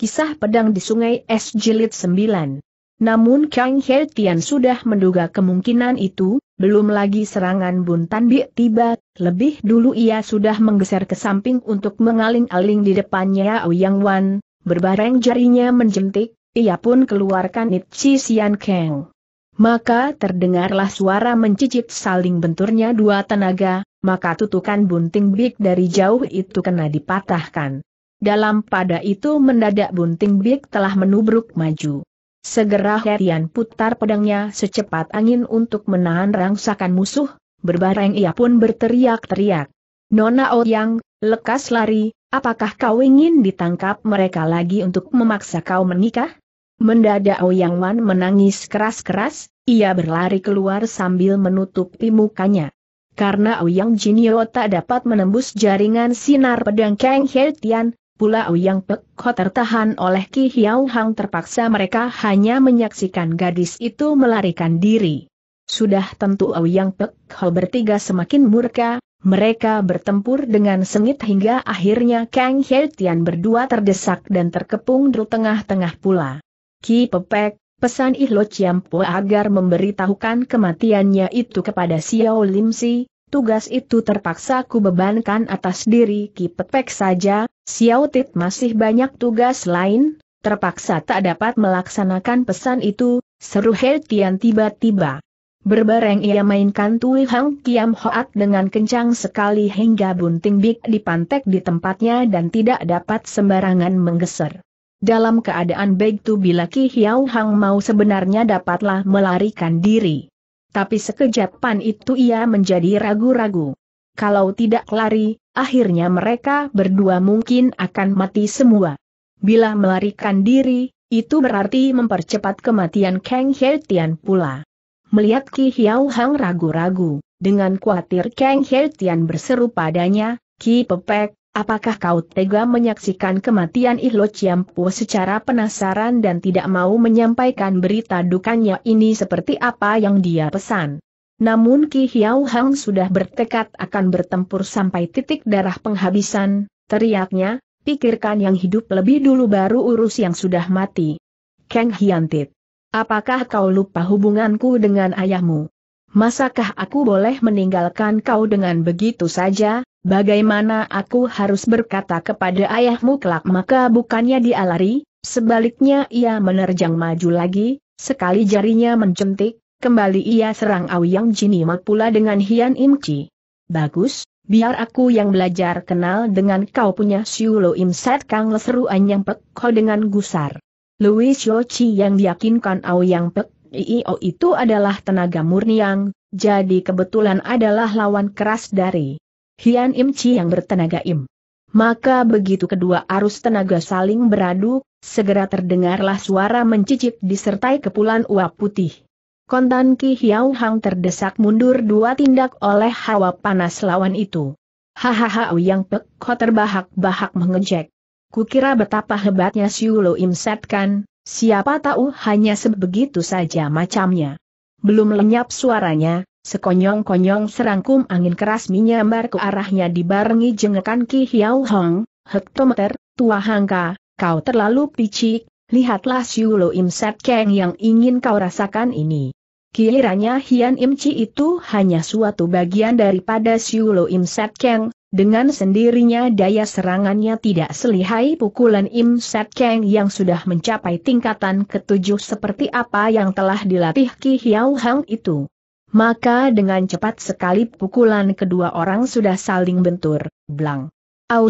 Kisah Pedang di Sungai Es Jilid 9 namun Kang He Tian sudah menduga kemungkinan itu, belum lagi serangan Buntan Bi tiba, lebih dulu ia sudah menggeser ke samping untuk mengaling-aling di depannya Ouyang Wan, berbareng jarinya menjentik, ia pun keluarkan Itchi Sian Kang. Maka terdengarlah suara mencicit saling benturnya dua tenaga, maka tutukan bunting big dari jauh itu kena dipatahkan. Dalam pada itu mendadak bunting Big telah menubruk maju. Segera Herian putar pedangnya secepat angin untuk menahan rangsakan musuh, berbareng ia pun berteriak-teriak. Nona Ouyang, lekas lari, apakah kau ingin ditangkap mereka lagi untuk memaksa kau menikah? Mendadak Ouyang Wan menangis keras-keras, ia berlari keluar sambil menutupi mukanya karena Ouyang Jinio tak dapat menembus jaringan sinar pedang Kang Hetian, pula Uyang Pek tertahan oleh Ki Hiau Hang terpaksa mereka hanya menyaksikan gadis itu melarikan diri. Sudah tentu Uyang Pek Ho bertiga semakin murka, mereka bertempur dengan sengit hingga akhirnya Kang Heltian Tian berdua terdesak dan terkepung di tengah-tengah pula. Ki Pepek, pesan Ihlo Chiampo agar memberitahukan kematiannya itu kepada Xiao Lim Si, Tugas itu terpaksa ku bebankan atas diri Ki Pepek saja, Xiao Tit masih banyak tugas lain, terpaksa tak dapat melaksanakan pesan itu, seru He Tian tiba-tiba. Berbareng ia mainkan Tui Hang Kiam Hoat dengan kencang sekali hingga bunting big dipantek di tempatnya dan tidak dapat sembarangan menggeser. Dalam keadaan begitu bila Ki Hiao Hang mau sebenarnya dapatlah melarikan diri tapi sekejap pan itu ia menjadi ragu-ragu. Kalau tidak lari, akhirnya mereka berdua mungkin akan mati semua. Bila melarikan diri, itu berarti mempercepat kematian Kang He Tian pula. Melihat Ki Hiau Hang ragu-ragu, dengan khawatir Kang He Tian berseru padanya, Ki Pepek, apakah kau tega menyaksikan kematian Ihlo Chiampu secara penasaran dan tidak mau menyampaikan berita dukanya ini seperti apa yang dia pesan? Namun Ki Hiau Hang sudah bertekad akan bertempur sampai titik darah penghabisan, teriaknya, pikirkan yang hidup lebih dulu baru urus yang sudah mati. Kang Hiantit, apakah kau lupa hubunganku dengan ayahmu? Masakah aku boleh meninggalkan kau dengan begitu saja? Bagaimana aku harus berkata kepada ayahmu kelak maka bukannya dia lari, sebaliknya ia menerjang maju lagi, sekali jarinya mencentik, kembali ia serang Auyang Jinima pula dengan Hian Imci. Bagus, biar aku yang belajar kenal dengan kau punya Siu Lo Im Set Kang leseru Anyang Pek Ho dengan gusar. Louis Yo Chi yang diyakinkan Auyang Pek Iio itu adalah tenaga murni yang, jadi kebetulan adalah lawan keras dari Hian Im Chi yang bertenaga Im. Maka begitu kedua arus tenaga saling beradu, segera terdengarlah suara mencicit disertai kepulan uap putih. Kontan Ki Hiau Hang terdesak mundur dua tindak oleh hawa panas lawan itu. Hahaha Uyang pek, kau terbahak-bahak mengejek. Kukira betapa hebatnya Siulo Im kan, siapa tahu hanya sebegitu saja macamnya. Belum lenyap suaranya, Sekonyong-konyong serangkum angin keras menyambar ke arahnya dibarengi jengekan Ki Hiao Hong, hektometer, tua hangka, kau terlalu picik, lihatlah siulo imset Im Set Keng yang ingin kau rasakan ini. Kiranya Hian Imci itu hanya suatu bagian daripada siulo imset Im Set Keng, dengan sendirinya daya serangannya tidak selihai pukulan Im Set Keng yang sudah mencapai tingkatan ketujuh seperti apa yang telah dilatih Ki Hiao Hang itu. Maka dengan cepat sekali pukulan kedua orang sudah saling bentur, blang.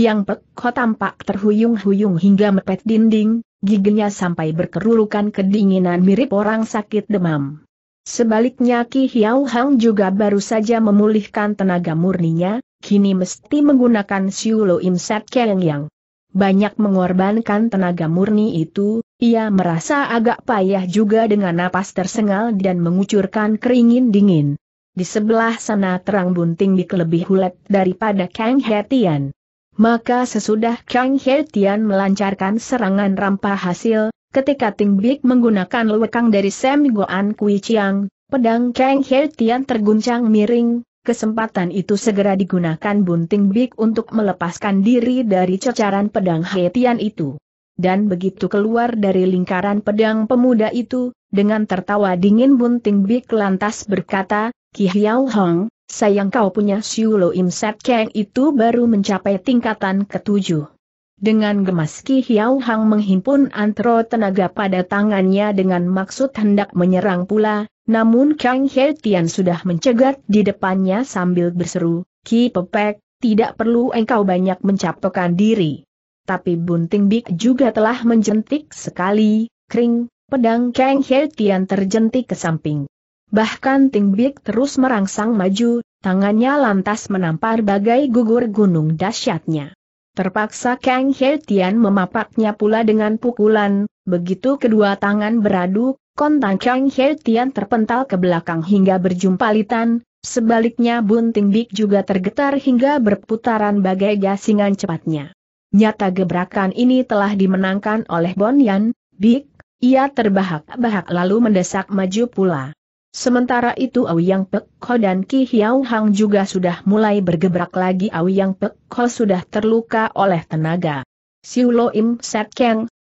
yang Pek ko tampak terhuyung-huyung hingga mepet dinding, giginya sampai berkerulukan kedinginan mirip orang sakit demam. Sebaliknya Ki Hiao Hang juga baru saja memulihkan tenaga murninya, kini mesti menggunakan Siulo Im Sat Keng Yang banyak mengorbankan tenaga murni itu, ia merasa agak payah juga dengan napas tersengal dan mengucurkan keringin dingin. Di sebelah sana terang bunting di kelebih hulet daripada Kang Hetian. Maka sesudah Kang Hetian melancarkan serangan rampah hasil, ketika Ting Bik menggunakan lewekang dari Sam Goan Kui Chiang, pedang Kang Hetian terguncang miring, Kesempatan itu segera digunakan Bunting Big untuk melepaskan diri dari cecaran pedang Hetian itu. Dan begitu keluar dari lingkaran pedang pemuda itu, dengan tertawa dingin Bunting Big lantas berkata, Ki Hiao Hong, sayang kau punya Siu Lo Im Set Kang itu baru mencapai tingkatan ketujuh. Dengan gemas Ki Hiao Hang menghimpun antro tenaga pada tangannya dengan maksud hendak menyerang pula, namun Kang He Tian sudah mencegat di depannya sambil berseru, Ki Pepek, tidak perlu engkau banyak mencapokan diri. Tapi Bunting Bik juga telah menjentik sekali, kering, pedang Kang He Tian terjentik ke samping. Bahkan Ting Bik terus merangsang maju, tangannya lantas menampar bagai gugur gunung dahsyatnya. Terpaksa Kang He Tian memapaknya pula dengan pukulan, begitu kedua tangan beradu, kontang Chang He Tian terpental ke belakang hingga berjumpa litan, sebaliknya Bunting Bik juga tergetar hingga berputaran bagai gasingan cepatnya. Nyata gebrakan ini telah dimenangkan oleh Bon Yan, Bik, ia terbahak-bahak lalu mendesak maju pula. Sementara itu Auyang Pek Ho dan Ki Hiao Hang juga sudah mulai bergebrak lagi Auyang Pek Ho sudah terluka oleh tenaga Siulo Im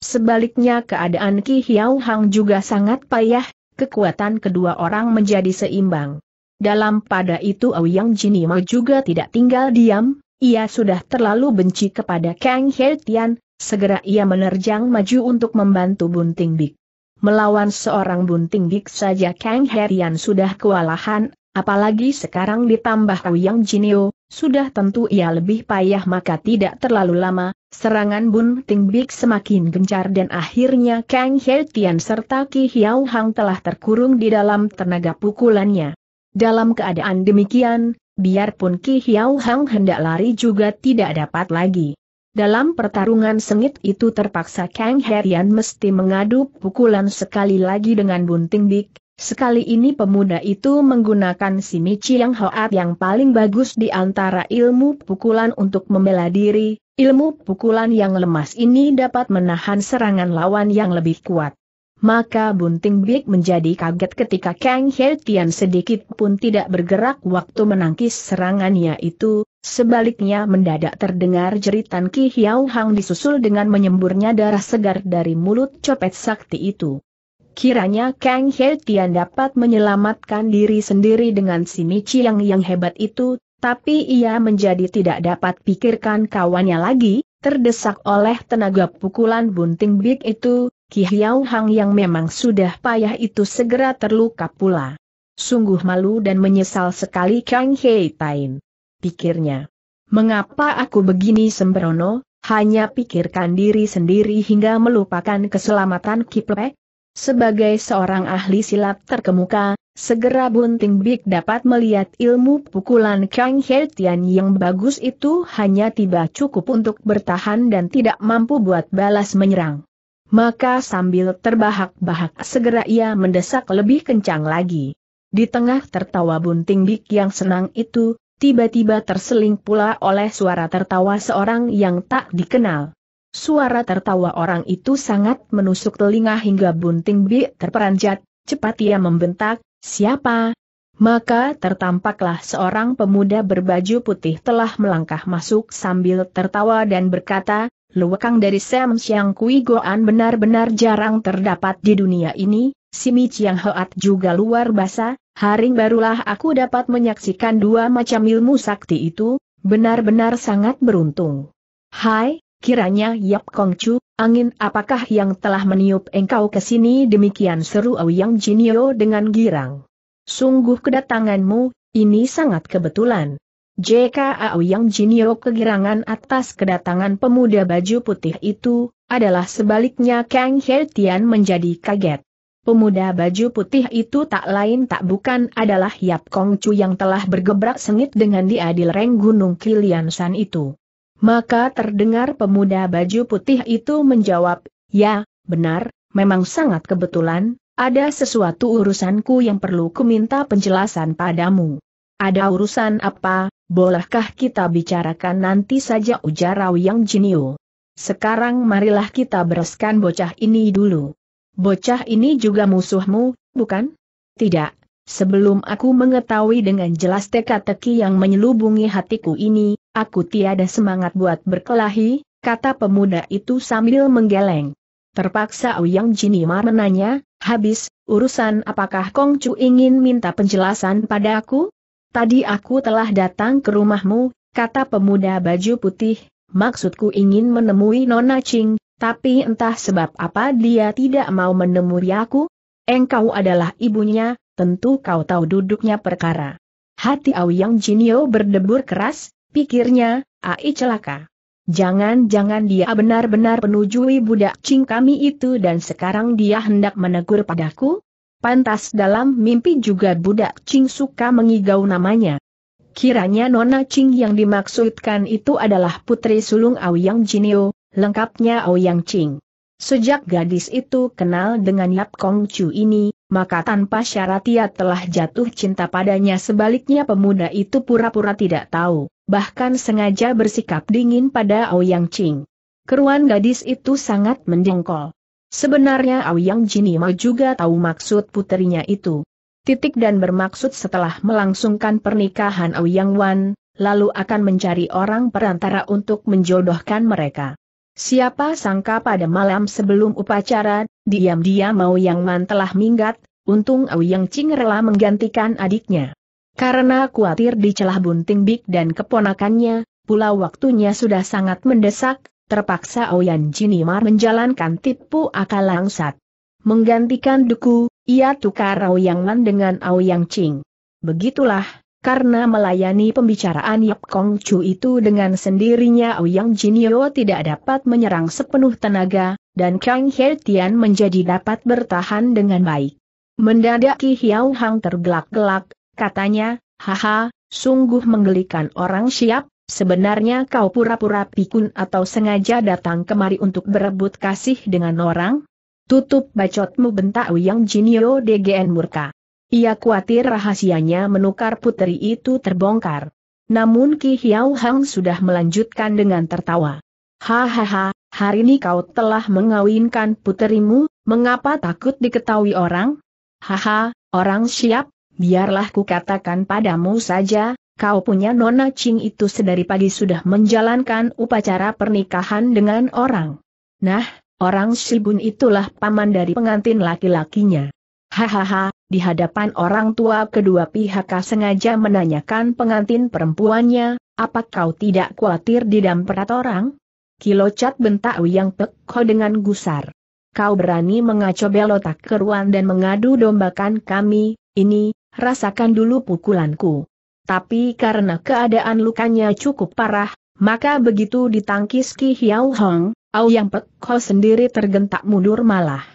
sebaliknya keadaan Ki Hiau Hang juga sangat payah, kekuatan kedua orang menjadi seimbang. Dalam pada itu Auyang Jinima juga tidak tinggal diam, ia sudah terlalu benci kepada Kang He Tian, segera ia menerjang maju untuk membantu Bunting Bik. Melawan seorang Bunting Bik saja Kang Tian sudah kewalahan, apalagi sekarang ditambah Auyang Jinio, sudah tentu ia lebih payah maka tidak terlalu lama, serangan Bun Ting Bik semakin gencar dan akhirnya Kang He Tian serta Ki Hiao Hang telah terkurung di dalam tenaga pukulannya. Dalam keadaan demikian, biarpun Ki Hiao Hang hendak lari juga tidak dapat lagi. Dalam pertarungan sengit itu terpaksa Kang Tian mesti mengadu pukulan sekali lagi dengan Bunting Big. Sekali ini pemuda itu menggunakan si Michi yang hoat yang paling bagus di antara ilmu pukulan untuk membela diri, ilmu pukulan yang lemas ini dapat menahan serangan lawan yang lebih kuat. Maka Bunting Big menjadi kaget ketika Kang He Tian sedikit pun tidak bergerak waktu menangkis serangannya itu, sebaliknya mendadak terdengar jeritan Ki Hiao Hang disusul dengan menyemburnya darah segar dari mulut copet sakti itu. Kiranya Kang He Tian dapat menyelamatkan diri sendiri dengan si Michi yang hebat itu, tapi ia menjadi tidak dapat pikirkan kawannya lagi, terdesak oleh tenaga pukulan bunting big itu, Ki Hiao Hang yang memang sudah payah itu segera terluka pula. Sungguh malu dan menyesal sekali Kang He Tian. Pikirnya. Mengapa aku begini sembrono, hanya pikirkan diri sendiri hingga melupakan keselamatan Kiplek? Sebagai seorang ahli silat terkemuka, segera Bunting Big dapat melihat ilmu pukulan Kang Heltian yang bagus itu hanya tiba cukup untuk bertahan dan tidak mampu buat balas menyerang. Maka sambil terbahak-bahak segera ia mendesak lebih kencang lagi. Di tengah tertawa Bunting Big yang senang itu, tiba-tiba terseling pula oleh suara tertawa seorang yang tak dikenal. Suara tertawa orang itu sangat menusuk telinga hingga bunting bi terperanjat, cepat ia membentak, siapa? Maka tertampaklah seorang pemuda berbaju putih telah melangkah masuk sambil tertawa dan berkata, Luwakang dari Sam Siang Kui Goan benar-benar jarang terdapat di dunia ini, Simi Chiang Hoat juga luar biasa, Haring barulah aku dapat menyaksikan dua macam ilmu sakti itu, benar-benar sangat beruntung. Hai, Kiranya Yap Chu, angin apakah yang telah meniup engkau ke sini demikian seru Yang Jinio dengan girang. Sungguh kedatanganmu, ini sangat kebetulan. JK Yang Jinio kegirangan atas kedatangan pemuda baju putih itu, adalah sebaliknya Kang Tian menjadi kaget. Pemuda baju putih itu tak lain tak bukan adalah Yap Chu yang telah bergebrak sengit dengan dia di lereng Gunung Kilian San itu. Maka terdengar pemuda baju putih itu menjawab, ya, benar, memang sangat kebetulan, ada sesuatu urusanku yang perlu kuminta penjelasan padamu. Ada urusan apa, bolehkah kita bicarakan nanti saja ujar yang Jinio. Sekarang marilah kita bereskan bocah ini dulu. Bocah ini juga musuhmu, bukan? Tidak, sebelum aku mengetahui dengan jelas teka-teki yang menyelubungi hatiku ini, Aku tiada semangat buat berkelahi, kata pemuda itu sambil menggeleng. Terpaksa Uyang Jinima menanya, habis, urusan apakah Kong Chu ingin minta penjelasan pada aku? Tadi aku telah datang ke rumahmu, kata pemuda baju putih, maksudku ingin menemui Nona Ching, tapi entah sebab apa dia tidak mau menemui aku. Engkau adalah ibunya, tentu kau tahu duduknya perkara. Hati Auyang Jinio berdebur keras, Pikirnya, Ai celaka. Jangan-jangan dia benar-benar menujui budak cing kami itu dan sekarang dia hendak menegur padaku? Pantas dalam mimpi juga budak cing suka mengigau namanya. Kiranya Nona cing yang dimaksudkan itu adalah putri sulung Aoyang Jinio, lengkapnya Aoyang Cing. Sejak gadis itu kenal dengan Yap Kong Chu ini, maka tanpa syarat ia telah jatuh cinta padanya sebaliknya pemuda itu pura-pura tidak tahu, bahkan sengaja bersikap dingin pada Aoyang Ching. Keruan gadis itu sangat mendengkol. Sebenarnya Aoyang Jinima juga tahu maksud putrinya itu. Titik dan bermaksud setelah melangsungkan pernikahan Aoyang Wan, lalu akan mencari orang perantara untuk menjodohkan mereka. Siapa sangka pada malam sebelum upacara, diam-diam mau yang man telah minggat, untung Au Yang Cing rela menggantikan adiknya. Karena khawatir di celah bunting Bik dan keponakannya, pula waktunya sudah sangat mendesak, terpaksa Au Yang menjalankan tipu akal langsat. Menggantikan duku, ia tukar Au Yang Man dengan Au Yang Cing. Begitulah, karena melayani pembicaraan Yap Kong Chu itu dengan sendirinya Ouyang Jinio tidak dapat menyerang sepenuh tenaga, dan Kang He Tian menjadi dapat bertahan dengan baik. Mendadak Ki Hiao Hang tergelak-gelak, katanya, haha, sungguh menggelikan orang siap, sebenarnya kau pura-pura pikun atau sengaja datang kemari untuk berebut kasih dengan orang? Tutup bacotmu bentak Ouyang Jinio DGN murka. Ia khawatir rahasianya menukar putri itu terbongkar. Namun Ki Hiau Hang sudah melanjutkan dengan tertawa. Hahaha, hari ini kau telah mengawinkan puterimu, mengapa takut diketahui orang? Haha, orang siap, biarlah ku katakan padamu saja, kau punya Nona Ching itu sedari pagi sudah menjalankan upacara pernikahan dengan orang. Nah, orang Sibun itulah paman dari pengantin laki-lakinya. Hahaha, di hadapan orang tua kedua pihak sengaja menanyakan pengantin perempuannya, apa kau tidak khawatir didamprat orang? Kilocat bentak Wiyang Pekho dengan gusar. Kau berani mengacau belotak keruan dan mengadu dombakan kami, ini, rasakan dulu pukulanku. Tapi karena keadaan lukanya cukup parah, maka begitu ditangkis Ki Hiao Hong, Au Yang Pekho sendiri tergentak mundur malah.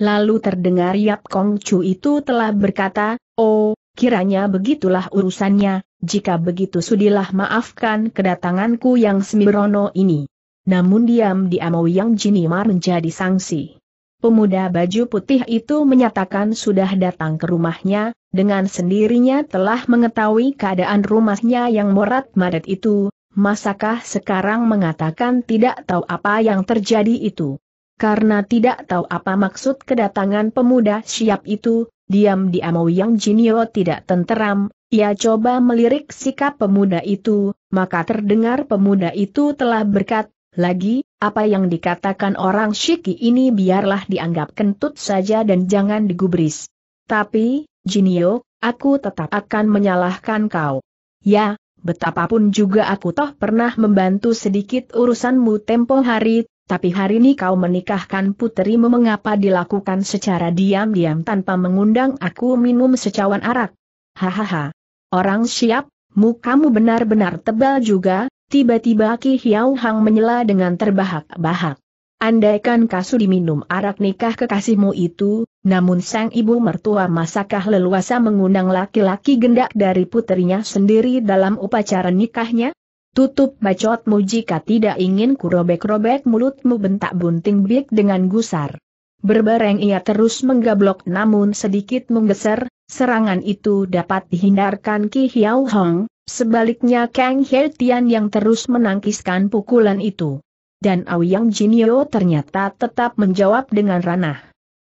Lalu terdengar Yap Kong Chu itu telah berkata, Oh, kiranya begitulah urusannya, jika begitu sudilah maafkan kedatanganku yang sembrono ini. Namun diam-diam Yang Jinimar menjadi sanksi. Pemuda baju putih itu menyatakan sudah datang ke rumahnya, dengan sendirinya telah mengetahui keadaan rumahnya yang morat madat itu, masakah sekarang mengatakan tidak tahu apa yang terjadi itu. Karena tidak tahu apa maksud kedatangan pemuda siap itu, diam-diam Yang Jinio tidak tenteram, ia coba melirik sikap pemuda itu, maka terdengar pemuda itu telah berkat, lagi, apa yang dikatakan orang Shiki ini biarlah dianggap kentut saja dan jangan digubris. Tapi, Jinio, aku tetap akan menyalahkan kau. Ya, betapapun juga aku toh pernah membantu sedikit urusanmu tempo hari, tapi hari ini kau menikahkan putrimu, mengapa dilakukan secara diam-diam tanpa mengundang aku minum secawan arak? Hahaha. Orang siap, mukamu benar-benar tebal juga, tiba-tiba Ki Hiau Hang menyela dengan terbahak-bahak. Andaikan kasu diminum arak nikah kekasihmu itu, namun sang ibu mertua masakah leluasa mengundang laki-laki gendak dari putrinya sendiri dalam upacara nikahnya? Tutup bacotmu jika tidak ingin kurobek-robek mulutmu bentak bunting bik dengan gusar. Berbareng ia terus menggablok namun sedikit menggeser, serangan itu dapat dihindarkan Ki Hiao Hong, sebaliknya Kang He Tian yang terus menangkiskan pukulan itu. Dan Aoyang Jinio ternyata tetap menjawab dengan ranah.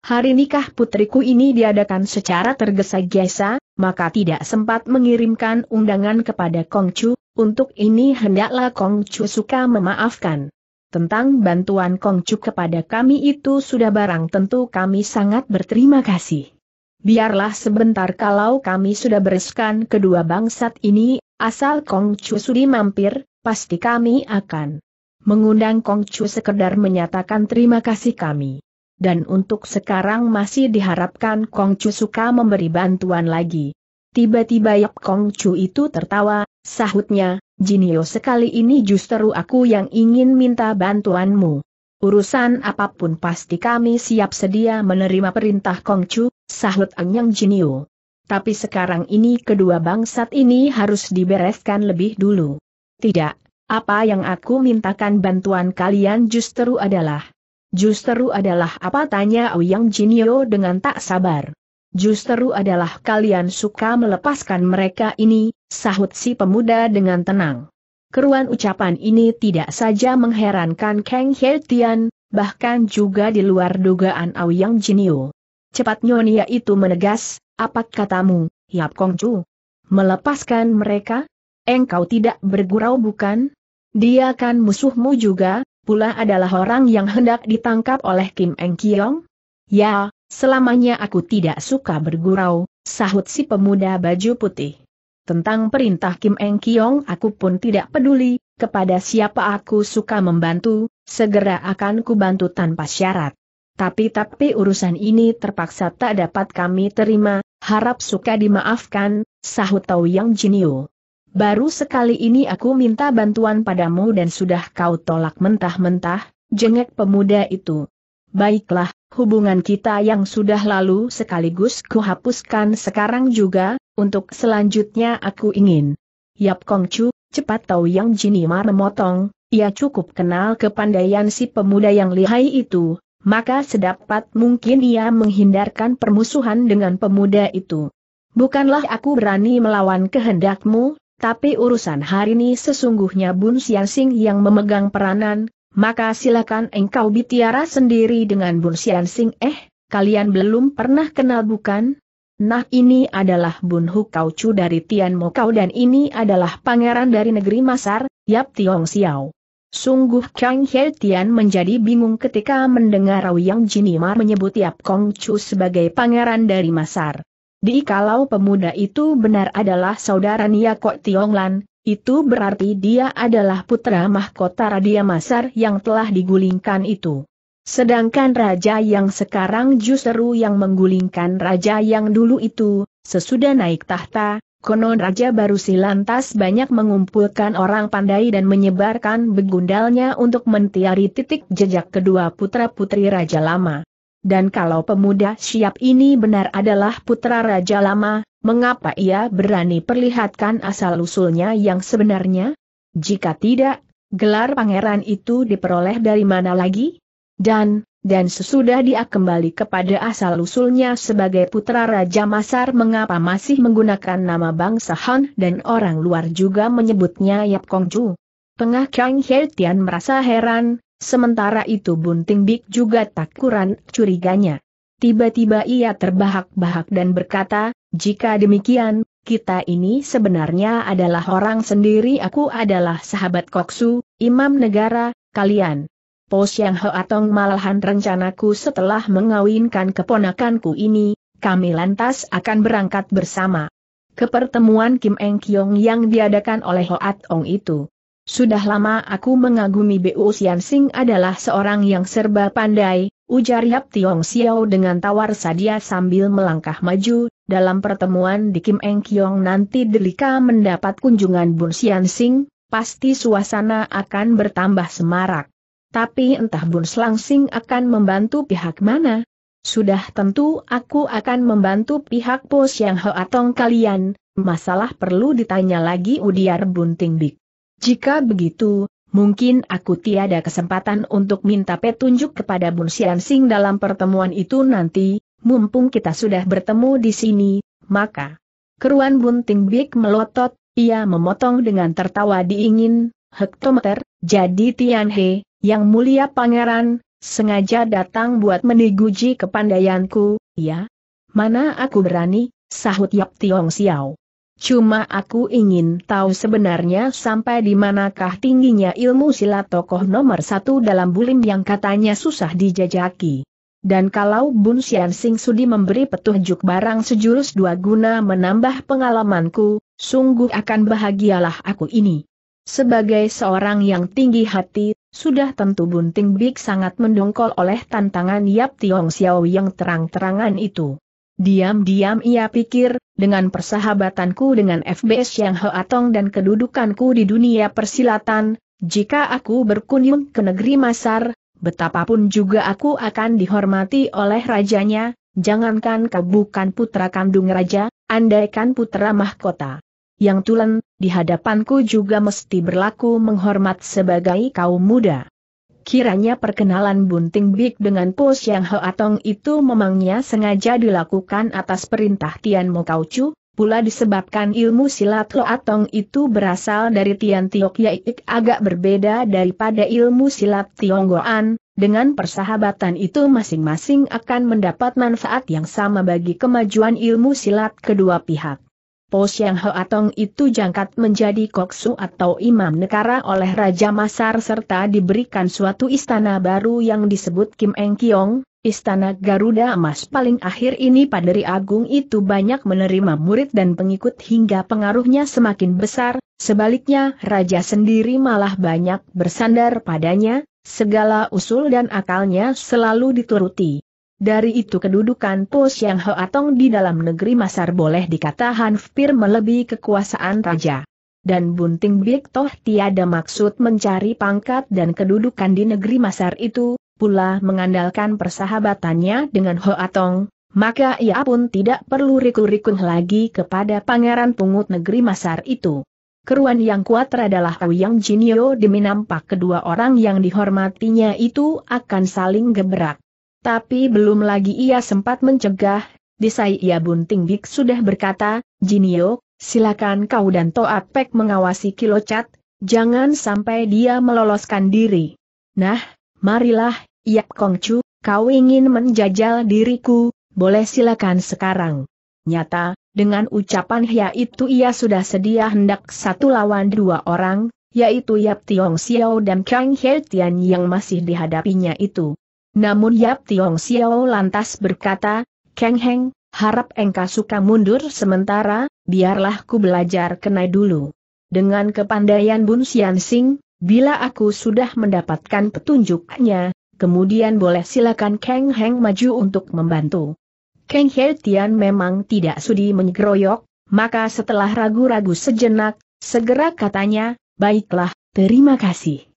Hari nikah putriku ini diadakan secara tergesa-gesa, maka tidak sempat mengirimkan undangan kepada Kong Chu. Untuk ini hendaklah Kong Chu suka memaafkan. Tentang bantuan Kong Chu kepada kami itu sudah barang tentu kami sangat berterima kasih. Biarlah sebentar kalau kami sudah bereskan kedua bangsat ini, asal Kong Chu sudi mampir, pasti kami akan mengundang Kong Chu sekedar menyatakan terima kasih kami. Dan untuk sekarang masih diharapkan Kong Chu suka memberi bantuan lagi. Tiba-tiba Yap Kong Chu itu tertawa, sahutnya, Jinio sekali ini justru aku yang ingin minta bantuanmu. Urusan apapun pasti kami siap sedia menerima perintah Kong Chu, sahut Anyang Jinio. Tapi sekarang ini kedua bangsat ini harus dibereskan lebih dulu. Tidak, apa yang aku mintakan bantuan kalian justru adalah. Justru adalah apa tanya Ouyang Jinio dengan tak sabar. Justru adalah kalian suka melepaskan mereka ini, sahut si pemuda dengan tenang. Keruan ucapan ini tidak saja mengherankan Kang He Tian, bahkan juga di luar dugaan Aoyang Jinio. Cepat Nyonya itu menegas, apa katamu, Yap Kong Chu? Melepaskan mereka? Engkau tidak bergurau bukan? Dia kan musuhmu juga, pula adalah orang yang hendak ditangkap oleh Kim Eng Kiong? Ya, Selamanya aku tidak suka bergurau, sahut si pemuda baju putih. Tentang perintah Kim Eng Kiong aku pun tidak peduli, kepada siapa aku suka membantu, segera akan kubantu tanpa syarat. Tapi-tapi urusan ini terpaksa tak dapat kami terima, harap suka dimaafkan, sahut Tau Yang Jinio. Baru sekali ini aku minta bantuan padamu dan sudah kau tolak mentah-mentah, jengek pemuda itu. Baiklah, hubungan kita yang sudah lalu sekaligus kuhapuskan sekarang juga, untuk selanjutnya aku ingin. Yap Kong Chu, cepat tahu yang Jinima memotong, ia cukup kenal kepandaian si pemuda yang lihai itu, maka sedapat mungkin ia menghindarkan permusuhan dengan pemuda itu. Bukanlah aku berani melawan kehendakmu, tapi urusan hari ini sesungguhnya Bun Xiansing yang memegang peranan, maka silakan engkau bitiara sendiri dengan Bun Sian Sing eh, kalian belum pernah kenal bukan? Nah ini adalah Bun Hu Kau Chu dari Tian Mo Kau dan ini adalah pangeran dari negeri Masar, Yap Tiong Xiao. Sungguh Kang He Tian menjadi bingung ketika mendengar Yang Jinimar menyebut Yap Kong Chu sebagai pangeran dari Masar. Di kalau pemuda itu benar adalah saudara Nia Kok Lan? Itu berarti dia adalah putra mahkota Radia Masar yang telah digulingkan itu. Sedangkan raja yang sekarang justru yang menggulingkan raja yang dulu itu, sesudah naik tahta, konon raja baru silantas banyak mengumpulkan orang pandai dan menyebarkan begundalnya untuk mentiari titik jejak kedua putra-putri raja lama. Dan kalau pemuda siap ini benar adalah putra raja lama, Mengapa ia berani perlihatkan asal-usulnya yang sebenarnya? Jika tidak, gelar pangeran itu diperoleh dari mana lagi? Dan, dan sesudah dia kembali kepada asal-usulnya sebagai putra Raja Masar mengapa masih menggunakan nama bangsa Han dan orang luar juga menyebutnya Yap Kong Kongju? Tengah Kang He merasa heran, Sementara itu Bunting Big juga tak kurang curiganya. Tiba-tiba ia terbahak-bahak dan berkata, jika demikian, kita ini sebenarnya adalah orang sendiri aku adalah sahabat Koksu, imam negara, kalian. Po Yang Ho malahan rencanaku setelah mengawinkan keponakanku ini, kami lantas akan berangkat bersama. Kepertemuan Kim Eng Kyong yang diadakan oleh Ho Atong itu. Sudah lama aku mengagumi Bu Sian Sing adalah seorang yang serba pandai, Ujar Yap Tiong Xiao dengan tawar sadia sambil melangkah maju, dalam pertemuan di Kim Eng Kiong nanti Delika mendapat kunjungan Bun Sian Sing, pasti suasana akan bertambah semarak. Tapi entah Bun Slang Sing akan membantu pihak mana? Sudah tentu aku akan membantu pihak pos yang Ho Atong kalian, masalah perlu ditanya lagi Udiar Bunting Bik. Jika begitu, Mungkin aku tiada kesempatan untuk minta petunjuk kepada Bun Xian Sing dalam pertemuan itu nanti, mumpung kita sudah bertemu di sini, maka. Keruan Bunting Big melotot, ia memotong dengan tertawa diingin, hektometer, jadi Tian He, yang mulia pangeran, sengaja datang buat meniguji kepandaianku, ya? Mana aku berani, sahut Yap Tiong Xiao. Cuma aku ingin tahu sebenarnya sampai di manakah tingginya ilmu silat tokoh nomor satu dalam bulim yang katanya susah dijajaki. Dan kalau Bun Sian Sing Sudi memberi petunjuk barang sejurus dua guna menambah pengalamanku, sungguh akan bahagialah aku ini. Sebagai seorang yang tinggi hati, sudah tentu Bun Ting Bik sangat mendongkol oleh tantangan Yap Tiong Xiao yang terang-terangan itu. Diam-diam ia pikir, dengan persahabatanku dengan FBS yang Ho Atong dan kedudukanku di dunia persilatan, jika aku berkunjung ke negeri Masar, betapapun juga aku akan dihormati oleh rajanya, jangankan kau bukan putra kandung raja, andaikan putra mahkota. Yang tulen, di hadapanku juga mesti berlaku menghormat sebagai kaum muda. Kiranya perkenalan Bunting Big dengan Po yang Hoatong itu memangnya sengaja dilakukan atas perintah Tian Mo Chu, pula disebabkan ilmu silat Loatong itu berasal dari Tian Tiok Yaik agak berbeda daripada ilmu silat Tionggoan, dengan persahabatan itu masing-masing akan mendapat manfaat yang sama bagi kemajuan ilmu silat kedua pihak. Po Siang Hoatong itu jangkat menjadi koksu atau imam negara oleh Raja Masar serta diberikan suatu istana baru yang disebut Kim Eng Kiong, Istana Garuda Emas paling akhir ini Paderi Agung itu banyak menerima murid dan pengikut hingga pengaruhnya semakin besar, sebaliknya raja sendiri malah banyak bersandar padanya, segala usul dan akalnya selalu dituruti. Dari itu kedudukan Po Siang Hoatong di dalam negeri Masar boleh dikata hampir melebihi kekuasaan raja. Dan Bunting Big Toh tiada maksud mencari pangkat dan kedudukan di negeri Masar itu, pula mengandalkan persahabatannya dengan Hoatong, maka ia pun tidak perlu riku rikun lagi kepada pangeran pungut negeri Masar itu. Keruan yang kuat adalah Yang Jinio demi nampak kedua orang yang dihormatinya itu akan saling gebrak. Tapi belum lagi ia sempat mencegah, disai ia bunting Bik sudah berkata, Jinio, silakan kau dan Toat Pek mengawasi kilocat, jangan sampai dia meloloskan diri. Nah, marilah, Yap Kongcu, kau ingin menjajal diriku, boleh silakan sekarang. Nyata, dengan ucapan hia itu ia sudah sedia hendak satu lawan dua orang, yaitu Yap Tiong Xiao dan Kang He Tian yang masih dihadapinya itu. Namun Yap Tiong Xiao lantas berkata, Kang Heng, harap engkau suka mundur sementara, biarlah ku belajar kenai dulu. Dengan kepandaian Bun Xian Sing, bila aku sudah mendapatkan petunjuknya, kemudian boleh silakan Kang Heng maju untuk membantu. Kang He Tian memang tidak sudi menyegroyok, maka setelah ragu-ragu sejenak, segera katanya, baiklah, terima kasih.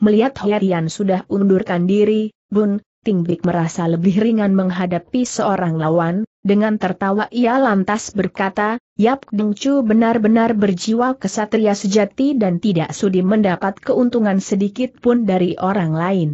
Melihat Herian sudah undurkan diri, Bun, Tingbik merasa lebih ringan menghadapi seorang lawan, dengan tertawa ia lantas berkata, Yap Dengcu benar-benar berjiwa kesatria sejati dan tidak sudi mendapat keuntungan sedikit pun dari orang lain.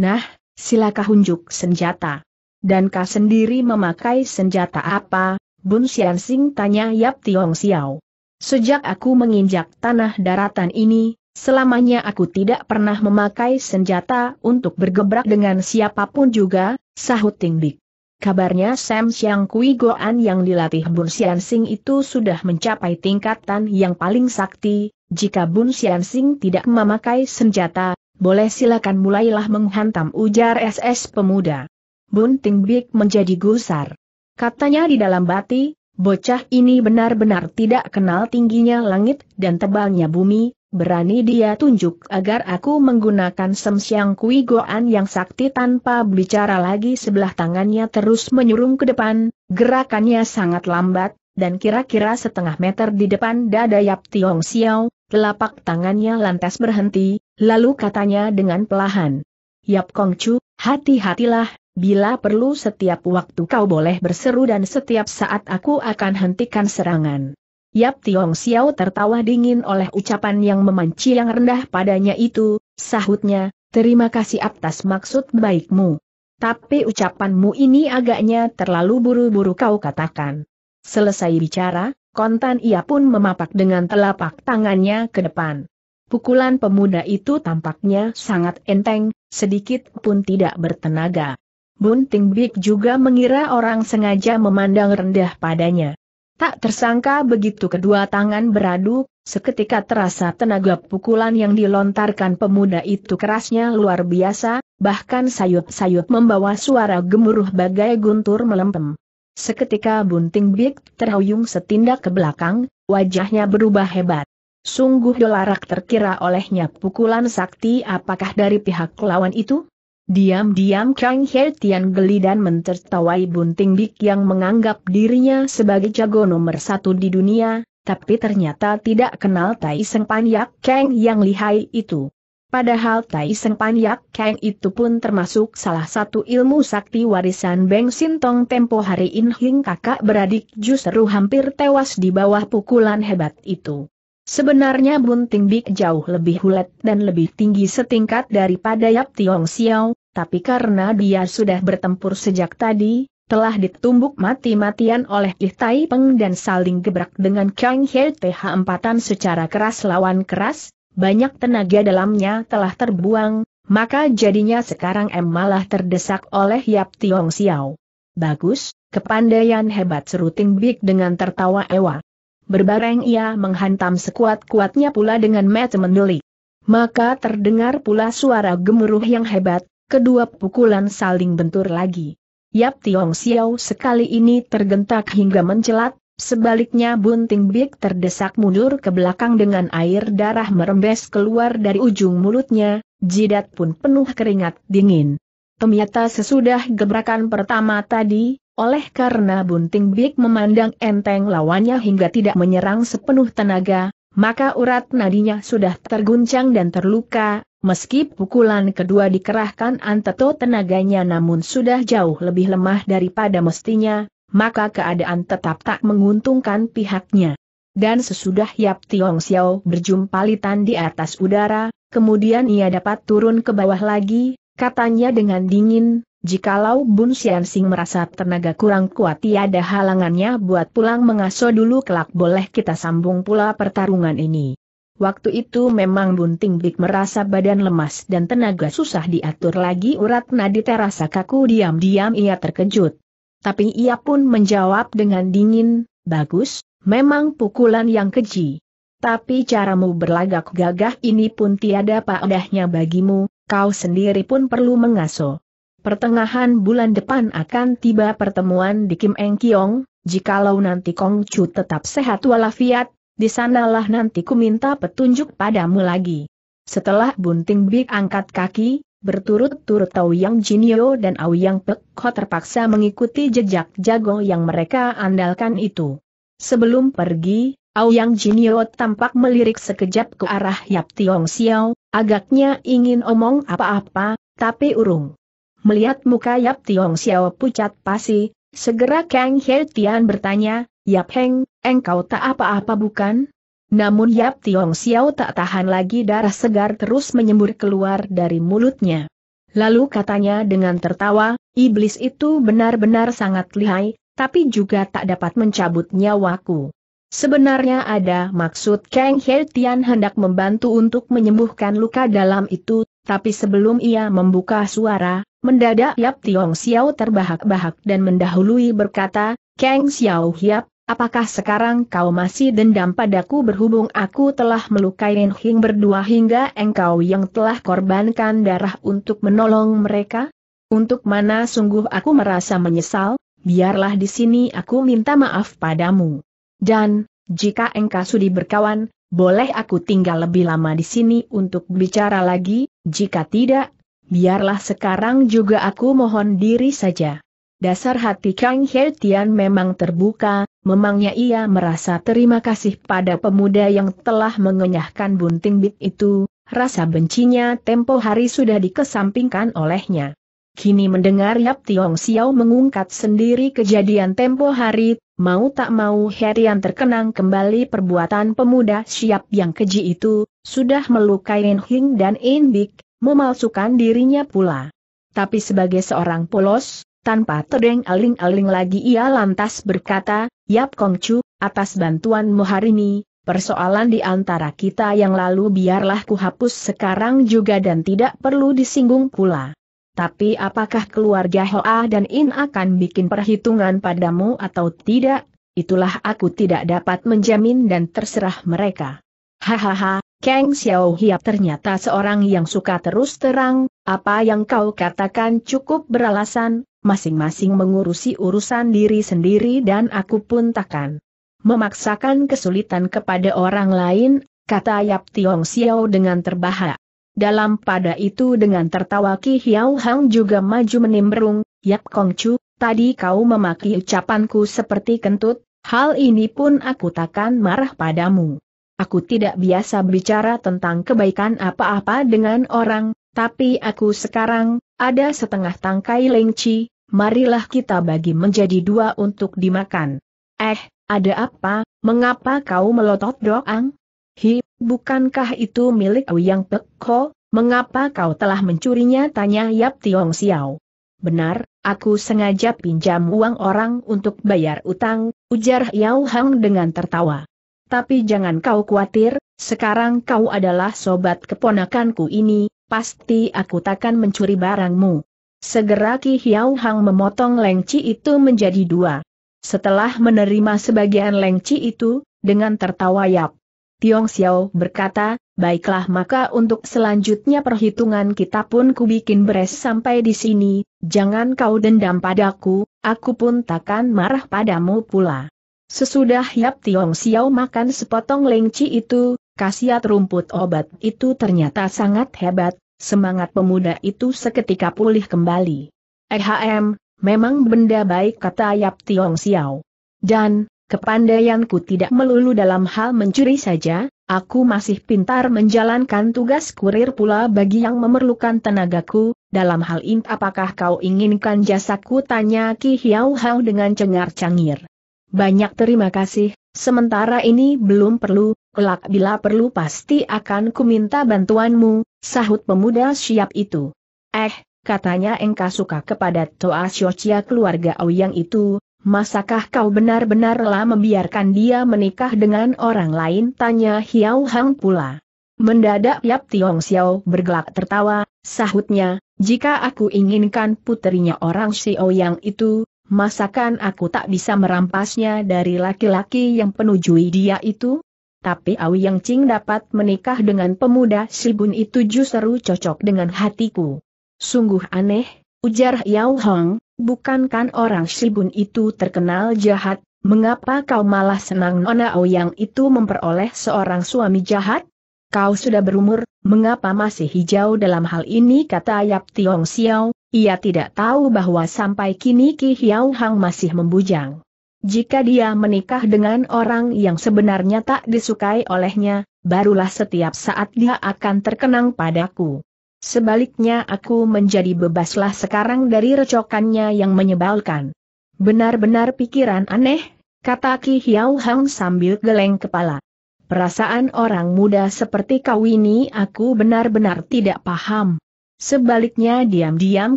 Nah, silakah unjuk senjata. Dan kau sendiri memakai senjata apa? Bun Xiansing tanya Yap Tiong Xiao. Sejak aku menginjak tanah daratan ini, Selamanya aku tidak pernah memakai senjata untuk bergebrak dengan siapapun juga, sahut Ting Bik. Kabarnya Sam Siang Kui Goan yang dilatih Bun Sian Sing itu sudah mencapai tingkatan yang paling sakti, jika Bun Sian Sing tidak memakai senjata, boleh silakan mulailah menghantam ujar SS pemuda. Bun Ting Bik menjadi gusar. Katanya di dalam bati, bocah ini benar-benar tidak kenal tingginya langit dan tebalnya bumi, berani dia tunjuk agar aku menggunakan semsiang kui goan yang sakti tanpa bicara lagi sebelah tangannya terus menyurung ke depan, gerakannya sangat lambat, dan kira-kira setengah meter di depan dada Yap Tiong Xiao, telapak tangannya lantas berhenti, lalu katanya dengan pelahan. Yap Kong Chu, hati-hatilah, bila perlu setiap waktu kau boleh berseru dan setiap saat aku akan hentikan serangan. Yap Tiong Xiao tertawa dingin oleh ucapan yang memanci yang rendah padanya itu, sahutnya, terima kasih atas maksud baikmu. Tapi ucapanmu ini agaknya terlalu buru-buru kau katakan. Selesai bicara, kontan ia pun memapak dengan telapak tangannya ke depan. Pukulan pemuda itu tampaknya sangat enteng, sedikit pun tidak bertenaga. Bunting Big juga mengira orang sengaja memandang rendah padanya. Tak tersangka begitu kedua tangan beradu, seketika terasa tenaga pukulan yang dilontarkan pemuda itu kerasnya luar biasa, bahkan sayut-sayut membawa suara gemuruh bagai guntur melempem. Seketika bunting Big terhuyung setindak ke belakang, wajahnya berubah hebat. Sungguh dolarak terkira olehnya pukulan sakti apakah dari pihak lawan itu? Diam-diam Kang He Tian geli dan mentertawai Bunting Bik yang menganggap dirinya sebagai jago nomor satu di dunia, tapi ternyata tidak kenal Tai Seng Pan Yak Kang yang lihai itu. Padahal Tai Seng Pan Yak Kang itu pun termasuk salah satu ilmu sakti warisan Beng Sintong tempo hari In Hing kakak beradik justru hampir tewas di bawah pukulan hebat itu. Sebenarnya Bunting Bik jauh lebih hulet dan lebih tinggi setingkat daripada Yap Tiong Xiao, tapi karena dia sudah bertempur sejak tadi, telah ditumbuk mati-matian oleh Ih Tai Peng dan saling gebrak dengan Kang He TH empatan secara keras lawan keras, banyak tenaga dalamnya telah terbuang, maka jadinya sekarang M malah terdesak oleh Yap Tiong Xiao. Bagus, kepandaian hebat seru Big dengan tertawa ewa. Berbareng ia menghantam sekuat-kuatnya pula dengan mata mendeli. Maka terdengar pula suara gemuruh yang hebat, Kedua pukulan saling bentur lagi. Yap Tiong Xiao sekali ini tergentak hingga mencelat, sebaliknya Bunting Big terdesak mundur ke belakang dengan air darah merembes keluar dari ujung mulutnya, jidat pun penuh keringat dingin. Ternyata sesudah gebrakan pertama tadi, oleh karena Bunting Big memandang enteng lawannya hingga tidak menyerang sepenuh tenaga, maka urat nadinya sudah terguncang dan terluka, Meski pukulan kedua dikerahkan Anteto tenaganya namun sudah jauh lebih lemah daripada mestinya, maka keadaan tetap tak menguntungkan pihaknya. Dan sesudah Yap Tiong Xiao berjumpa litan di atas udara, kemudian ia dapat turun ke bawah lagi, katanya dengan dingin, jikalau Bun Xian Sing merasa tenaga kurang kuat tiada halangannya buat pulang mengaso dulu kelak boleh kita sambung pula pertarungan ini. Waktu itu memang Bunting Big merasa badan lemas dan tenaga susah diatur lagi urat nadi terasa kaku diam-diam ia terkejut. Tapi ia pun menjawab dengan dingin, bagus, memang pukulan yang keji. Tapi caramu berlagak gagah ini pun tiada padahnya bagimu, kau sendiri pun perlu mengaso. Pertengahan bulan depan akan tiba pertemuan di Kim Eng Kiong, jikalau nanti Kong Chu tetap sehat walafiat, di sanalah nanti ku minta petunjuk padamu lagi. Setelah Bunting Big angkat kaki, berturut-turut Tau Yang Jinio dan Au Yang Pek kau terpaksa mengikuti jejak jago yang mereka andalkan itu. Sebelum pergi, Au Yang Jinio tampak melirik sekejap ke arah Yap Tiong Xiao, agaknya ingin omong apa-apa, tapi urung. Melihat muka Yap Tiong Xiao pucat pasi, segera Kang He Tian bertanya, Yap Heng, Engkau tak apa-apa bukan? Namun Yap Tiong Xiao tak tahan lagi darah segar terus menyembur keluar dari mulutnya. Lalu katanya dengan tertawa, iblis itu benar-benar sangat lihai, tapi juga tak dapat mencabut nyawaku. Sebenarnya ada maksud Kang He Tian hendak membantu untuk menyembuhkan luka dalam itu, tapi sebelum ia membuka suara, mendadak Yap Tiong Xiao terbahak-bahak dan mendahului berkata, Kang Xiao Hiap, apakah sekarang kau masih dendam padaku berhubung aku telah melukai Hing berdua hingga engkau yang telah korbankan darah untuk menolong mereka? Untuk mana sungguh aku merasa menyesal, biarlah di sini aku minta maaf padamu. Dan, jika engkau sudi berkawan, boleh aku tinggal lebih lama di sini untuk bicara lagi, jika tidak, biarlah sekarang juga aku mohon diri saja. Dasar hati Kang He Tian memang terbuka, Memangnya ia merasa terima kasih pada pemuda yang telah mengenyahkan bunting bit itu, rasa bencinya tempo hari sudah dikesampingkan olehnya. Kini mendengar Yap Tiong Xiao mengungkat sendiri kejadian tempo hari, mau tak mau Herian terkenang kembali perbuatan pemuda siap yang keji itu, sudah melukai En Hing dan En Bik, memalsukan dirinya pula. Tapi sebagai seorang polos, tanpa terdeng aling-aling lagi ia lantas berkata, Yap Kongcu, atas bantuanmu hari ini, persoalan di antara kita yang lalu biarlah kuhapus sekarang juga dan tidak perlu disinggung pula. Tapi apakah keluarga Hoa dan In akan bikin perhitungan padamu atau tidak? Itulah aku tidak dapat menjamin dan terserah mereka. Hahaha, Kang Xiao Hiap ternyata seorang yang suka terus terang, apa yang kau katakan cukup beralasan, masing-masing mengurusi urusan diri sendiri dan aku pun takkan memaksakan kesulitan kepada orang lain, kata Yap Tiong Xiao dengan terbahak. Dalam pada itu dengan tertawa Ki Hiao Hang juga maju menimbrung, Yap Kong Chu, tadi kau memaki ucapanku seperti kentut, hal ini pun aku takkan marah padamu. Aku tidak biasa bicara tentang kebaikan apa-apa dengan orang, tapi aku sekarang, ada setengah tangkai lengci, marilah kita bagi menjadi dua untuk dimakan. Eh, ada apa, mengapa kau melotot doang? Hi, bukankah itu milik Yang Pekho, mengapa kau telah mencurinya? Tanya Yap Tiong Xiao. Benar, aku sengaja pinjam uang orang untuk bayar utang, ujar Yao Hang dengan tertawa. Tapi jangan kau khawatir, sekarang kau adalah sobat keponakanku ini, pasti aku takkan mencuri barangmu. Segera Ki Hiau Hang memotong lengci itu menjadi dua. Setelah menerima sebagian lengci itu, dengan tertawa yap. Tiong Xiao berkata, baiklah maka untuk selanjutnya perhitungan kita pun kubikin beres sampai di sini, jangan kau dendam padaku, aku pun takkan marah padamu pula. Sesudah Yap Tiong Xiao makan sepotong lengci itu, Khasiat rumput obat itu ternyata sangat hebat, semangat pemuda itu seketika pulih kembali. EHM, memang benda baik kata Yap Tiong Xiao. Dan, kepandaianku tidak melulu dalam hal mencuri saja, aku masih pintar menjalankan tugas kurir pula bagi yang memerlukan tenagaku, dalam hal ini apakah kau inginkan jasaku tanya Ki Hiao Hao dengan cengar-cangir. Banyak terima kasih, sementara ini belum perlu, kelak bila perlu pasti akan kuminta bantuanmu, sahut pemuda siap itu. Eh, katanya engkau suka kepada Toa Siocia keluarga Ouyang itu, masakah kau benar-benarlah membiarkan dia menikah dengan orang lain? Tanya Hiau Hang pula. Mendadak Yap Tiong Xiao bergelak tertawa, sahutnya, jika aku inginkan putrinya orang si yang itu, masakan aku tak bisa merampasnya dari laki-laki yang penujui dia itu? Tapi Awi Yang Cing dapat menikah dengan pemuda Sibun itu justru cocok dengan hatiku. Sungguh aneh, ujar Yao Hong, bukankan orang Sibun itu terkenal jahat, mengapa kau malah senang Nona Yang itu memperoleh seorang suami jahat? Kau sudah berumur, mengapa masih hijau dalam hal ini kata Yap Tiong Xiao, ia tidak tahu bahwa sampai kini Ki Hiao Hang masih membujang. Jika dia menikah dengan orang yang sebenarnya tak disukai olehnya, barulah setiap saat dia akan terkenang padaku. Sebaliknya aku menjadi bebaslah sekarang dari recokannya yang menyebalkan. Benar-benar pikiran aneh, kata Ki Hiao Hang sambil geleng kepala. Perasaan orang muda seperti kau ini aku benar-benar tidak paham. Sebaliknya diam-diam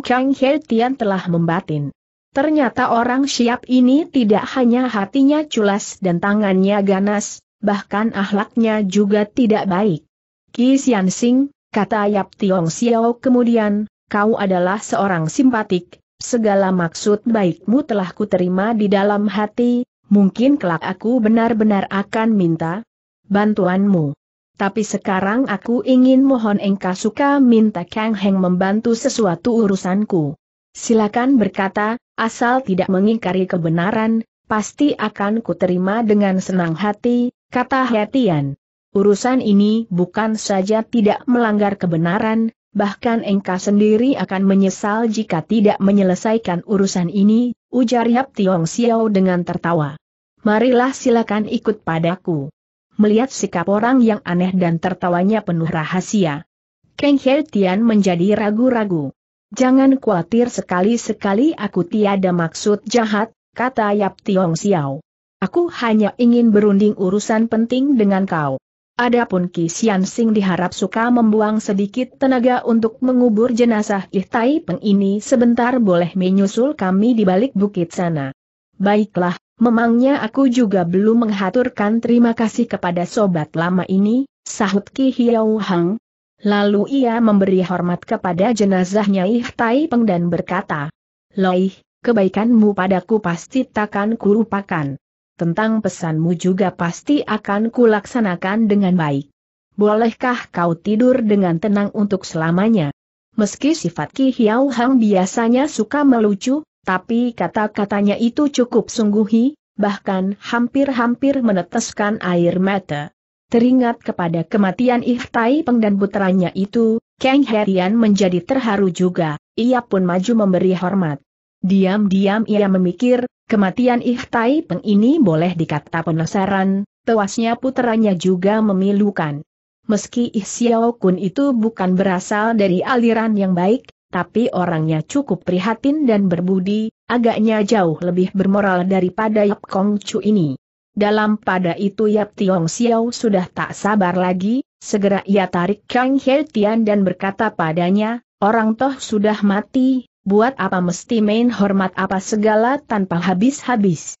Kang He Tian telah membatin. Ternyata orang siap ini tidak hanya hatinya culas dan tangannya ganas, bahkan ahlaknya juga tidak baik. Ki Sian Sing, kata Yap Tiong Xiao kemudian, kau adalah seorang simpatik, segala maksud baikmu telah kuterima di dalam hati, mungkin kelak aku benar-benar akan minta bantuanmu. Tapi sekarang aku ingin mohon engkau suka minta Kang Heng membantu sesuatu urusanku. Silakan berkata, asal tidak mengingkari kebenaran, pasti akan kuterima dengan senang hati, kata Hetian. Urusan ini bukan saja tidak melanggar kebenaran, bahkan engkau sendiri akan menyesal jika tidak menyelesaikan urusan ini, ujar Yap Tiong Xiao dengan tertawa. Marilah silakan ikut padaku. Melihat sikap orang yang aneh dan tertawanya penuh rahasia. Kang Hetian menjadi ragu-ragu. Jangan khawatir sekali-sekali aku tiada maksud jahat, kata Yap Tiong Xiao. Aku hanya ingin berunding urusan penting dengan kau. Adapun Ki Sian Sing diharap suka membuang sedikit tenaga untuk mengubur jenazah Ih Tai Peng ini sebentar boleh menyusul kami di balik bukit sana. Baiklah, memangnya aku juga belum menghaturkan terima kasih kepada sobat lama ini, sahut Ki Hiao Hang, Lalu ia memberi hormat kepada jenazahnya Ih Tai Peng dan berkata, Loih, kebaikanmu padaku pasti takkan kulupakan. Tentang pesanmu juga pasti akan kulaksanakan dengan baik. Bolehkah kau tidur dengan tenang untuk selamanya? Meski sifat Ki Hiao Hang biasanya suka melucu, tapi kata-katanya itu cukup sungguhi, bahkan hampir-hampir meneteskan air mata. Teringat kepada kematian Ihtai Peng dan putranya itu, Kang Herian menjadi terharu juga, ia pun maju memberi hormat. Diam-diam ia memikir, kematian Ihtai Peng ini boleh dikata penasaran, tewasnya putranya juga memilukan. Meski Ih Xiao Kun itu bukan berasal dari aliran yang baik, tapi orangnya cukup prihatin dan berbudi, agaknya jauh lebih bermoral daripada Yap Kong Chu ini. Dalam pada itu Yap Tiong Xiao sudah tak sabar lagi, segera ia tarik Kang He Tian dan berkata padanya, orang toh sudah mati, buat apa mesti main hormat apa segala tanpa habis-habis.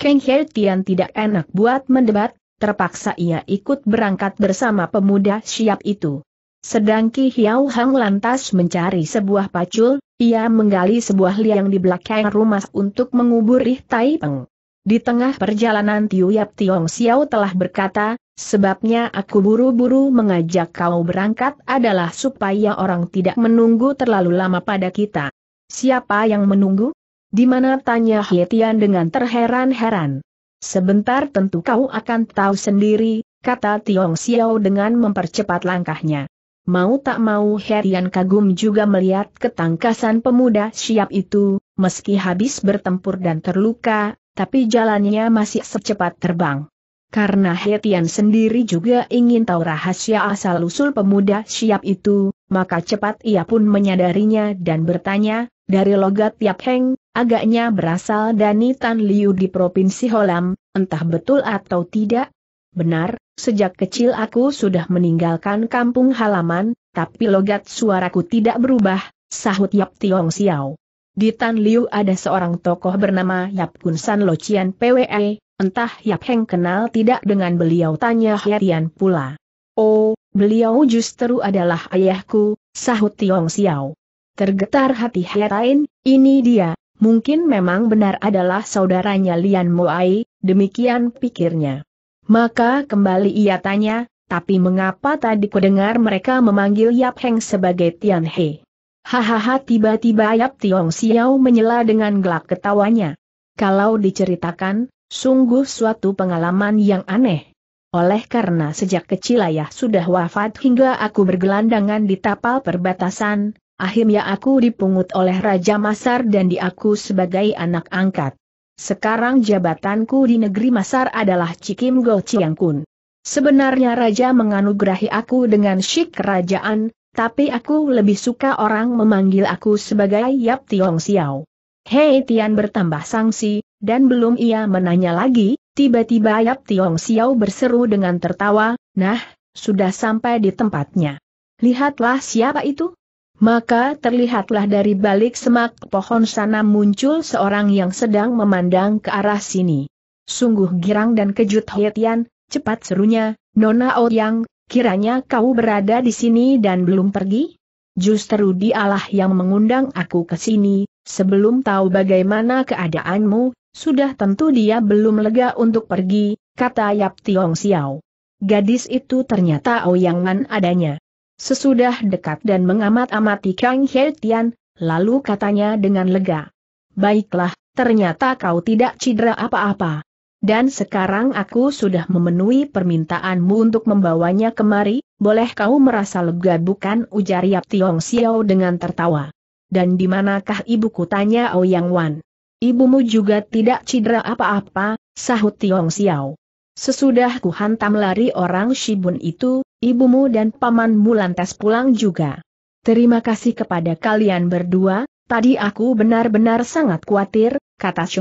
Kang He Tian tidak enak buat mendebat, terpaksa ia ikut berangkat bersama pemuda siap itu. Sedang Ki Hiao Hang lantas mencari sebuah pacul, ia menggali sebuah liang di belakang rumah untuk mengubur Tai Peng. Di tengah perjalanan Tiu Yap Tiong Xiao telah berkata, sebabnya aku buru-buru mengajak kau berangkat adalah supaya orang tidak menunggu terlalu lama pada kita. Siapa yang menunggu? Di mana tanya Hietian dengan terheran-heran. Sebentar tentu kau akan tahu sendiri, kata Tiong Xiao dengan mempercepat langkahnya. Mau tak mau Herian kagum juga melihat ketangkasan pemuda siap itu, meski habis bertempur dan terluka, tapi jalannya masih secepat terbang. Karena Hetian sendiri juga ingin tahu rahasia asal-usul pemuda siap itu, maka cepat ia pun menyadarinya dan bertanya, dari logat Yap Heng, agaknya berasal dari Tan Liu di Provinsi Holam, entah betul atau tidak. Benar, sejak kecil aku sudah meninggalkan kampung halaman, tapi logat suaraku tidak berubah, sahut Yap Tiong Xiao. Di Tan Liu ada seorang tokoh bernama Yap Kun San Lo Chian PWE, entah Yap Heng kenal tidak dengan beliau tanya Herian pula. Oh, beliau justru adalah ayahku, sahut Tiong Xiao. Tergetar hati Herain, ini dia, mungkin memang benar adalah saudaranya Lian Moai, demikian pikirnya. Maka kembali ia tanya, tapi mengapa tadi kudengar mereka memanggil Yap Heng sebagai Tian He? Hahaha tiba-tiba Yap Tiong Xiao menyela dengan gelak ketawanya. Kalau diceritakan, sungguh suatu pengalaman yang aneh. Oleh karena sejak kecil ayah sudah wafat hingga aku bergelandangan di tapal perbatasan, akhirnya aku dipungut oleh Raja Masar dan diaku sebagai anak angkat. Sekarang jabatanku di negeri Masar adalah Cikim Go Chiang Kun. Sebenarnya Raja menganugerahi aku dengan syik kerajaan, tapi aku lebih suka orang memanggil aku sebagai Yap Tiong Xiao. Hei Tian bertambah sangsi, dan belum ia menanya lagi, tiba-tiba Yap Tiong Xiao berseru dengan tertawa, nah, sudah sampai di tempatnya. Lihatlah siapa itu? Maka terlihatlah dari balik semak pohon sana muncul seorang yang sedang memandang ke arah sini. Sungguh girang dan kejut Hei Tian, cepat serunya, Nona Ouyang, Kiranya kau berada di sini dan belum pergi? Justru dialah yang mengundang aku ke sini, sebelum tahu bagaimana keadaanmu, sudah tentu dia belum lega untuk pergi, kata Yap Tiong Xiao. Gadis itu ternyata Oyangan adanya. Sesudah dekat dan mengamat-amati Kang He Tian, lalu katanya dengan lega. Baiklah, ternyata kau tidak cedera apa-apa. Dan sekarang aku sudah memenuhi permintaanmu untuk membawanya kemari, boleh kau merasa lega bukan ujar Yap Tiong Xiao dengan tertawa. Dan di manakah ibuku tanya Ouyang Wan? Ibumu juga tidak cedera apa-apa, sahut Tiong Xiao. Sesudah ku hantam lari orang Shibun itu, ibumu dan pamanmu lantas pulang juga. Terima kasih kepada kalian berdua, tadi aku benar-benar sangat khawatir, kata si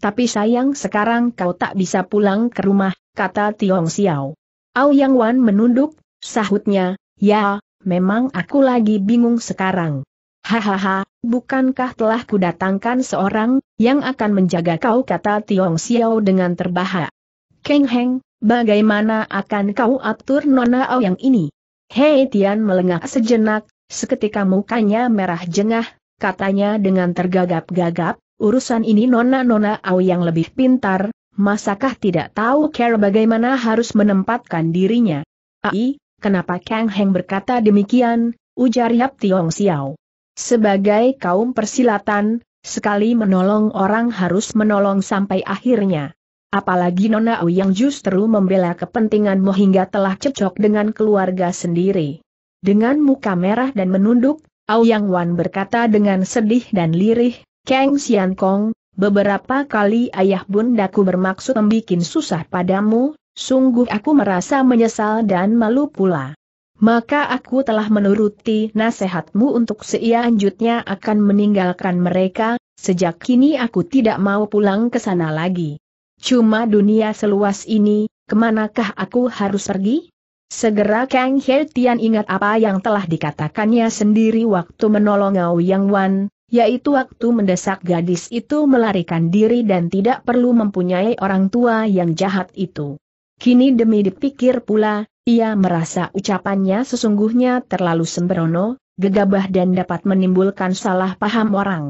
tapi sayang sekarang kau tak bisa pulang ke rumah, kata Tiong Xiao. Ao Yang Wan menunduk, sahutnya, ya, memang aku lagi bingung sekarang. Hahaha, bukankah telah kudatangkan seorang yang akan menjaga kau kata Tiong Xiao dengan terbahak. Keng Heng, bagaimana akan kau atur Nona Ao yang ini? Hei Tian melengah sejenak, seketika mukanya merah jengah, katanya dengan tergagap-gagap, urusan ini nona-nona Au yang lebih pintar, masakah tidak tahu cara bagaimana harus menempatkan dirinya? Ai, kenapa Kang Heng berkata demikian, ujar Yap Tiong Xiao. Sebagai kaum persilatan, sekali menolong orang harus menolong sampai akhirnya. Apalagi Nona Au yang justru membela kepentinganmu hingga telah cocok dengan keluarga sendiri. Dengan muka merah dan menunduk, Au Yang Wan berkata dengan sedih dan lirih, Kang Sian Kong, beberapa kali ayah bundaku bermaksud membuat susah padamu, sungguh aku merasa menyesal dan malu pula. Maka aku telah menuruti nasihatmu untuk seianjutnya akan meninggalkan mereka, sejak kini aku tidak mau pulang ke sana lagi. Cuma dunia seluas ini, kemanakah aku harus pergi? Segera Kang He Tian ingat apa yang telah dikatakannya sendiri waktu menolong Ngao Yang Wan, yaitu waktu mendesak gadis itu melarikan diri dan tidak perlu mempunyai orang tua yang jahat itu. Kini demi dipikir pula, ia merasa ucapannya sesungguhnya terlalu sembrono, gegabah dan dapat menimbulkan salah paham orang.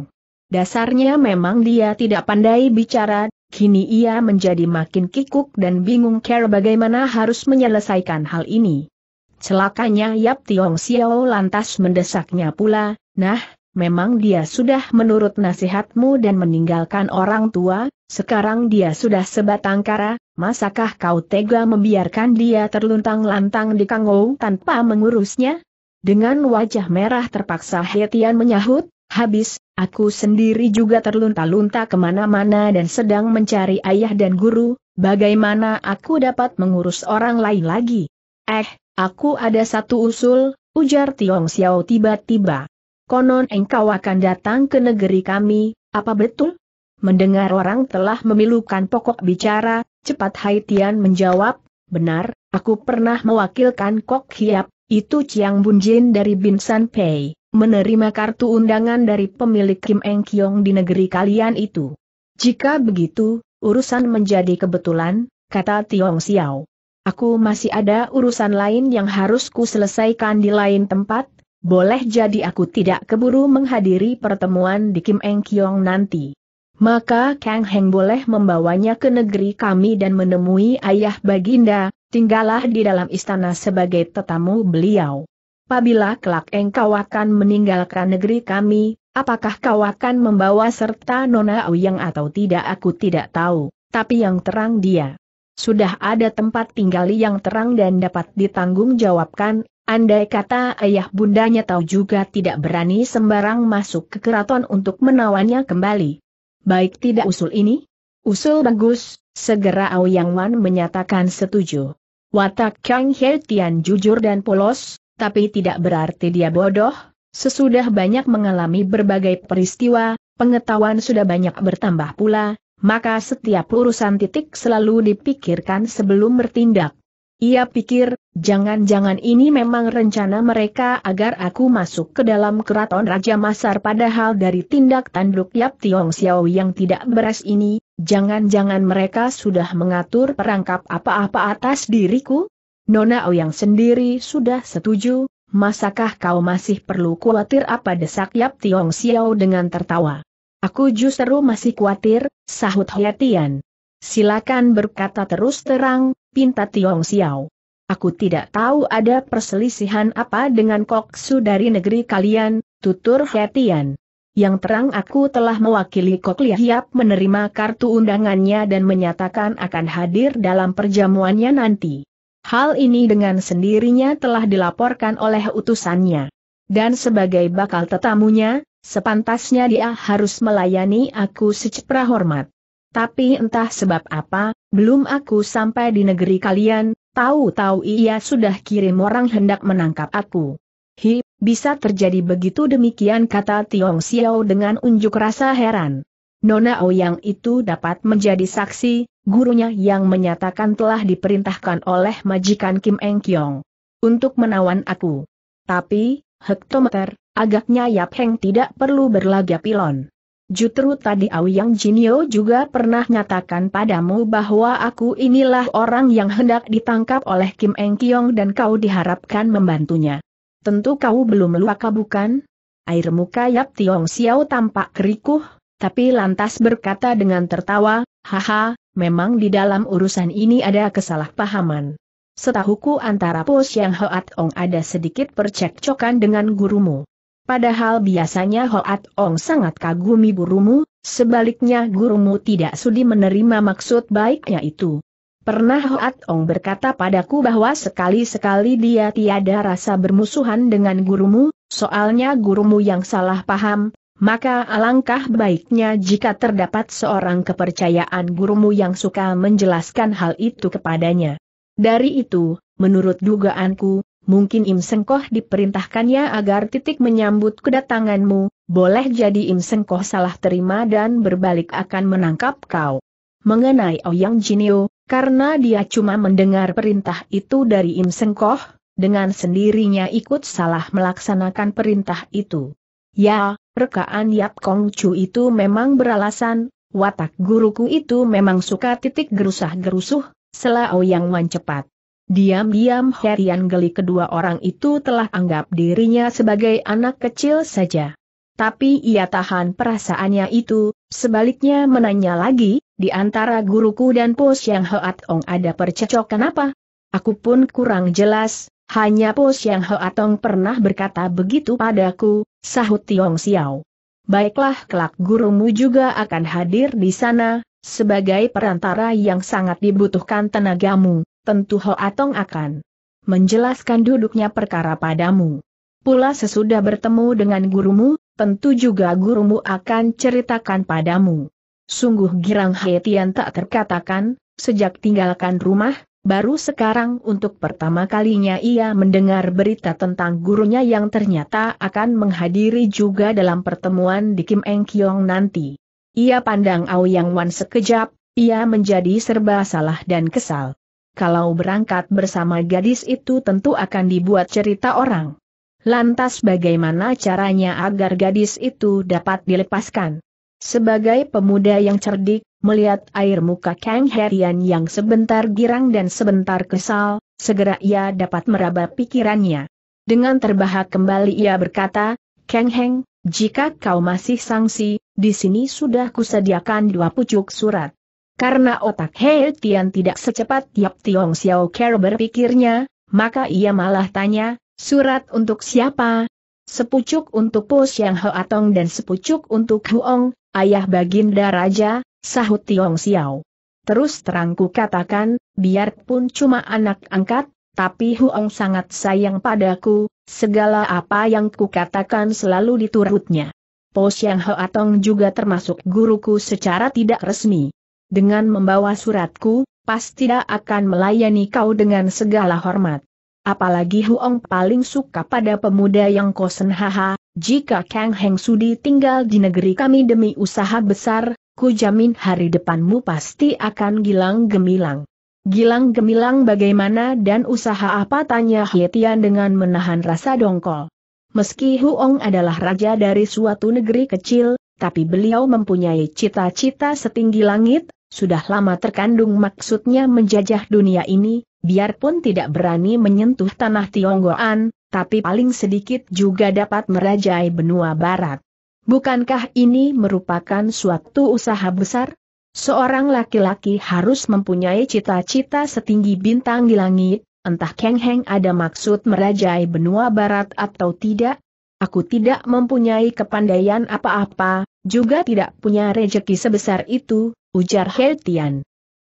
Dasarnya memang dia tidak pandai bicara, kini ia menjadi makin kikuk dan bingung care bagaimana harus menyelesaikan hal ini. Celakanya Yap Tiong Xiao lantas mendesaknya pula, nah, memang dia sudah menurut nasihatmu dan meninggalkan orang tua, sekarang dia sudah sebatang kara, masakah kau tega membiarkan dia terluntang-lantang di Kangou tanpa mengurusnya? Dengan wajah merah terpaksa Hetian menyahut, habis, aku sendiri juga terlunta-lunta kemana-mana dan sedang mencari ayah dan guru, bagaimana aku dapat mengurus orang lain lagi? Eh, aku ada satu usul, ujar Tiong Xiao tiba-tiba konon engkau akan datang ke negeri kami, apa betul? Mendengar orang telah memilukan pokok bicara, cepat Haitian menjawab, benar, aku pernah mewakilkan Kok Hiap, itu Chiang Bunjin dari Binsan Pei, menerima kartu undangan dari pemilik Kim Eng Kiong di negeri kalian itu. Jika begitu, urusan menjadi kebetulan, kata Tiong Xiao. Aku masih ada urusan lain yang harus ku selesaikan di lain tempat, boleh jadi aku tidak keburu menghadiri pertemuan di Kim Eng Kiong nanti. Maka Kang Heng boleh membawanya ke negeri kami dan menemui ayah baginda, tinggallah di dalam istana sebagai tetamu beliau. Apabila kelak engkau akan meninggalkan negeri kami, apakah kau akan membawa serta Nona Auyang atau tidak aku tidak tahu, tapi yang terang dia. Sudah ada tempat tinggali yang terang dan dapat ditanggung jawabkan, Andai kata ayah bundanya tahu juga tidak berani sembarang masuk ke keraton untuk menawannya kembali. Baik tidak usul ini? Usul bagus, segera Aoyang Wan menyatakan setuju. Watak Kang He Tian jujur dan polos, tapi tidak berarti dia bodoh, sesudah banyak mengalami berbagai peristiwa, pengetahuan sudah banyak bertambah pula, maka setiap urusan titik selalu dipikirkan sebelum bertindak. Ia pikir, jangan-jangan ini memang rencana mereka agar aku masuk ke dalam keraton Raja Masar padahal dari tindak tanduk Yap Tiong Xiao yang tidak beres ini, jangan-jangan mereka sudah mengatur perangkap apa-apa atas diriku? Nona yang sendiri sudah setuju, masakah kau masih perlu khawatir apa desak Yap Tiong Xiao dengan tertawa? Aku justru masih khawatir, sahut Tian. Silakan berkata terus terang, pinta Tiong Xiao. Aku tidak tahu ada perselisihan apa dengan koksu dari negeri kalian, tutur Hetian. Yang terang aku telah mewakili Kok Liahiap menerima kartu undangannya dan menyatakan akan hadir dalam perjamuannya nanti. Hal ini dengan sendirinya telah dilaporkan oleh utusannya. Dan sebagai bakal tetamunya, sepantasnya dia harus melayani aku secepra hormat. Tapi entah sebab apa, belum aku sampai di negeri kalian, tahu-tahu ia sudah kirim orang hendak menangkap aku. Hi, bisa terjadi begitu demikian kata Tiong Xiao dengan unjuk rasa heran. Nona Ouyang itu dapat menjadi saksi, gurunya yang menyatakan telah diperintahkan oleh majikan Kim Eng Kiong untuk menawan aku. Tapi, hektometer, agaknya Yap Heng tidak perlu berlagak pilon. Jutru tadi awi yang Jinio juga pernah nyatakan padamu bahwa aku inilah orang yang hendak ditangkap oleh Kim Eng Kiong dan kau diharapkan membantunya. Tentu kau belum luaka bukan? Air muka Yap Tiong Xiao tampak kerikuh, tapi lantas berkata dengan tertawa, Haha, memang di dalam urusan ini ada kesalahpahaman. Setahuku antara Po Xiang Hoat Ong ada sedikit percekcokan dengan gurumu. Padahal biasanya Hoat Ong sangat kagumi gurumu, sebaliknya gurumu tidak sudi menerima maksud baiknya itu. Pernah Hoat Ong berkata padaku bahwa sekali-sekali dia tiada rasa bermusuhan dengan gurumu, soalnya gurumu yang salah paham, maka alangkah baiknya jika terdapat seorang kepercayaan gurumu yang suka menjelaskan hal itu kepadanya. Dari itu, menurut dugaanku, mungkin Im Sengkoh diperintahkannya agar titik menyambut kedatanganmu, boleh jadi Im Sengkoh salah terima dan berbalik akan menangkap kau. Mengenai Ouyang oh Jinio, karena dia cuma mendengar perintah itu dari Im Sengkoh, dengan sendirinya ikut salah melaksanakan perintah itu. Ya, rekaan Yap Kong Chu itu memang beralasan, watak guruku itu memang suka titik gerusah-gerusuh, sela oh Yang Wan cepat. Diam-diam Herian geli kedua orang itu telah anggap dirinya sebagai anak kecil saja. Tapi ia tahan perasaannya itu, sebaliknya menanya lagi, di antara guruku dan pos Yang Hoat Ong ada percecokan apa? Aku pun kurang jelas, hanya pos Yang Hoatong pernah berkata begitu padaku, sahut Tiong Xiao. Baiklah kelak gurumu juga akan hadir di sana, sebagai perantara yang sangat dibutuhkan tenagamu, tentu Hoatong akan menjelaskan duduknya perkara padamu. Pula sesudah bertemu dengan gurumu, tentu juga gurumu akan ceritakan padamu. Sungguh girang Haetian tak terkatakan, sejak tinggalkan rumah, baru sekarang untuk pertama kalinya ia mendengar berita tentang gurunya yang ternyata akan menghadiri juga dalam pertemuan di Kim Eng Kiong nanti. Ia pandang Ao Yang Wan sekejap, ia menjadi serba salah dan kesal kalau berangkat bersama gadis itu tentu akan dibuat cerita orang. Lantas bagaimana caranya agar gadis itu dapat dilepaskan? Sebagai pemuda yang cerdik, melihat air muka Kang Herian yang sebentar girang dan sebentar kesal, segera ia dapat meraba pikirannya. Dengan terbahak kembali ia berkata, Kang Heng, jika kau masih sangsi, di sini sudah kusediakan dua pucuk surat. Karena otak Hei Tian tidak secepat Yap Tiong Xiao Ker berpikirnya, maka ia malah tanya, surat untuk siapa? Sepucuk untuk Po Siang Ho Atong dan sepucuk untuk Huong, ayah baginda raja, sahut Tiong Xiao. Terus terangku katakan, biarpun cuma anak angkat, tapi Huong sangat sayang padaku, segala apa yang ku katakan selalu diturutnya. Po Siang Ho Atong juga termasuk guruku secara tidak resmi. Dengan membawa suratku, pasti tidak akan melayani kau dengan segala hormat. Apalagi Huong paling suka pada pemuda yang kosen haha, jika Kang Heng Sudi tinggal di negeri kami demi usaha besar, ku jamin hari depanmu pasti akan gilang gemilang. Gilang gemilang bagaimana dan usaha apa tanya Hietian dengan menahan rasa dongkol. Meski Huong adalah raja dari suatu negeri kecil, tapi beliau mempunyai cita-cita setinggi langit, sudah lama terkandung maksudnya menjajah dunia ini, biarpun tidak berani menyentuh tanah Tionggoan, tapi paling sedikit juga dapat merajai benua barat. Bukankah ini merupakan suatu usaha besar? Seorang laki-laki harus mempunyai cita-cita setinggi bintang di langit, entah Kang Heng ada maksud merajai benua barat atau tidak? Aku tidak mempunyai kepandaian apa-apa, juga tidak punya rejeki sebesar itu, ujar He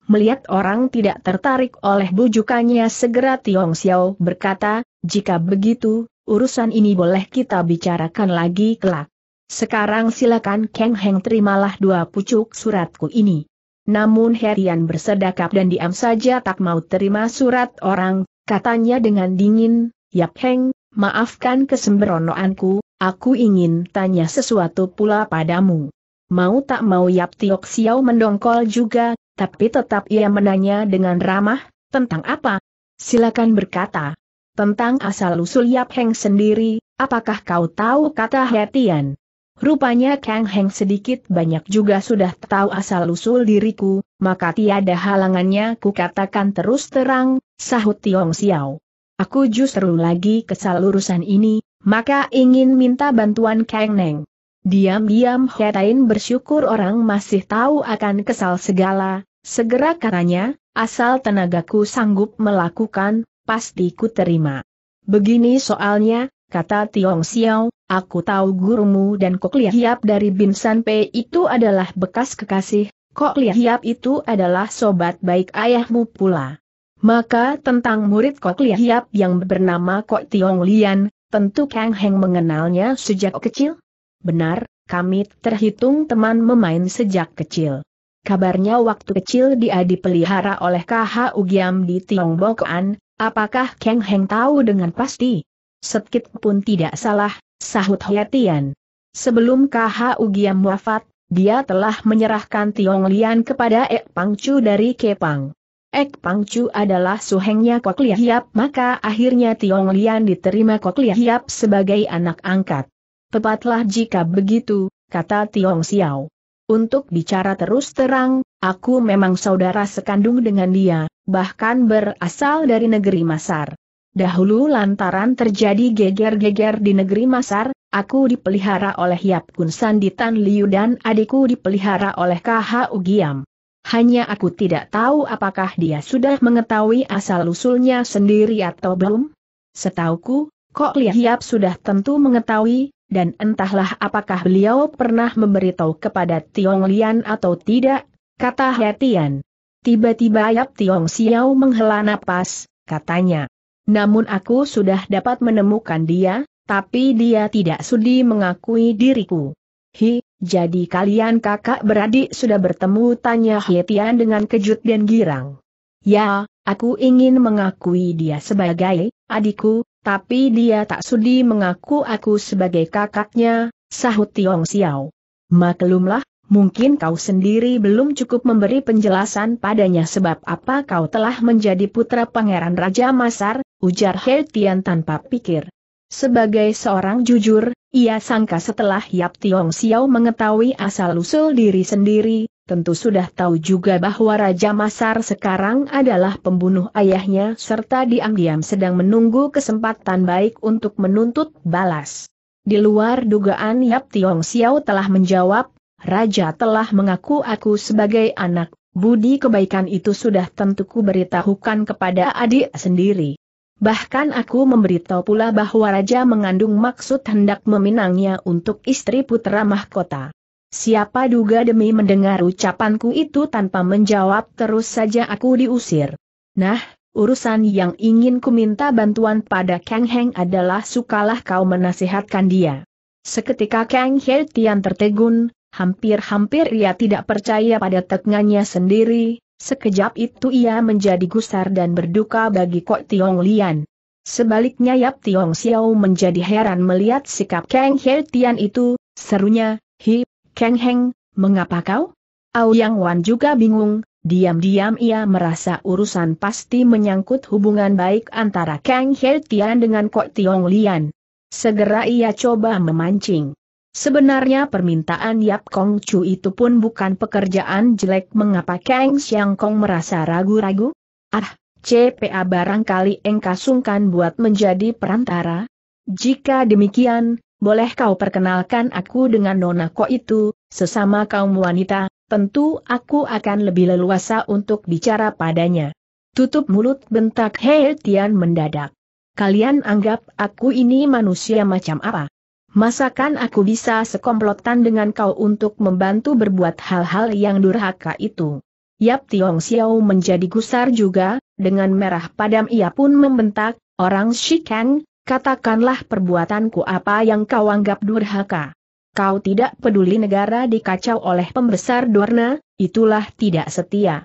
Melihat orang tidak tertarik oleh bujukannya segera Tiong Xiao berkata, jika begitu, urusan ini boleh kita bicarakan lagi kelak. Sekarang silakan Kang Heng terimalah dua pucuk suratku ini. Namun Herian bersedekap dan diam saja tak mau terima surat orang, katanya dengan dingin, Yap Heng, maafkan kesembronoanku, aku ingin tanya sesuatu pula padamu. Mau tak mau Yap Tiok Xiao mendongkol juga, tapi tetap ia menanya dengan ramah, tentang apa? Silakan berkata. Tentang asal-usul Yap Heng sendiri, apakah kau tahu kata Hetian? Rupanya Kang Heng sedikit banyak juga sudah tahu asal-usul diriku, maka tiada halangannya ku katakan terus terang, sahut Tiong Xiao. Aku justru lagi kesal urusan ini, maka ingin minta bantuan Kang Neng. Diam-diam Hetain bersyukur orang masih tahu akan kesal segala, segera katanya, asal tenagaku sanggup melakukan, pasti ku terima. Begini soalnya, kata Tiong Xiao, aku tahu gurumu dan Kok Hiap dari Binsan Pei itu adalah bekas kekasih, Kok Hiap itu adalah sobat baik ayahmu pula. Maka tentang murid Kok Lihiap yang bernama Kok Tiong Lian, tentu Kang Heng mengenalnya sejak kecil, Benar, kami terhitung teman memain sejak kecil. Kabarnya waktu kecil dia dipelihara oleh KH Ugiam di Tiongbokan, apakah Kang Heng tahu dengan pasti? Sedikit pun tidak salah, sahut Hoetian. Sebelum KH Ugiam wafat, dia telah menyerahkan Tiong Lian kepada Ek Pangcu dari Kepang. Ek Pangcu adalah suhengnya Kok Liahiap maka akhirnya Tiong Lian diterima Kok Liahiap sebagai anak angkat. Tepatlah jika begitu, kata Tiong Xiao. Untuk bicara terus terang, aku memang saudara sekandung dengan dia, bahkan berasal dari negeri Masar. Dahulu lantaran terjadi geger-geger di negeri Masar, aku dipelihara oleh Yap Kun San di Tan Liu dan adikku dipelihara oleh KH Ugiam. Hanya aku tidak tahu apakah dia sudah mengetahui asal-usulnya sendiri atau belum. Setauku, Kok Li Hiap sudah tentu mengetahui, dan entahlah apakah beliau pernah memberitahu kepada Tiong Lian atau tidak, kata Hetian. Tiba-tiba Yap Tiong Xiao menghela napas, katanya. Namun aku sudah dapat menemukan dia, tapi dia tidak sudi mengakui diriku. Hi, jadi kalian kakak beradik sudah bertemu tanya Hetian dengan kejut dan girang. Ya, aku ingin mengakui dia sebagai adikku, tapi dia tak sudi mengaku aku sebagai kakaknya, sahut Tiong Xiao. Maklumlah, mungkin kau sendiri belum cukup memberi penjelasan padanya sebab apa kau telah menjadi putra pangeran Raja Masar, ujar He Tian tanpa pikir. Sebagai seorang jujur, ia sangka setelah Yap Tiong Xiao mengetahui asal-usul diri sendiri, tentu sudah tahu juga bahwa Raja Masar sekarang adalah pembunuh ayahnya serta diam-diam sedang menunggu kesempatan baik untuk menuntut balas. Di luar dugaan Yap Tiong Xiao telah menjawab, Raja telah mengaku aku sebagai anak, budi kebaikan itu sudah tentu ku beritahukan kepada adik sendiri. Bahkan aku memberitahu pula bahwa raja mengandung maksud hendak meminangnya untuk istri putra mahkota. Siapa duga demi mendengar ucapanku itu tanpa menjawab terus saja aku diusir. Nah, urusan yang ingin ku minta bantuan pada Kang Heng adalah sukalah kau menasihatkan dia. Seketika Kang He Tian tertegun, hampir-hampir ia tidak percaya pada tekngannya sendiri, sekejap itu ia menjadi gusar dan berduka bagi Kok Tiong Lian. Sebaliknya Yap Tiong Xiao menjadi heran melihat sikap Kang He Tian itu, serunya, Hi, Kang Heng, mengapa kau? Ao Yang Wan juga bingung, diam-diam ia merasa urusan pasti menyangkut hubungan baik antara Kang He Tian dengan Kok Tiong Lian. Segera ia coba memancing. Sebenarnya permintaan Yap Kong Chu itu pun bukan pekerjaan jelek mengapa Kang Xiang Kong merasa ragu-ragu? Ah, CPA barangkali engkau sungkan buat menjadi perantara? Jika demikian, boleh kau perkenalkan aku dengan Nona Ko itu, sesama kaum wanita, tentu aku akan lebih leluasa untuk bicara padanya. Tutup mulut bentak Hei Tian mendadak. Kalian anggap aku ini manusia macam apa? Masakan aku bisa sekomplotan dengan kau untuk membantu berbuat hal-hal yang durhaka itu? Yap Tiong Xiao menjadi gusar juga, dengan merah padam ia pun membentak, orang Shikang, Katakanlah perbuatanku apa yang kau anggap durhaka. Kau tidak peduli negara dikacau oleh pembesar Dorna, itulah tidak setia.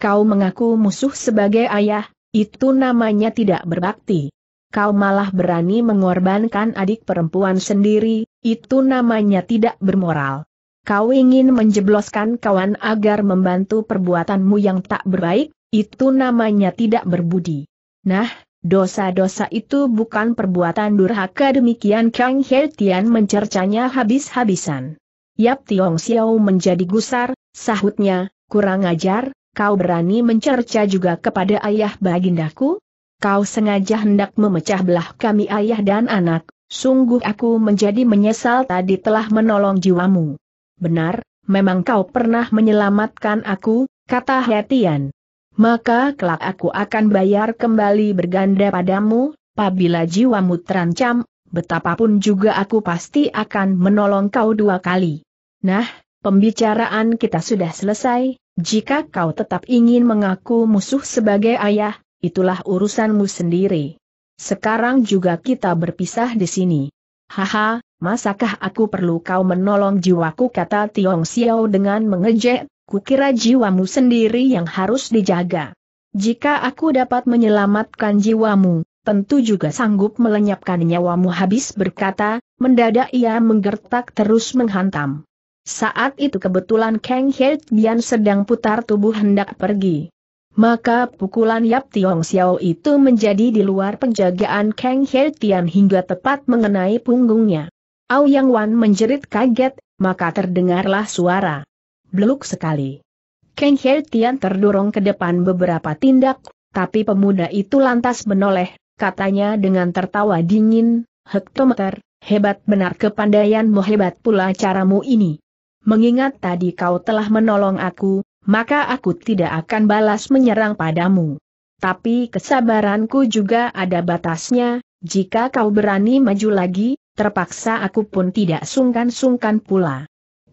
Kau mengaku musuh sebagai ayah, itu namanya tidak berbakti. Kau malah berani mengorbankan adik perempuan sendiri, itu namanya tidak bermoral. Kau ingin menjebloskan kawan agar membantu perbuatanmu yang tak berbaik, itu namanya tidak berbudi. Nah, Dosa-dosa itu bukan perbuatan durhaka demikian Kang He Tian mencercanya habis-habisan. Yap Tiong Xiao menjadi gusar, sahutnya, kurang ajar, kau berani mencerca juga kepada ayah bagindaku? Kau sengaja hendak memecah belah kami ayah dan anak, sungguh aku menjadi menyesal tadi telah menolong jiwamu. Benar, memang kau pernah menyelamatkan aku, kata Tian maka kelak aku akan bayar kembali berganda padamu, apabila jiwamu terancam, betapapun juga aku pasti akan menolong kau dua kali. Nah, pembicaraan kita sudah selesai, jika kau tetap ingin mengaku musuh sebagai ayah, itulah urusanmu sendiri. Sekarang juga kita berpisah di sini. Haha, masakah aku perlu kau menolong jiwaku kata Tiong Xiao dengan mengejek, kukira jiwamu sendiri yang harus dijaga. Jika aku dapat menyelamatkan jiwamu, tentu juga sanggup melenyapkan nyawamu habis berkata, mendadak ia menggertak terus menghantam. Saat itu kebetulan Kang He Bian sedang putar tubuh hendak pergi. Maka pukulan Yap Tiong Xiao itu menjadi di luar penjagaan Kang He Tian hingga tepat mengenai punggungnya. Ao Yang Wan menjerit kaget, maka terdengarlah suara. Beluk sekali. Kang He Tian terdorong ke depan beberapa tindak, tapi pemuda itu lantas menoleh, katanya dengan tertawa dingin, hektometer, hebat benar kepandaianmu hebat pula caramu ini. Mengingat tadi kau telah menolong aku, maka aku tidak akan balas menyerang padamu. Tapi kesabaranku juga ada batasnya, jika kau berani maju lagi, terpaksa aku pun tidak sungkan-sungkan pula.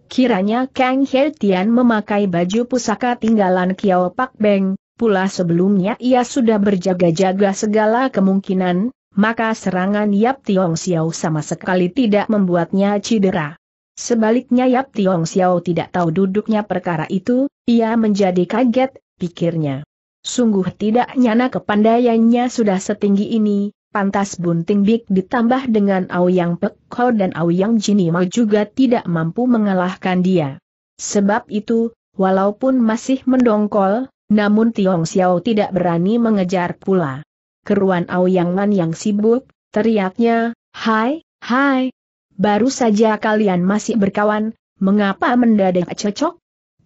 Kiranya Kang He Tian memakai baju pusaka tinggalan Kiao Pak Beng, pula sebelumnya ia sudah berjaga-jaga segala kemungkinan, maka serangan Yap Tiong Xiao sama sekali tidak membuatnya cedera. Sebaliknya Yap Tiong Xiao tidak tahu duduknya perkara itu, ia menjadi kaget, pikirnya. Sungguh tidak nyana kepandaiannya sudah setinggi ini, Pantas Bunting Big ditambah dengan Aoyang Yang Pekho dan Aoyang Jini juga tidak mampu mengalahkan dia. Sebab itu, walaupun masih mendongkol, namun Tiong Xiao tidak berani mengejar pula. Keruan Aoyang Man yang sibuk, teriaknya, Hai, hai, baru saja kalian masih berkawan, mengapa mendadak cocok?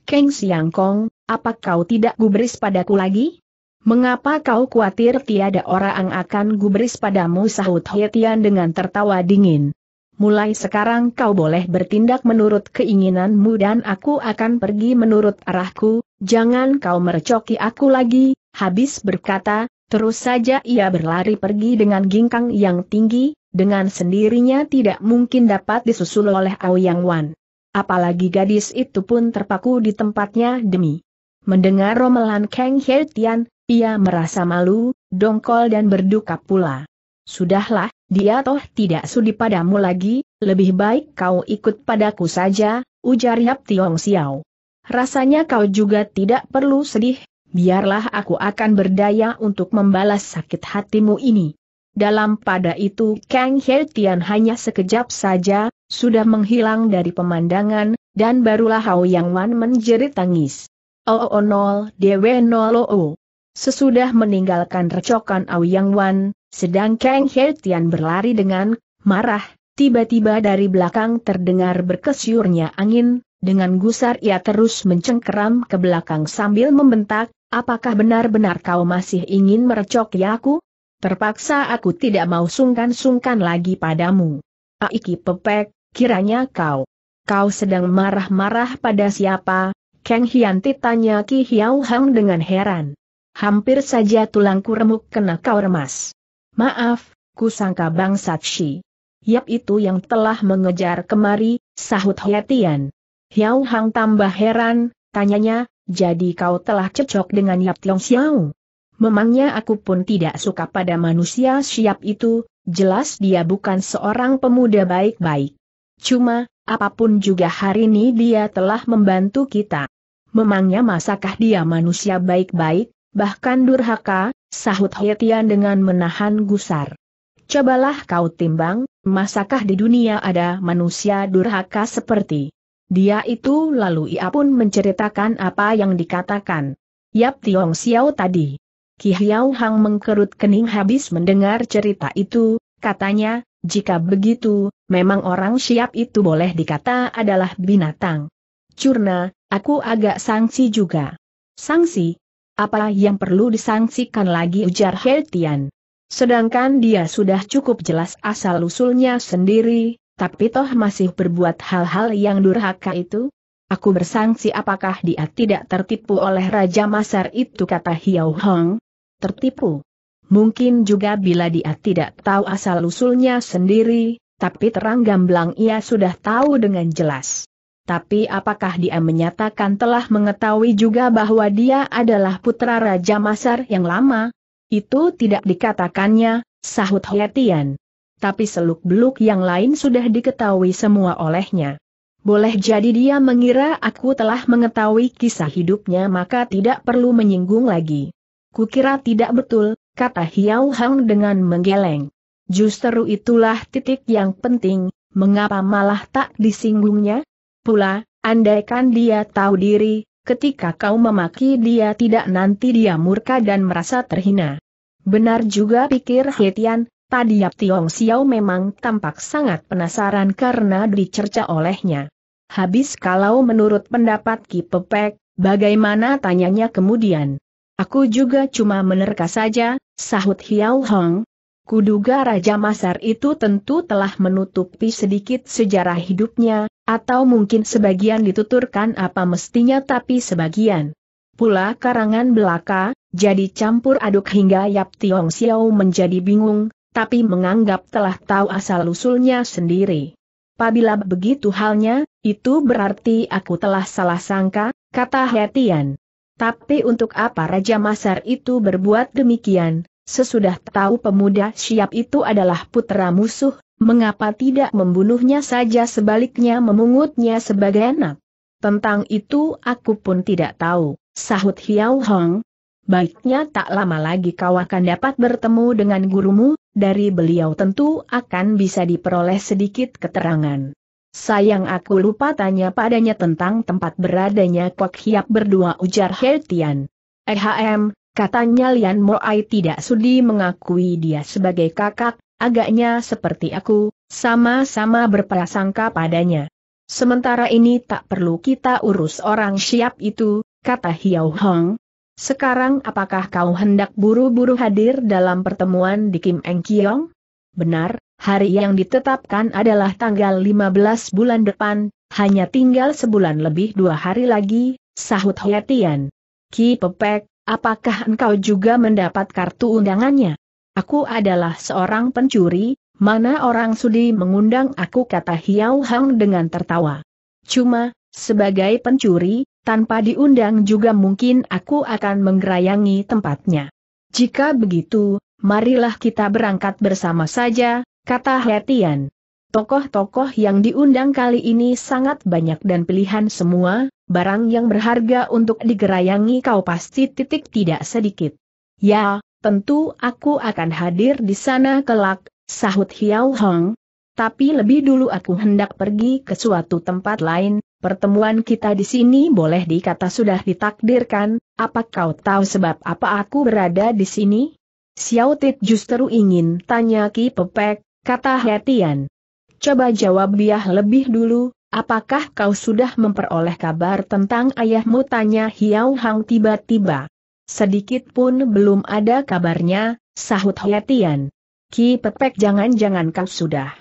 Keng Siang Kong, apa kau tidak gubris padaku lagi? Mengapa kau khawatir tiada orang akan gubris padamu sahut Hetian dengan tertawa dingin. Mulai sekarang kau boleh bertindak menurut keinginanmu dan aku akan pergi menurut arahku, jangan kau mercoki aku lagi, habis berkata, terus saja ia berlari pergi dengan gingkang yang tinggi, dengan sendirinya tidak mungkin dapat disusul oleh Aoyang Wan. Apalagi gadis itu pun terpaku di tempatnya demi. Mendengar romelan Kang Hetian, ia merasa malu, dongkol dan berduka pula. Sudahlah, dia toh tidak sudi padamu lagi, lebih baik kau ikut padaku saja, ujar Yap Tiong Xiao. Rasanya kau juga tidak perlu sedih, biarlah aku akan berdaya untuk membalas sakit hatimu ini. Dalam pada itu Kang He Tian hanya sekejap saja, sudah menghilang dari pemandangan, dan barulah Hao Yang Wan menjerit tangis. Oh, oh, oh nol, dewe nol oh, oh. Sesudah meninggalkan recokan Aoyang Wan, sedang Kang He berlari dengan marah, tiba-tiba dari belakang terdengar berkesyurnya angin, dengan gusar ia terus mencengkeram ke belakang sambil membentak, apakah benar-benar kau masih ingin merecok ya aku? Terpaksa aku tidak mau sungkan-sungkan lagi padamu. Aiki pepek, kiranya kau. Kau sedang marah-marah pada siapa? Kang Hian tanya Ki Hiao Hang dengan heran hampir saja tulangku remuk kena kau remas. Maaf, kusangka bangsat Shi. Yap itu yang telah mengejar kemari, sahut Hiatian. Hiao Hang tambah heran, tanyanya, jadi kau telah cocok dengan Yap Tiong Xiao. Memangnya aku pun tidak suka pada manusia siap itu, jelas dia bukan seorang pemuda baik-baik. Cuma, apapun juga hari ini dia telah membantu kita. Memangnya masakah dia manusia baik-baik? bahkan durhaka, sahut Hetian dengan menahan gusar. Cobalah kau timbang, masakah di dunia ada manusia durhaka seperti dia itu lalu ia pun menceritakan apa yang dikatakan. Yap Tiong Xiao tadi. Ki Hiao Hang mengkerut kening habis mendengar cerita itu, katanya, jika begitu, memang orang siap itu boleh dikata adalah binatang. Curna, aku agak sangsi juga. Sangsi, apa yang perlu disangsikan lagi ujar Heltian. Sedangkan dia sudah cukup jelas asal-usulnya sendiri, tapi toh masih berbuat hal-hal yang durhaka itu? Aku bersangsi apakah dia tidak tertipu oleh Raja Masar itu kata Hiao Hong? Tertipu. Mungkin juga bila dia tidak tahu asal-usulnya sendiri, tapi terang gamblang ia sudah tahu dengan jelas tapi apakah dia menyatakan telah mengetahui juga bahwa dia adalah putra Raja Masar yang lama? Itu tidak dikatakannya, sahut Hoetian. Tapi seluk-beluk yang lain sudah diketahui semua olehnya. Boleh jadi dia mengira aku telah mengetahui kisah hidupnya maka tidak perlu menyinggung lagi. Kukira tidak betul, kata Hiau Hang dengan menggeleng. Justru itulah titik yang penting, mengapa malah tak disinggungnya? Pula, andaikan dia tahu diri, ketika kau memaki dia tidak nanti dia murka dan merasa terhina. Benar juga pikir Hetian, tadi Yap Tiong Xiao memang tampak sangat penasaran karena dicerca olehnya. Habis kalau menurut pendapat Ki Pepek, bagaimana tanyanya kemudian? Aku juga cuma menerka saja, sahut Hiao Hong. Kuduga Raja Masar itu tentu telah menutupi sedikit sejarah hidupnya, atau mungkin sebagian dituturkan apa mestinya tapi sebagian. Pula karangan belaka, jadi campur aduk hingga Yap Tiong Xiao menjadi bingung, tapi menganggap telah tahu asal-usulnya sendiri. Pabila begitu halnya, itu berarti aku telah salah sangka, kata Hetian. Tapi untuk apa Raja Masar itu berbuat demikian, sesudah tahu pemuda siap itu adalah putra musuh, Mengapa tidak membunuhnya saja sebaliknya memungutnya sebagai anak? Tentang itu aku pun tidak tahu, sahut Hiao Hong. Baiknya tak lama lagi kau akan dapat bertemu dengan gurumu, dari beliau tentu akan bisa diperoleh sedikit keterangan. Sayang aku lupa tanya padanya tentang tempat beradanya Kok Hiap berdua ujar He Tian. EHM, katanya Lian Moai tidak sudi mengakui dia sebagai kakak, agaknya seperti aku, sama-sama berprasangka padanya. Sementara ini tak perlu kita urus orang siap itu, kata Hiao Hong. Sekarang apakah kau hendak buru-buru hadir dalam pertemuan di Kim Eng Kiong? Benar, hari yang ditetapkan adalah tanggal 15 bulan depan, hanya tinggal sebulan lebih dua hari lagi, sahut Hoetian. Ki Pepek, apakah engkau juga mendapat kartu undangannya? Aku adalah seorang pencuri, mana orang sudi mengundang aku kata Hiau Hang dengan tertawa. Cuma, sebagai pencuri, tanpa diundang juga mungkin aku akan menggerayangi tempatnya. Jika begitu, marilah kita berangkat bersama saja, kata Hetian. Tokoh-tokoh yang diundang kali ini sangat banyak dan pilihan semua, barang yang berharga untuk digerayangi kau pasti titik tidak sedikit. Ya, Tentu aku akan hadir di sana kelak, sahut Hiao Hong. Tapi lebih dulu aku hendak pergi ke suatu tempat lain, pertemuan kita di sini boleh dikata sudah ditakdirkan, apa kau tahu sebab apa aku berada di sini? Xiao Tit justru ingin tanya Ki Pepek, kata Hetian. Coba jawab dia lebih dulu, apakah kau sudah memperoleh kabar tentang ayahmu tanya Hiao Hang tiba-tiba. Sedikit pun belum ada kabarnya, sahut Hoetian. Ki Pepek jangan-jangan kau sudah.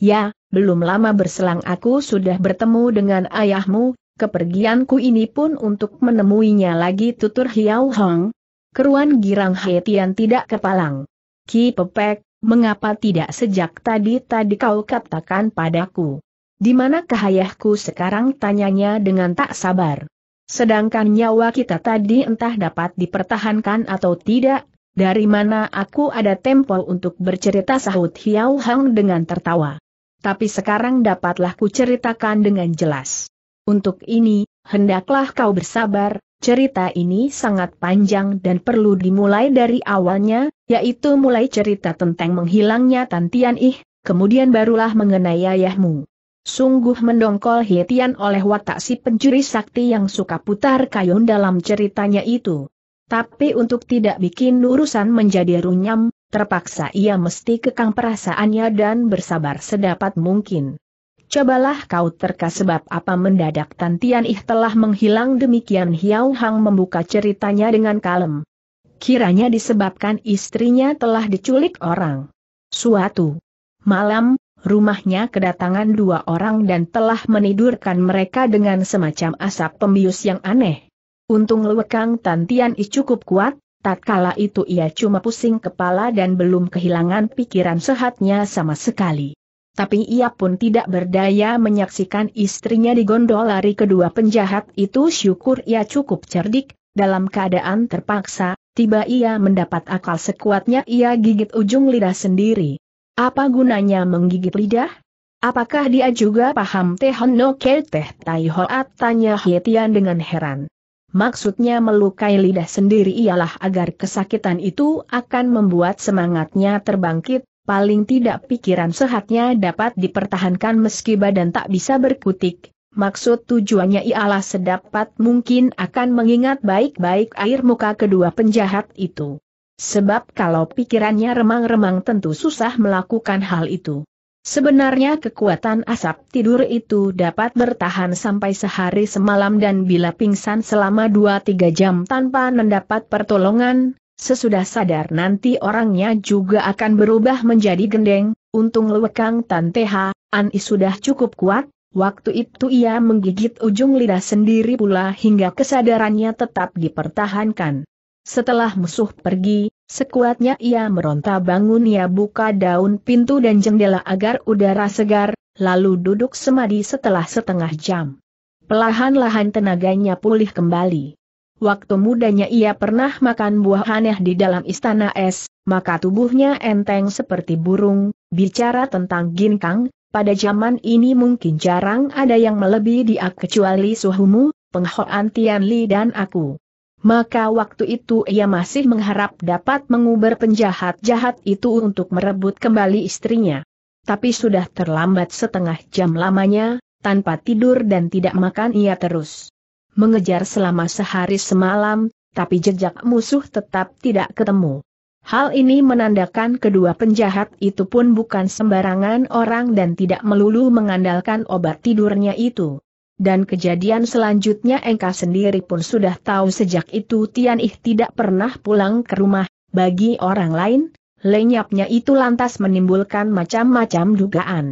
Ya, belum lama berselang aku sudah bertemu dengan ayahmu, kepergianku ini pun untuk menemuinya lagi tutur Hiao Hong. Keruan girang Hoetian tidak kepalang. Ki Pepek, mengapa tidak sejak tadi-tadi kau katakan padaku? Di manakah ayahku sekarang tanyanya dengan tak sabar. Sedangkan nyawa kita tadi entah dapat dipertahankan atau tidak, dari mana aku ada tempo untuk bercerita sahut Hiau Hang dengan tertawa. Tapi sekarang dapatlah kuceritakan dengan jelas. Untuk ini, hendaklah kau bersabar, cerita ini sangat panjang dan perlu dimulai dari awalnya, yaitu mulai cerita tentang menghilangnya Tantian Ih, kemudian barulah mengenai ayahmu. Sungguh mendongkol Hitian oleh watak si pencuri sakti yang suka putar kayun dalam ceritanya itu. Tapi untuk tidak bikin urusan menjadi runyam, terpaksa ia mesti kekang perasaannya dan bersabar sedapat mungkin. Cobalah kau terka sebab apa mendadak Tan Tian Ih telah menghilang demikian Hiao Hang membuka ceritanya dengan kalem. Kiranya disebabkan istrinya telah diculik orang. Suatu malam, rumahnya kedatangan dua orang dan telah menidurkan mereka dengan semacam asap pembius yang aneh. Untung Lewekang Tantian I cukup kuat, Tak kala itu ia cuma pusing kepala dan belum kehilangan pikiran sehatnya sama sekali. Tapi ia pun tidak berdaya menyaksikan istrinya digondol lari kedua penjahat itu syukur ia cukup cerdik, dalam keadaan terpaksa, tiba ia mendapat akal sekuatnya ia gigit ujung lidah sendiri. Apa gunanya menggigit lidah? Apakah dia juga paham Tehon no ke teh tai hoat tanya Hietian dengan heran. Maksudnya melukai lidah sendiri ialah agar kesakitan itu akan membuat semangatnya terbangkit, paling tidak pikiran sehatnya dapat dipertahankan meski badan tak bisa berkutik, Maksud tujuannya ialah sedapat mungkin akan mengingat baik-baik air muka kedua penjahat itu. Sebab kalau pikirannya remang-remang tentu susah melakukan hal itu. Sebenarnya kekuatan asap tidur itu dapat bertahan sampai sehari semalam dan bila pingsan selama 2-3 jam tanpa mendapat pertolongan, sesudah sadar nanti orangnya juga akan berubah menjadi gendeng, untung lewekang Ha, Ani sudah cukup kuat, waktu itu ia menggigit ujung lidah sendiri pula hingga kesadarannya tetap dipertahankan. Setelah musuh pergi, sekuatnya ia meronta bangun ia buka daun pintu dan jendela agar udara segar, lalu duduk semadi setelah setengah jam. Pelahan-lahan tenaganya pulih kembali. Waktu mudanya ia pernah makan buah aneh di dalam istana es, maka tubuhnya enteng seperti burung, bicara tentang ginkang, pada zaman ini mungkin jarang ada yang melebihi dia kecuali suhumu, penghoan Tian Li dan aku. Maka waktu itu ia masih mengharap dapat menguber penjahat jahat itu untuk merebut kembali istrinya. Tapi sudah terlambat setengah jam lamanya, tanpa tidur dan tidak makan ia terus. Mengejar selama sehari semalam, tapi jejak musuh tetap tidak ketemu. Hal ini menandakan kedua penjahat itu pun bukan sembarangan orang dan tidak melulu mengandalkan obat tidurnya itu dan kejadian selanjutnya Engka sendiri pun sudah tahu sejak itu Tian Ih tidak pernah pulang ke rumah, bagi orang lain, lenyapnya itu lantas menimbulkan macam-macam dugaan.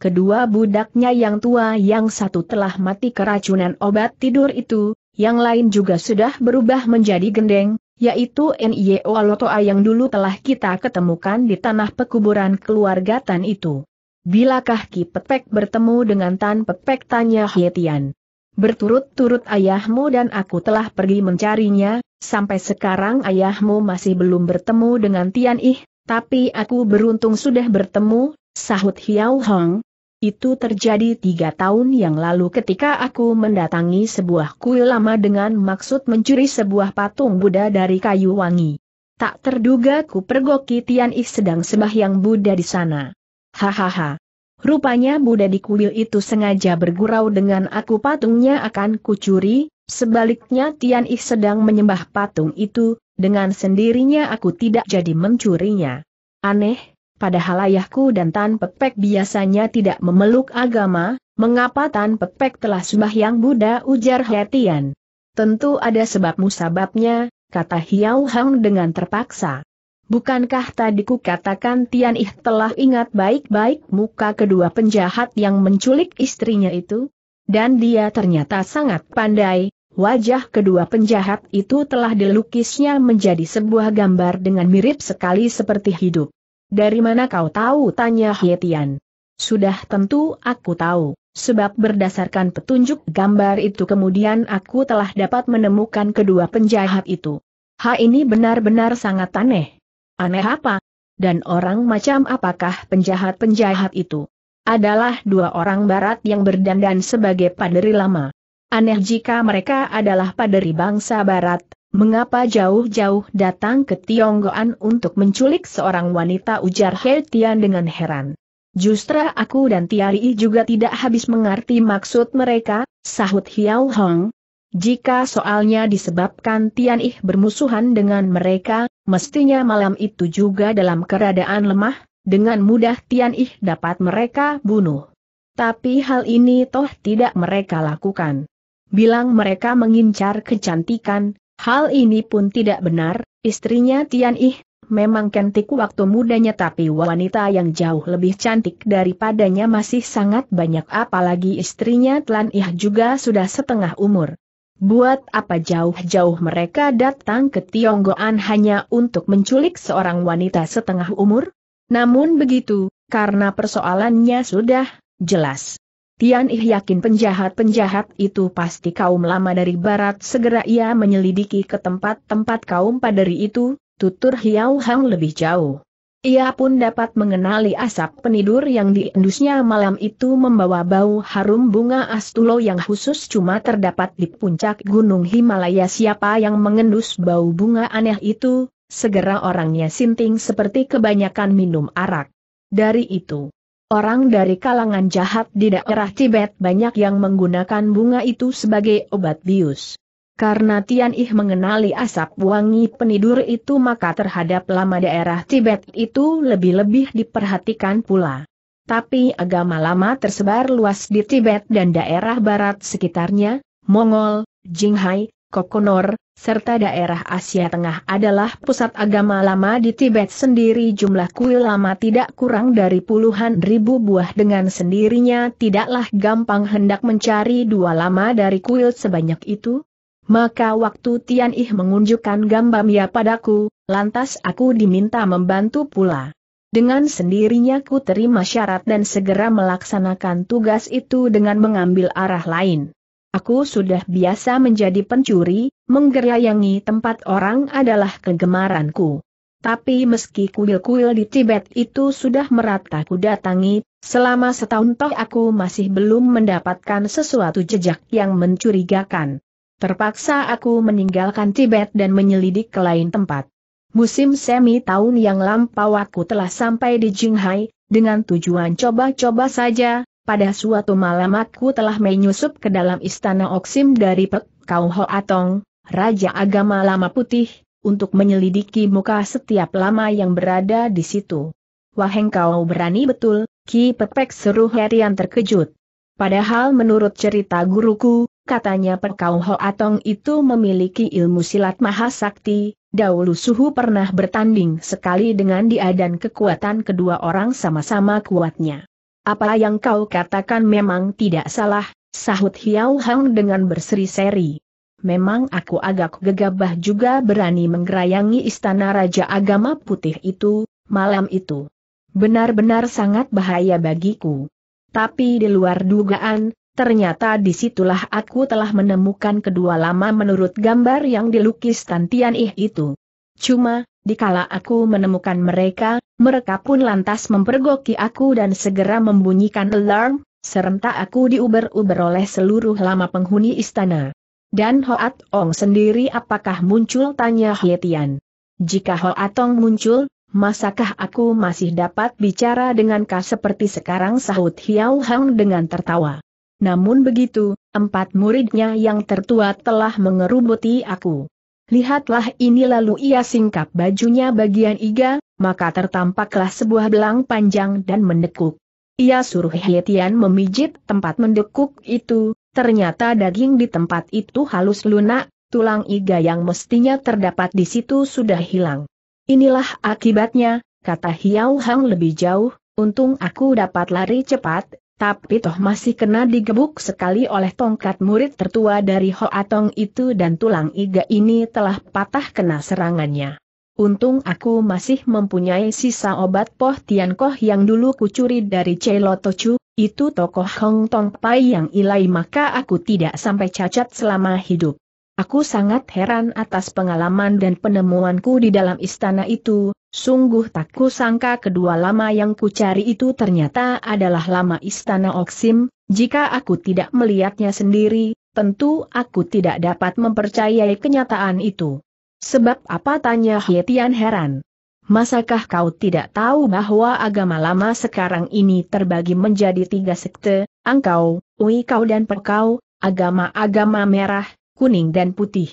Kedua budaknya yang tua yang satu telah mati keracunan obat tidur itu, yang lain juga sudah berubah menjadi gendeng, yaitu N.I.O. Alotoa yang dulu telah kita ketemukan di tanah pekuburan keluarga Tan itu. Bilakah Ki Pepek bertemu dengan Tan Pepek tanya Hietian? Berturut-turut ayahmu dan aku telah pergi mencarinya, sampai sekarang ayahmu masih belum bertemu dengan Tian Ih, tapi aku beruntung sudah bertemu, sahut Hiao Hong. Itu terjadi tiga tahun yang lalu ketika aku mendatangi sebuah kuil lama dengan maksud mencuri sebuah patung Buddha dari kayu wangi. Tak terduga ku pergoki Tian Ih sedang sembahyang Buddha di sana. Hahaha. Rupanya Buddha di kuil itu sengaja bergurau dengan aku patungnya akan kucuri, sebaliknya Tian Ih sedang menyembah patung itu, dengan sendirinya aku tidak jadi mencurinya. Aneh, padahal ayahku dan Tan Pepek biasanya tidak memeluk agama, mengapa Tan Pepek telah sembahyang Buddha ujar Hetian. Tentu ada sebab musababnya, kata Hiau Hang dengan terpaksa. Bukankah tadi kukatakan Tian Ih telah ingat baik-baik muka kedua penjahat yang menculik istrinya itu? Dan dia ternyata sangat pandai, wajah kedua penjahat itu telah dilukisnya menjadi sebuah gambar dengan mirip sekali seperti hidup. Dari mana kau tahu? tanya Hye Tian. Sudah tentu aku tahu, sebab berdasarkan petunjuk gambar itu kemudian aku telah dapat menemukan kedua penjahat itu. Hal ini benar-benar sangat aneh Aneh apa? Dan orang macam apakah penjahat-penjahat itu? Adalah dua orang barat yang berdandan sebagai paderi lama. Aneh jika mereka adalah paderi bangsa barat, mengapa jauh-jauh datang ke Tionggoan untuk menculik seorang wanita ujar He Tian dengan heran. Justru aku dan Tiari juga tidak habis mengerti maksud mereka, sahut Hiao Hong, jika soalnya disebabkan Tian Ih bermusuhan dengan mereka, mestinya malam itu juga dalam keadaan lemah, dengan mudah Tian Ih dapat mereka bunuh. Tapi hal ini toh tidak mereka lakukan. Bilang mereka mengincar kecantikan, hal ini pun tidak benar, istrinya Tian Ih memang cantik waktu mudanya tapi wanita yang jauh lebih cantik daripadanya masih sangat banyak apalagi istrinya Tian Ih juga sudah setengah umur. Buat apa jauh-jauh mereka datang ke Tionggoan hanya untuk menculik seorang wanita setengah umur? Namun begitu, karena persoalannya sudah jelas. Tian Ih yakin penjahat-penjahat itu pasti kaum lama dari barat segera ia menyelidiki ke tempat-tempat kaum padari itu, tutur Hiau Hang lebih jauh. Ia pun dapat mengenali asap penidur yang diendusnya malam itu membawa bau harum bunga astulo yang khusus cuma terdapat di puncak gunung Himalaya siapa yang mengendus bau bunga aneh itu, segera orangnya sinting seperti kebanyakan minum arak. Dari itu, orang dari kalangan jahat di daerah Tibet banyak yang menggunakan bunga itu sebagai obat bius. Karena Tian Ih mengenali asap wangi penidur itu maka terhadap lama daerah Tibet itu lebih-lebih diperhatikan pula. Tapi agama lama tersebar luas di Tibet dan daerah barat sekitarnya, Mongol, Jinghai, Kokonor, serta daerah Asia Tengah adalah pusat agama lama di Tibet sendiri jumlah kuil lama tidak kurang dari puluhan ribu buah dengan sendirinya tidaklah gampang hendak mencari dua lama dari kuil sebanyak itu, maka waktu Tian Ih mengunjukkan Mia padaku, lantas aku diminta membantu pula. Dengan sendirinya ku terima syarat dan segera melaksanakan tugas itu dengan mengambil arah lain. Aku sudah biasa menjadi pencuri, menggerayangi tempat orang adalah kegemaranku. Tapi meski kuil-kuil di Tibet itu sudah merata ku datangi, selama setahun toh aku masih belum mendapatkan sesuatu jejak yang mencurigakan. Terpaksa aku meninggalkan Tibet dan menyelidik ke lain tempat. Musim semi tahun yang lampau aku telah sampai di Jinghai, dengan tujuan coba-coba saja, pada suatu malam aku telah menyusup ke dalam istana Oksim dari Pek Kau Atong, Raja Agama Lama Putih, untuk menyelidiki muka setiap lama yang berada di situ. Wah engkau berani betul, Ki Pepek seru Herian terkejut. Padahal menurut cerita guruku, katanya Perkau Hoatong itu memiliki ilmu silat mahasakti, dahulu suhu pernah bertanding sekali dengan dia dan kekuatan kedua orang sama-sama kuatnya. Apa yang kau katakan memang tidak salah, sahut Hiau Hang dengan berseri-seri. Memang aku agak gegabah juga berani menggerayangi istana Raja Agama Putih itu, malam itu. Benar-benar sangat bahaya bagiku. Tapi di luar dugaan, Ternyata disitulah aku telah menemukan kedua lama menurut gambar yang dilukis Tantian Ih itu. Cuma, dikala aku menemukan mereka, mereka pun lantas mempergoki aku dan segera membunyikan alarm, serentak aku diuber-uber oleh seluruh lama penghuni istana. Dan Hoat Ong sendiri apakah muncul tanya Hietian. Jika Hoat Ong muncul, masakah aku masih dapat bicara dengan kau seperti sekarang sahut Hiao Hang dengan tertawa. Namun begitu, empat muridnya yang tertua telah mengerubuti aku. Lihatlah ini lalu ia singkap bajunya bagian iga, maka tertampaklah sebuah belang panjang dan mendekuk. Ia suruh Hietian memijit tempat mendekuk itu, ternyata daging di tempat itu halus lunak, tulang iga yang mestinya terdapat di situ sudah hilang. Inilah akibatnya, kata Hiau Hang lebih jauh, untung aku dapat lari cepat, tapi toh masih kena digebuk sekali oleh tongkat murid tertua dari Hoatong itu dan tulang iga ini telah patah kena serangannya. Untung aku masih mempunyai sisa obat poh Tian Koh yang dulu kucuri dari Tochu, itu tokoh Hong Tong Pai yang ilai maka aku tidak sampai cacat selama hidup. Aku sangat heran atas pengalaman dan penemuanku di dalam istana itu, sungguh tak kusangka kedua lama yang kucari itu ternyata adalah lama istana Oksim, jika aku tidak melihatnya sendiri, tentu aku tidak dapat mempercayai kenyataan itu. Sebab apa tanya Hietian heran? Masakah kau tidak tahu bahwa agama lama sekarang ini terbagi menjadi tiga sekte, angkau, uikau dan perkau, agama-agama merah, kuning dan putih.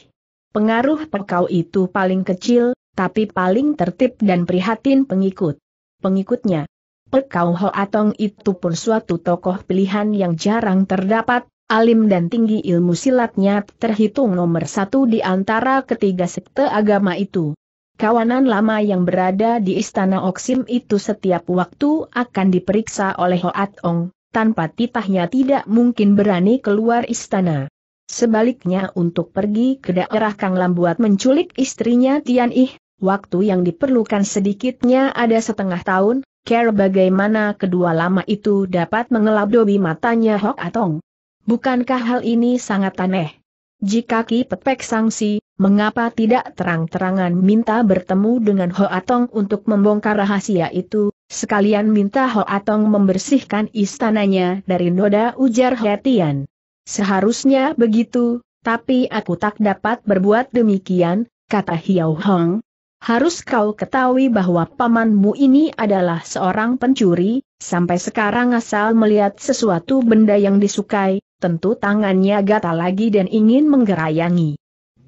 Pengaruh pekau itu paling kecil, tapi paling tertib dan prihatin pengikut. Pengikutnya, pekau Hoatong itu pun suatu tokoh pilihan yang jarang terdapat, alim dan tinggi ilmu silatnya terhitung nomor satu di antara ketiga sekte agama itu. Kawanan lama yang berada di Istana Oksim itu setiap waktu akan diperiksa oleh Hoat Ong, tanpa titahnya tidak mungkin berani keluar istana. Sebaliknya untuk pergi ke daerah Kang Lam buat menculik istrinya Tian Ih, waktu yang diperlukan sedikitnya ada setengah tahun, care bagaimana kedua lama itu dapat mengelabdobi matanya Hok Atong. Bukankah hal ini sangat aneh? Jika Ki Petpek sangsi, mengapa tidak terang-terangan minta bertemu dengan Ho Atong untuk membongkar rahasia itu, sekalian minta Ho Atong membersihkan istananya dari noda ujar Hetian. Seharusnya begitu, tapi aku tak dapat berbuat demikian, kata Hiao Hong. Harus kau ketahui bahwa pamanmu ini adalah seorang pencuri, sampai sekarang asal melihat sesuatu benda yang disukai, tentu tangannya gatal lagi dan ingin menggerayangi.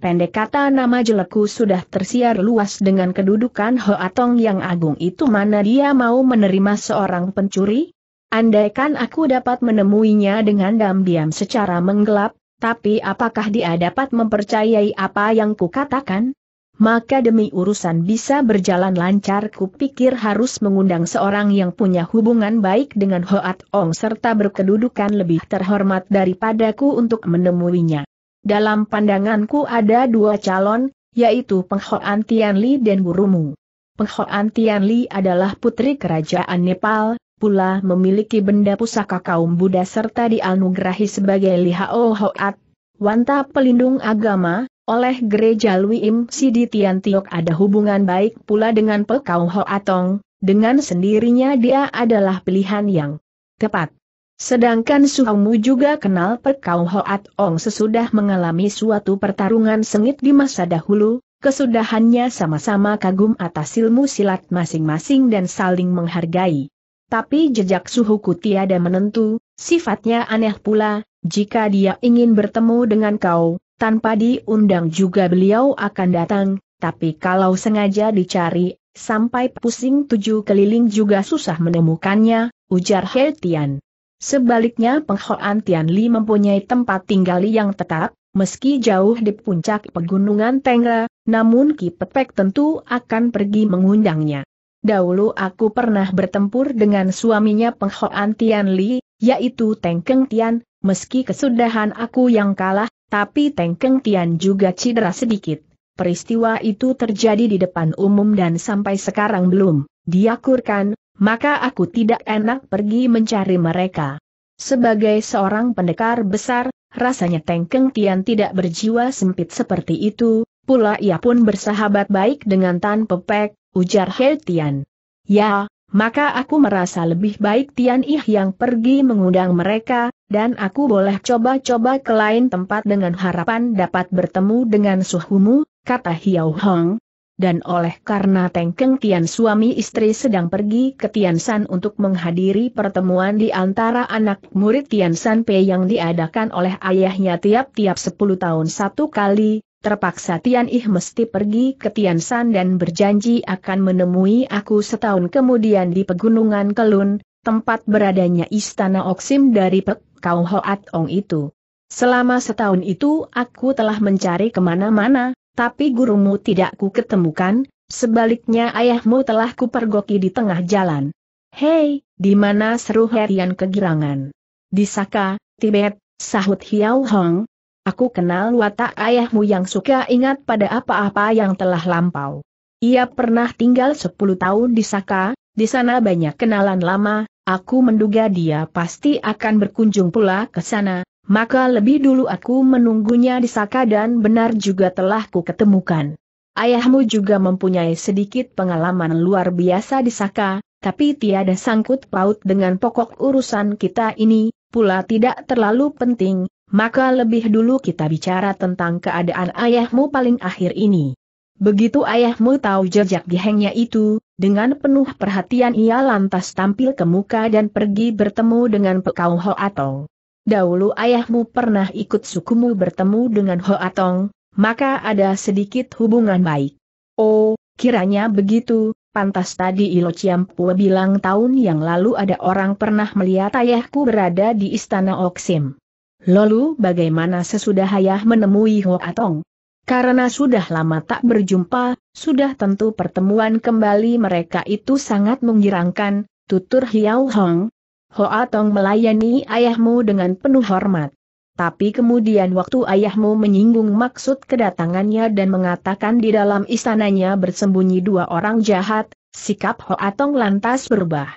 Pendek kata nama jelekku sudah tersiar luas dengan kedudukan Hoatong yang agung itu mana dia mau menerima seorang pencuri? Andaikan aku dapat menemuinya dengan diam-diam secara menggelap, tapi apakah dia dapat mempercayai apa yang kukatakan? Maka demi urusan bisa berjalan lancar kupikir harus mengundang seorang yang punya hubungan baik dengan Hoat Ong serta berkedudukan lebih terhormat daripadaku untuk menemuinya. Dalam pandanganku ada dua calon, yaitu Penghoan Tianli dan gurumu. Penghoan Tianli adalah putri kerajaan Nepal, pula memiliki benda pusaka kaum Buddha serta dianugerahi sebagai Lihao Hoat, Wanta Pelindung Agama, oleh gereja Lui Im Sidi Tian Tiok ada hubungan baik pula dengan Pekau Hoatong, dengan sendirinya dia adalah pilihan yang tepat. Sedangkan Suhamu juga kenal Pekau Hoat sesudah mengalami suatu pertarungan sengit di masa dahulu, kesudahannya sama-sama kagum atas ilmu silat masing-masing dan saling menghargai. Tapi jejak suhuku tiada menentu, sifatnya aneh pula, jika dia ingin bertemu dengan kau, tanpa diundang juga beliau akan datang, tapi kalau sengaja dicari, sampai pusing tujuh keliling juga susah menemukannya, ujar He Tian. Sebaliknya Penghoan Tian Li mempunyai tempat tinggal yang tetap, meski jauh di puncak pegunungan Tengra, namun Ki Pepek tentu akan pergi mengundangnya. Dahulu aku pernah bertempur dengan suaminya Penghoan Tian Li, yaitu Tengkeng Tian, meski kesudahan aku yang kalah, tapi Tengkeng Tian juga cedera sedikit. Peristiwa itu terjadi di depan umum dan sampai sekarang belum diakurkan, maka aku tidak enak pergi mencari mereka. Sebagai seorang pendekar besar, rasanya Tengkeng Tian tidak berjiwa sempit seperti itu, pula ia pun bersahabat baik dengan Tan Pepek, ujar He Tian. Ya, maka aku merasa lebih baik Tian Ih yang pergi mengundang mereka, dan aku boleh coba-coba ke lain tempat dengan harapan dapat bertemu dengan suhumu, kata Hiao Hong. Dan oleh karena Tengkeng Tian suami istri sedang pergi ke Tian San untuk menghadiri pertemuan di antara anak murid Tian San Pei yang diadakan oleh ayahnya tiap-tiap 10 tahun satu kali, Terpaksa Tian Ih mesti pergi ke Tian San dan berjanji akan menemui aku setahun kemudian di Pegunungan Kelun, tempat beradanya Istana Oksim dari Pek Kau Hoat Ong itu. Selama setahun itu aku telah mencari kemana-mana, tapi gurumu tidak ku ketemukan, sebaliknya ayahmu telah kupergoki di tengah jalan. Hei, di mana seru Herian kegirangan? Di Saka, Tibet, sahut Hiao Hong, Aku kenal watak ayahmu yang suka ingat pada apa-apa yang telah lampau. Ia pernah tinggal 10 tahun di Saka, di sana banyak kenalan lama, aku menduga dia pasti akan berkunjung pula ke sana, maka lebih dulu aku menunggunya di Saka dan benar juga telah ku ketemukan. Ayahmu juga mempunyai sedikit pengalaman luar biasa di Saka, tapi tiada sangkut paut dengan pokok urusan kita ini, pula tidak terlalu penting, maka lebih dulu kita bicara tentang keadaan ayahmu paling akhir ini. Begitu ayahmu tahu jejak Gehengnya itu, dengan penuh perhatian ia lantas tampil ke muka dan pergi bertemu dengan Pekau Atong. Dahulu ayahmu pernah ikut sukumu bertemu dengan Ho Atong, maka ada sedikit hubungan baik. Oh, kiranya begitu, Pantas tadi Ilo Ciampua bilang tahun yang lalu ada orang pernah melihat ayahku berada di Istana Oksim. Lalu bagaimana sesudah ayah menemui Ho Atong? Karena sudah lama tak berjumpa, sudah tentu pertemuan kembali mereka itu sangat menggirangkan, tutur Hiao Hong. Ho Atong melayani ayahmu dengan penuh hormat. Tapi kemudian waktu ayahmu menyinggung maksud kedatangannya dan mengatakan di dalam istananya bersembunyi dua orang jahat, sikap Hoatong lantas berubah.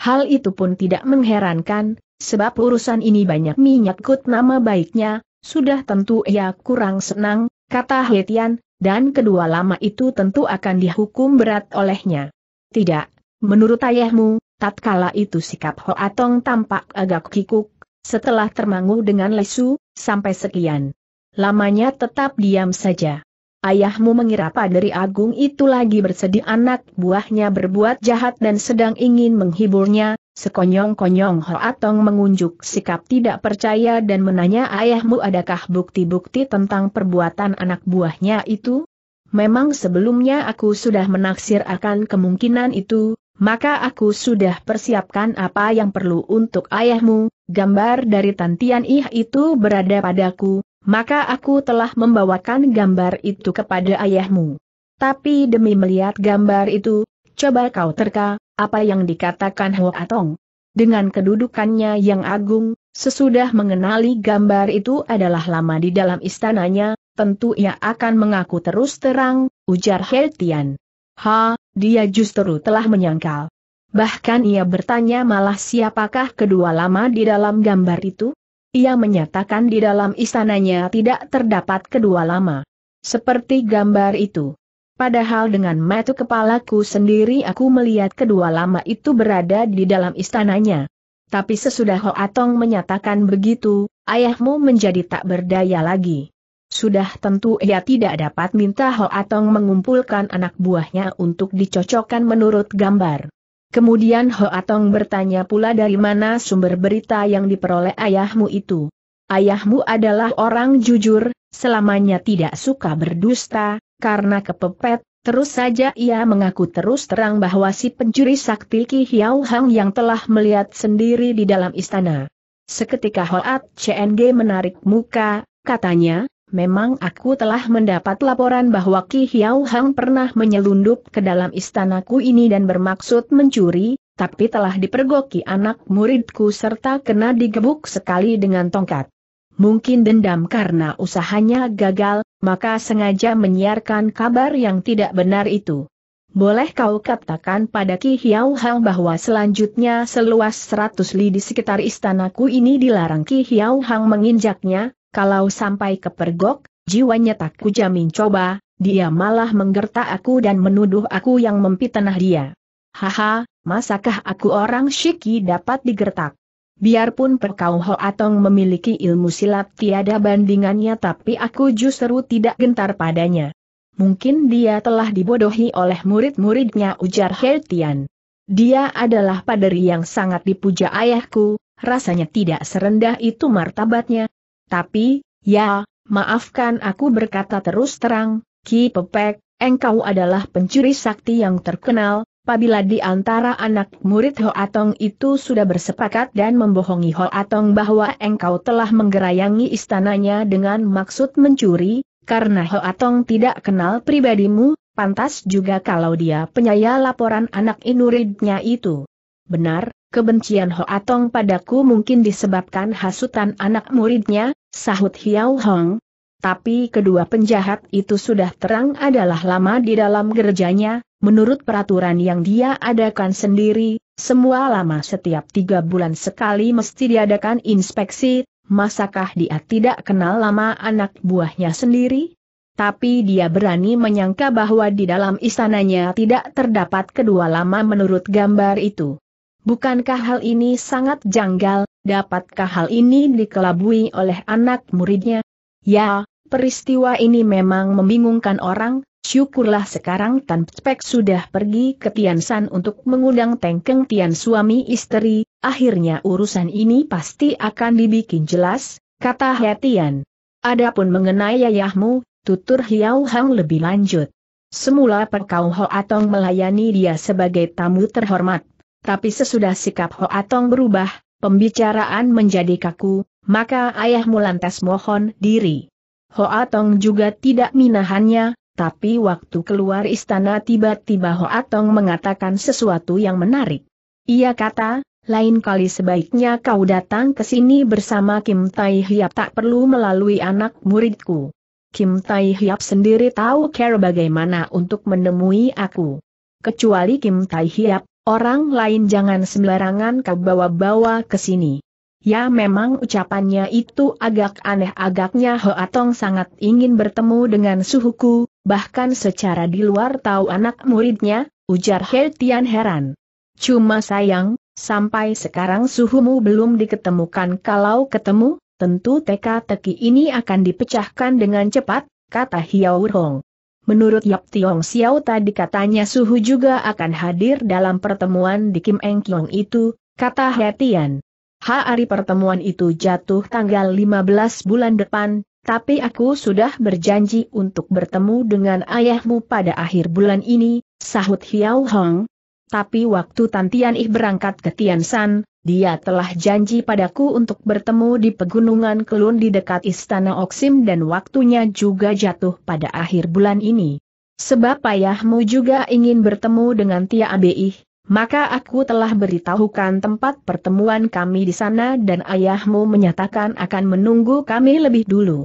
Hal itu pun tidak mengherankan, Sebab urusan ini banyak menyangkut nama baiknya, sudah tentu ia kurang senang, kata Hetian, dan kedua lama itu tentu akan dihukum berat olehnya. Tidak, menurut ayahmu, tatkala itu sikap Ho Atong tampak agak kikuk, setelah termangu dengan lesu, sampai sekian. Lamanya tetap diam saja. Ayahmu mengira Padri Agung itu lagi bersedih anak buahnya berbuat jahat dan sedang ingin menghiburnya, Sekonyong-konyong Hoatong mengunjuk sikap tidak percaya dan menanya ayahmu adakah bukti-bukti tentang perbuatan anak buahnya itu? Memang sebelumnya aku sudah menaksir akan kemungkinan itu, maka aku sudah persiapkan apa yang perlu untuk ayahmu, gambar dari Tantian Ih itu berada padaku, maka aku telah membawakan gambar itu kepada ayahmu. Tapi demi melihat gambar itu, coba kau terka, apa yang dikatakan Ho Atong. Dengan kedudukannya yang agung, sesudah mengenali gambar itu adalah lama di dalam istananya, tentu ia akan mengaku terus terang, ujar He Tian. Ha, dia justru telah menyangkal. Bahkan ia bertanya malah siapakah kedua lama di dalam gambar itu? Ia menyatakan di dalam istananya tidak terdapat kedua lama. Seperti gambar itu. Padahal dengan mata kepalaku sendiri aku melihat kedua lama itu berada di dalam istananya. Tapi sesudah Ho Atong menyatakan begitu, ayahmu menjadi tak berdaya lagi. Sudah tentu ia tidak dapat minta Ho Atong mengumpulkan anak buahnya untuk dicocokkan menurut gambar. Kemudian Ho Atong bertanya pula dari mana sumber berita yang diperoleh ayahmu itu. Ayahmu adalah orang jujur, selamanya tidak suka berdusta, karena kepepet, terus saja ia mengaku terus terang bahwa si pencuri sakti Ki Hiao Hang yang telah melihat sendiri di dalam istana. Seketika Hoat CNG menarik muka, katanya, memang aku telah mendapat laporan bahwa Ki Hiao Hang pernah menyelundup ke dalam istanaku ini dan bermaksud mencuri, tapi telah dipergoki anak muridku serta kena digebuk sekali dengan tongkat. Mungkin dendam karena usahanya gagal, maka sengaja menyiarkan kabar yang tidak benar itu. Boleh kau katakan pada Ki Hiau Hang bahwa selanjutnya seluas seratus li di sekitar istanaku ini dilarang Ki Hiau Hang menginjaknya, kalau sampai kepergok, jiwanya tak kujamin coba, dia malah menggertak aku dan menuduh aku yang memfitnah dia. Haha, masakah aku orang Shiki dapat digertak? Biarpun Perkau Atong memiliki ilmu silat tiada bandingannya tapi aku justru tidak gentar padanya. Mungkin dia telah dibodohi oleh murid-muridnya ujar Hertian. Dia adalah paderi yang sangat dipuja ayahku, rasanya tidak serendah itu martabatnya. Tapi, ya, maafkan aku berkata terus terang, Ki Pepek, engkau adalah pencuri sakti yang terkenal, apabila di antara anak murid Ho Atong itu sudah bersepakat dan membohongi Ho Atong bahwa engkau telah menggerayangi istananya dengan maksud mencuri, karena Ho Atong tidak kenal pribadimu, pantas juga kalau dia penyaya laporan anak inuridnya itu. Benar, kebencian Ho Atong padaku mungkin disebabkan hasutan anak muridnya, sahut Hiao Hong, tapi kedua penjahat itu sudah terang adalah lama di dalam gerejanya, menurut peraturan yang dia adakan sendiri, semua lama setiap tiga bulan sekali mesti diadakan inspeksi, masakah dia tidak kenal lama anak buahnya sendiri? Tapi dia berani menyangka bahwa di dalam istananya tidak terdapat kedua lama menurut gambar itu. Bukankah hal ini sangat janggal, dapatkah hal ini dikelabui oleh anak muridnya? Ya, Peristiwa ini memang membingungkan orang, syukurlah sekarang Tan Pek sudah pergi ke Tiansan untuk mengundang Tengkeng Tian suami istri, akhirnya urusan ini pasti akan dibikin jelas, kata He Tian. Adapun mengenai ayahmu, tutur Hiau Hang lebih lanjut. Semula perkau Atong melayani dia sebagai tamu terhormat, tapi sesudah sikap Ho Atong berubah, pembicaraan menjadi kaku, maka ayahmu lantas mohon diri. Hoa Tong juga tidak minahannya, tapi waktu keluar istana tiba-tiba Hoa Tong mengatakan sesuatu yang menarik. Ia kata, lain kali sebaiknya kau datang ke sini bersama Kim Tai Hiap tak perlu melalui anak muridku. Kim Tai Hiap sendiri tahu cara bagaimana untuk menemui aku. Kecuali Kim Tai Hiap, orang lain jangan sembarangan kau bawa-bawa ke sini. Ya memang ucapannya itu agak aneh agaknya Ho Atong sangat ingin bertemu dengan suhuku, bahkan secara di luar tahu anak muridnya, ujar He Tian heran. Cuma sayang, sampai sekarang suhumu belum diketemukan kalau ketemu, tentu teka-teki ini akan dipecahkan dengan cepat, kata Hiao Hong. Menurut Yap Tiong Xiao tadi katanya suhu juga akan hadir dalam pertemuan di Kim Eng Kiong itu, kata He Tian. Hari pertemuan itu jatuh tanggal 15 bulan depan, tapi aku sudah berjanji untuk bertemu dengan ayahmu pada akhir bulan ini, sahut Hiao Hong. Tapi waktu Tan Ih berangkat ke Tian dia telah janji padaku untuk bertemu di pegunungan Kelun di dekat Istana Oksim dan waktunya juga jatuh pada akhir bulan ini. Sebab ayahmu juga ingin bertemu dengan Tia Abi, maka aku telah beritahukan tempat pertemuan kami di sana dan ayahmu menyatakan akan menunggu kami lebih dulu.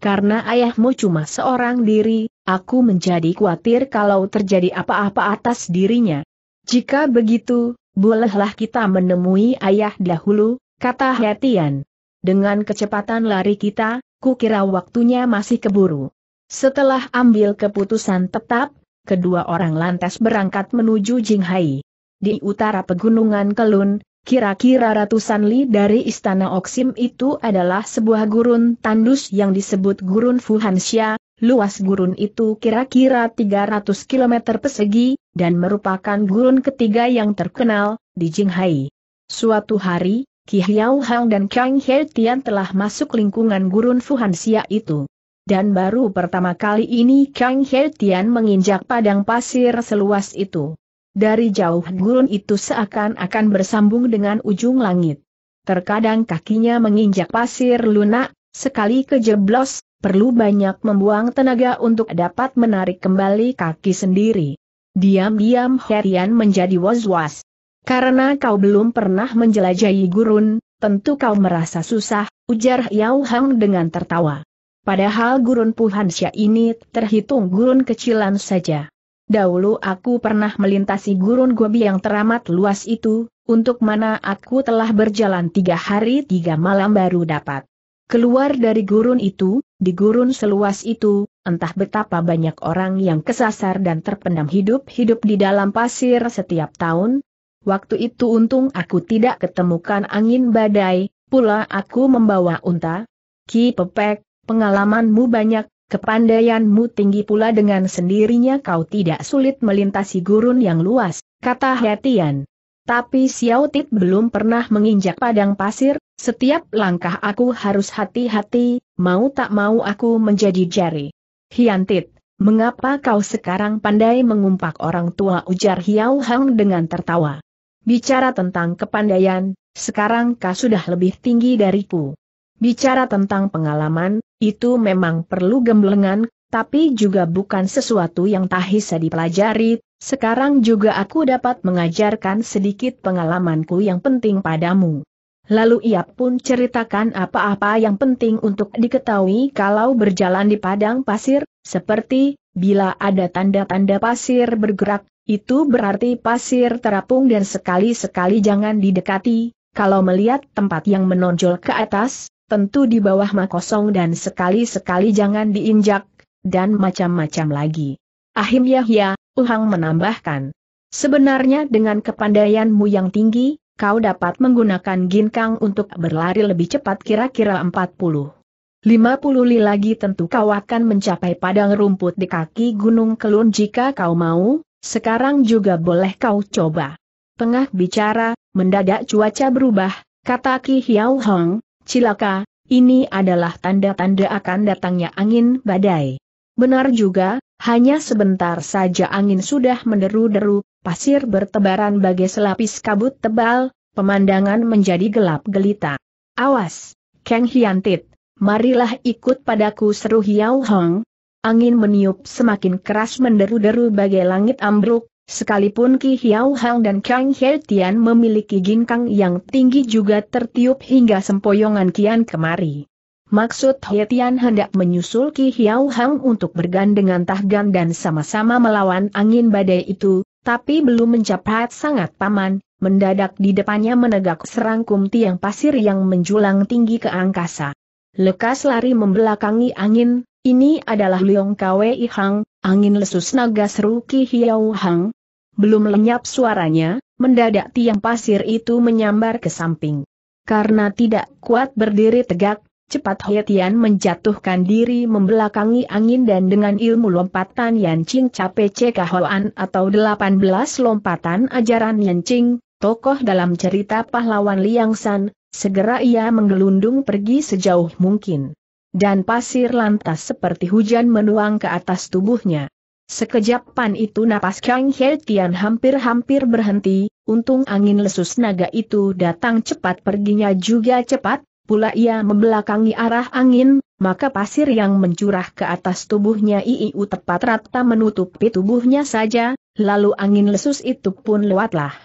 Karena ayahmu cuma seorang diri, aku menjadi khawatir kalau terjadi apa-apa atas dirinya. Jika begitu, bolehlah kita menemui ayah dahulu, kata Hetian. Dengan kecepatan lari kita, kukira waktunya masih keburu. Setelah ambil keputusan tetap, kedua orang lantas berangkat menuju Jinghai di utara pegunungan Kelun, kira-kira ratusan li dari istana Oksim itu adalah sebuah gurun tandus yang disebut gurun Fuhansia, luas gurun itu kira-kira 300 km persegi, dan merupakan gurun ketiga yang terkenal, di Jinghai. Suatu hari, Ki Hiao Hang dan Kang He Tian telah masuk lingkungan gurun Fuhansia itu. Dan baru pertama kali ini Kang He Tian menginjak padang pasir seluas itu. Dari jauh gurun itu seakan-akan bersambung dengan ujung langit. Terkadang kakinya menginjak pasir lunak, sekali kejeblos, perlu banyak membuang tenaga untuk dapat menarik kembali kaki sendiri. Diam-diam Herian menjadi was-was. Karena kau belum pernah menjelajahi gurun, tentu kau merasa susah, ujar Yao Hang dengan tertawa. Padahal gurun Puhansya ini terhitung gurun kecilan saja. Dahulu aku pernah melintasi gurun gobi yang teramat luas itu, untuk mana aku telah berjalan tiga hari tiga malam baru dapat keluar dari gurun itu, di gurun seluas itu, entah betapa banyak orang yang kesasar dan terpendam hidup-hidup di dalam pasir setiap tahun. Waktu itu untung aku tidak ketemukan angin badai, pula aku membawa unta. Ki Pepek, pengalamanmu banyak, Kepandaianmu tinggi pula dengan sendirinya kau tidak sulit melintasi gurun yang luas, kata Hetian. Tapi Xiao Tit belum pernah menginjak padang pasir, setiap langkah aku harus hati-hati, mau tak mau aku menjadi jari. Hiantit, mengapa kau sekarang pandai mengumpak orang tua ujar Hiao Hang dengan tertawa. Bicara tentang kepandaian, sekarang kau sudah lebih tinggi dariku. Bicara tentang pengalaman, itu memang perlu gemblengan, tapi juga bukan sesuatu yang tak bisa dipelajari, sekarang juga aku dapat mengajarkan sedikit pengalamanku yang penting padamu. Lalu ia pun ceritakan apa-apa yang penting untuk diketahui kalau berjalan di padang pasir, seperti, bila ada tanda-tanda pasir bergerak, itu berarti pasir terapung dan sekali-sekali jangan didekati, kalau melihat tempat yang menonjol ke atas, tentu di bawah ma kosong dan sekali-sekali jangan diinjak, dan macam-macam lagi. Ahim Yahya, Uhang menambahkan. Sebenarnya dengan kepandaianmu yang tinggi, kau dapat menggunakan ginkang untuk berlari lebih cepat kira-kira 40. 50 li lagi tentu kau akan mencapai padang rumput di kaki Gunung Kelun jika kau mau, sekarang juga boleh kau coba. Tengah bicara, mendadak cuaca berubah, kata Ki Hiao Hong, Cilaka, ini adalah tanda-tanda akan datangnya angin badai. Benar juga, hanya sebentar saja angin sudah menderu-deru, pasir bertebaran bagai selapis kabut tebal, pemandangan menjadi gelap gelita. Awas, Kang Hiantit, marilah ikut padaku seru Hiao Hong. Angin meniup semakin keras menderu-deru bagai langit ambruk, Sekalipun Ki Hiao Hang dan Kang He Tian memiliki ginkang yang tinggi juga tertiup hingga sempoyongan kian kemari. Maksud He Tian hendak menyusul Ki Hiao Hang untuk bergandengan tahgan dan sama-sama melawan angin badai itu, tapi belum mencapai sangat paman, mendadak di depannya menegak serangkum tiang pasir yang menjulang tinggi ke angkasa. Lekas lari membelakangi angin, ini adalah Leong Kwei Hang, angin lesus naga seru Ki Hiao Hang, belum lenyap suaranya, mendadak tiang pasir itu menyambar ke samping. Karena tidak kuat berdiri tegak, cepat Hetian menjatuhkan diri membelakangi angin dan dengan ilmu lompatan Yan Yancing Cape Hoan atau 18 lompatan ajaran Yan Qing, tokoh dalam cerita pahlawan Liang San, segera ia menggelundung pergi sejauh mungkin. Dan pasir lantas seperti hujan menuang ke atas tubuhnya. Sekejap pan itu napas Kang He hampir-hampir berhenti, untung angin lesus naga itu datang cepat perginya juga cepat, pula ia membelakangi arah angin, maka pasir yang mencurah ke atas tubuhnya iu tepat rata menutupi tubuhnya saja, lalu angin lesus itu pun lewatlah.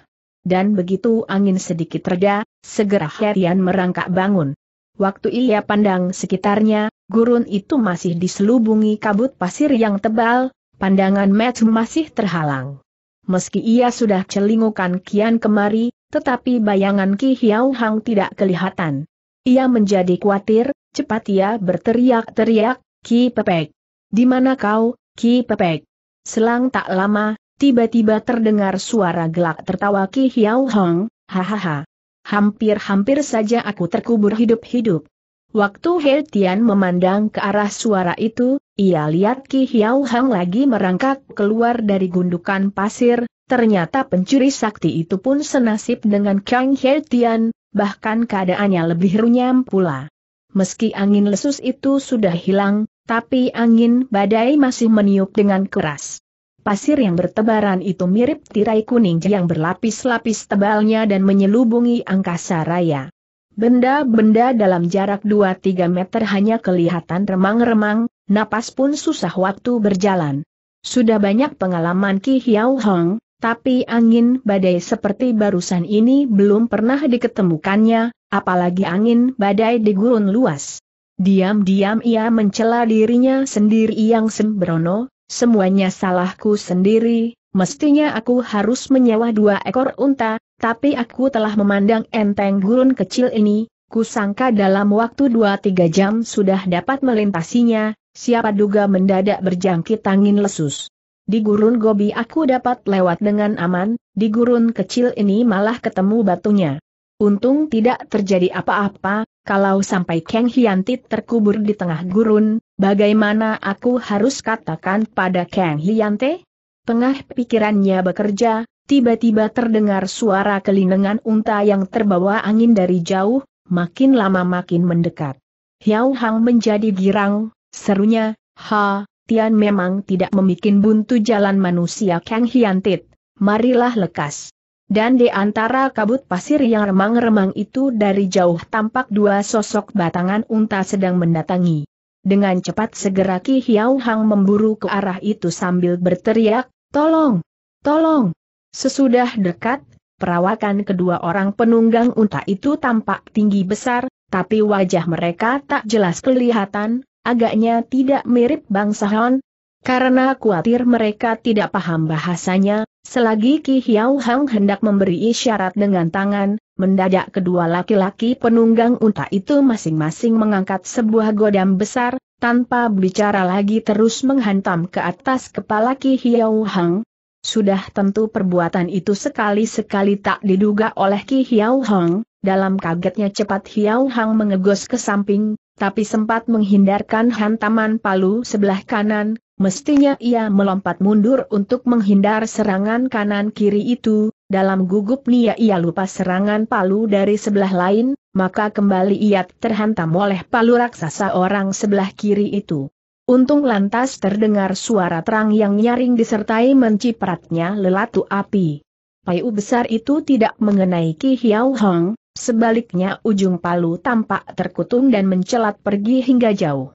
Dan begitu angin sedikit reda, segera Herian merangkak bangun. Waktu ia pandang sekitarnya, gurun itu masih diselubungi kabut pasir yang tebal, pandangan Matt masih terhalang. Meski ia sudah celingukan kian kemari, tetapi bayangan Ki Hiau Hang tidak kelihatan. Ia menjadi khawatir, cepat ia berteriak-teriak, Ki Pepek. Di mana kau, Ki Pepek? Selang tak lama, tiba-tiba terdengar suara gelak tertawa Ki Hiau Hang, hahaha. Hampir-hampir saja aku terkubur hidup-hidup. Waktu He Tian memandang ke arah suara itu, ia lihat Ki Hiau Hang lagi merangkak keluar dari gundukan pasir, ternyata pencuri sakti itu pun senasib dengan Kang He Tian, bahkan keadaannya lebih runyam pula. Meski angin lesus itu sudah hilang, tapi angin badai masih meniup dengan keras. Pasir yang bertebaran itu mirip tirai kuning yang berlapis-lapis tebalnya dan menyelubungi angkasa raya. Benda-benda dalam jarak 2-3 meter hanya kelihatan remang-remang, napas pun susah waktu berjalan. Sudah banyak pengalaman Ki Hiao Hong, tapi angin badai seperti barusan ini belum pernah diketemukannya, apalagi angin badai di gurun luas. Diam-diam ia mencela dirinya sendiri yang sembrono, semuanya salahku sendiri, Mestinya aku harus menyewa dua ekor unta, tapi aku telah memandang enteng gurun kecil ini, kusangka dalam waktu dua tiga jam sudah dapat melintasinya, siapa duga mendadak berjangkit angin lesus. Di gurun gobi aku dapat lewat dengan aman, di gurun kecil ini malah ketemu batunya. Untung tidak terjadi apa-apa, kalau sampai Kang Hyantit terkubur di tengah gurun, bagaimana aku harus katakan pada Kang Hiante? Tengah pikirannya bekerja, tiba-tiba terdengar suara kelinengan unta yang terbawa angin dari jauh, makin lama makin mendekat. Hiao Hang menjadi girang, serunya, Ha, Tian memang tidak membuat buntu jalan manusia Kang Hiantit, marilah lekas. Dan di antara kabut pasir yang remang-remang itu dari jauh tampak dua sosok batangan unta sedang mendatangi. Dengan cepat segera Ki Hiao Hang memburu ke arah itu sambil berteriak, Tolong! Tolong! Sesudah dekat, perawakan kedua orang penunggang unta itu tampak tinggi besar, tapi wajah mereka tak jelas kelihatan, agaknya tidak mirip bangsawan, karena khawatir mereka tidak paham bahasanya, selagi Ki Hiau Hang hendak memberi isyarat dengan tangan, mendadak kedua laki-laki penunggang unta itu masing-masing mengangkat sebuah godam besar, tanpa bicara lagi terus menghantam ke atas kepala Ki Hiau Hang. Sudah tentu perbuatan itu sekali-sekali tak diduga oleh Ki Hiau Hang, dalam kagetnya cepat Hiau Hang mengegos ke samping, tapi sempat menghindarkan hantaman palu sebelah kanan, Mestinya ia melompat mundur untuk menghindar serangan kanan-kiri itu, dalam gugupnya ia lupa serangan palu dari sebelah lain, maka kembali ia terhantam oleh palu raksasa orang sebelah kiri itu. Untung lantas terdengar suara terang yang nyaring disertai mencipratnya lelatu api. Payu besar itu tidak mengenai Ki Hiao Hong, sebaliknya ujung palu tampak terkutung dan mencelat pergi hingga jauh.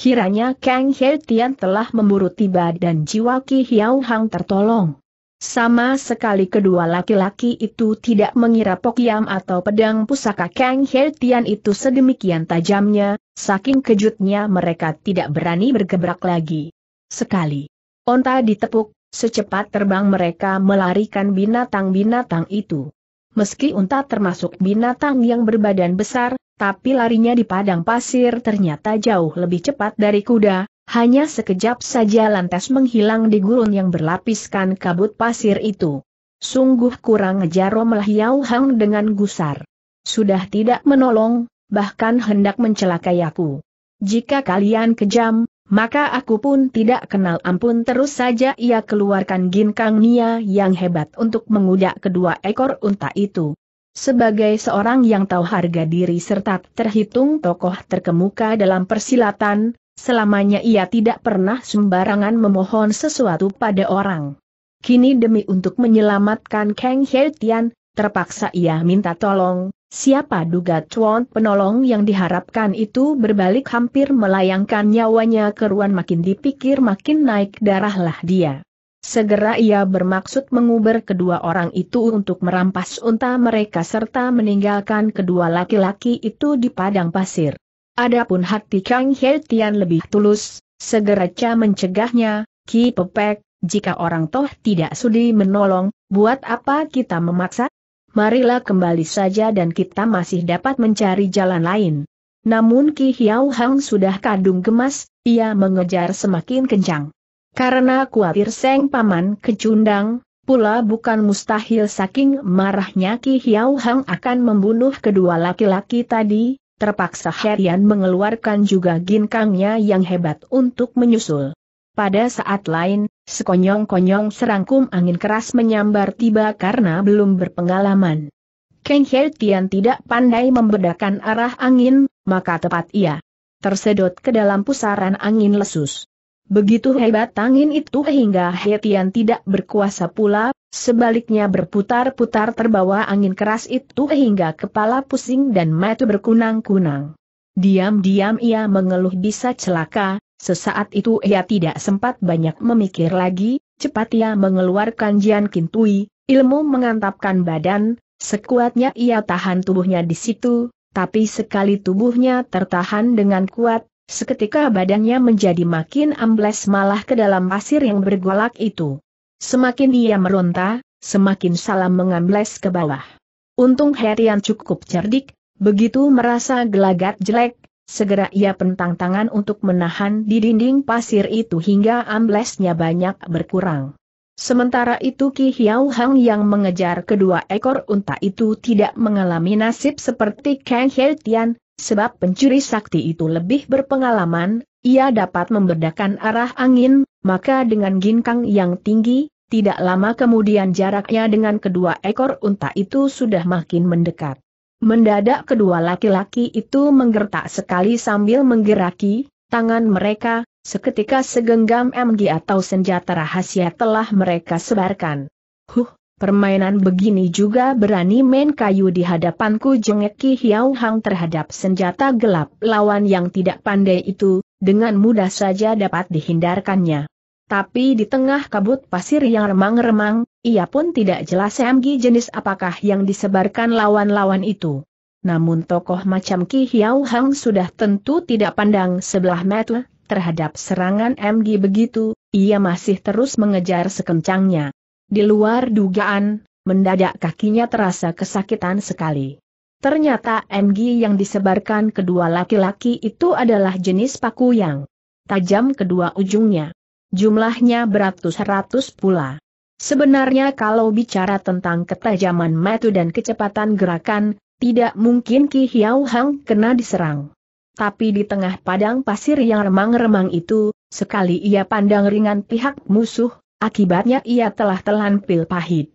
Kiranya Kang He Tian telah memburu tiba dan jiwa Ki Hiao Hang tertolong. Sama sekali kedua laki-laki itu tidak mengira pokiam atau pedang pusaka Kang He Tian itu sedemikian tajamnya, saking kejutnya mereka tidak berani bergebrak lagi. Sekali. Onta ditepuk, secepat terbang mereka melarikan binatang-binatang itu. Meski unta termasuk binatang yang berbadan besar, tapi larinya di padang pasir ternyata jauh lebih cepat dari kuda, hanya sekejap saja lantas menghilang di gurun yang berlapiskan kabut pasir itu. Sungguh kurang ngejar Romelah Yau Hang dengan gusar. Sudah tidak menolong, bahkan hendak mencelakai aku. Jika kalian kejam, maka aku pun tidak kenal ampun terus saja ia keluarkan ginkang nia yang hebat untuk mengudak kedua ekor unta itu. Sebagai seorang yang tahu harga diri serta terhitung tokoh terkemuka dalam persilatan, selamanya ia tidak pernah sembarangan memohon sesuatu pada orang. Kini demi untuk menyelamatkan Kang Heltian, Tian, terpaksa ia minta tolong, siapa duga Chuan, penolong yang diharapkan itu berbalik hampir melayangkan nyawanya keruan makin dipikir makin naik darahlah dia. Segera ia bermaksud menguber kedua orang itu untuk merampas unta mereka serta meninggalkan kedua laki-laki itu di padang pasir. Adapun hati Kang He lebih tulus, segera Cha mencegahnya, Ki Pepek, jika orang toh tidak sudi menolong, buat apa kita memaksa? Marilah kembali saja dan kita masih dapat mencari jalan lain. Namun Ki Hiao Hang sudah kadung gemas, ia mengejar semakin kencang. Karena kuatir Seng Paman kecundang, pula bukan mustahil saking marahnya Ki Hiau Hang akan membunuh kedua laki-laki tadi, terpaksa Herian mengeluarkan juga ginkangnya yang hebat untuk menyusul. Pada saat lain, sekonyong-konyong serangkum angin keras menyambar tiba karena belum berpengalaman. Kang Tian tidak pandai membedakan arah angin, maka tepat ia tersedot ke dalam pusaran angin lesus. Begitu hebat angin itu hingga Hetian tidak berkuasa pula, sebaliknya berputar-putar terbawa angin keras itu hingga kepala pusing dan mata berkunang-kunang. Diam-diam ia mengeluh bisa celaka, sesaat itu ia tidak sempat banyak memikir lagi, cepat ia mengeluarkan Jian Kintui, ilmu mengantapkan badan, sekuatnya ia tahan tubuhnya di situ, tapi sekali tubuhnya tertahan dengan kuat, Seketika badannya menjadi makin ambles malah ke dalam pasir yang bergolak itu. Semakin dia meronta, semakin salam mengambles ke bawah. Untung Herian cukup cerdik, begitu merasa gelagat jelek, segera ia pentang tangan untuk menahan di dinding pasir itu hingga amblesnya banyak berkurang. Sementara itu Ki Hiao Hang yang mengejar kedua ekor unta itu tidak mengalami nasib seperti Kang He Tian, Sebab pencuri sakti itu lebih berpengalaman, ia dapat membedakan arah angin, maka dengan ginkang yang tinggi, tidak lama kemudian jaraknya dengan kedua ekor unta itu sudah makin mendekat. Mendadak kedua laki-laki itu menggertak sekali sambil menggeraki tangan mereka, seketika segenggam MG atau senjata rahasia telah mereka sebarkan. Huh, Permainan begini juga berani main kayu di hadapanku jengek Ki Hiao Hang terhadap senjata gelap lawan yang tidak pandai itu, dengan mudah saja dapat dihindarkannya. Tapi di tengah kabut pasir yang remang-remang, ia pun tidak jelas MG jenis apakah yang disebarkan lawan-lawan itu. Namun tokoh macam Ki Hiao Hang sudah tentu tidak pandang sebelah mata terhadap serangan MG begitu, ia masih terus mengejar sekencangnya. Di luar dugaan, mendadak kakinya terasa kesakitan sekali. Ternyata MG yang disebarkan kedua laki-laki itu adalah jenis paku yang tajam kedua ujungnya. Jumlahnya beratus-ratus pula. Sebenarnya kalau bicara tentang ketajaman metu dan kecepatan gerakan, tidak mungkin Ki Hiau Hang kena diserang. Tapi di tengah padang pasir yang remang-remang itu, sekali ia pandang ringan pihak musuh, Akibatnya ia telah telan pil pahit.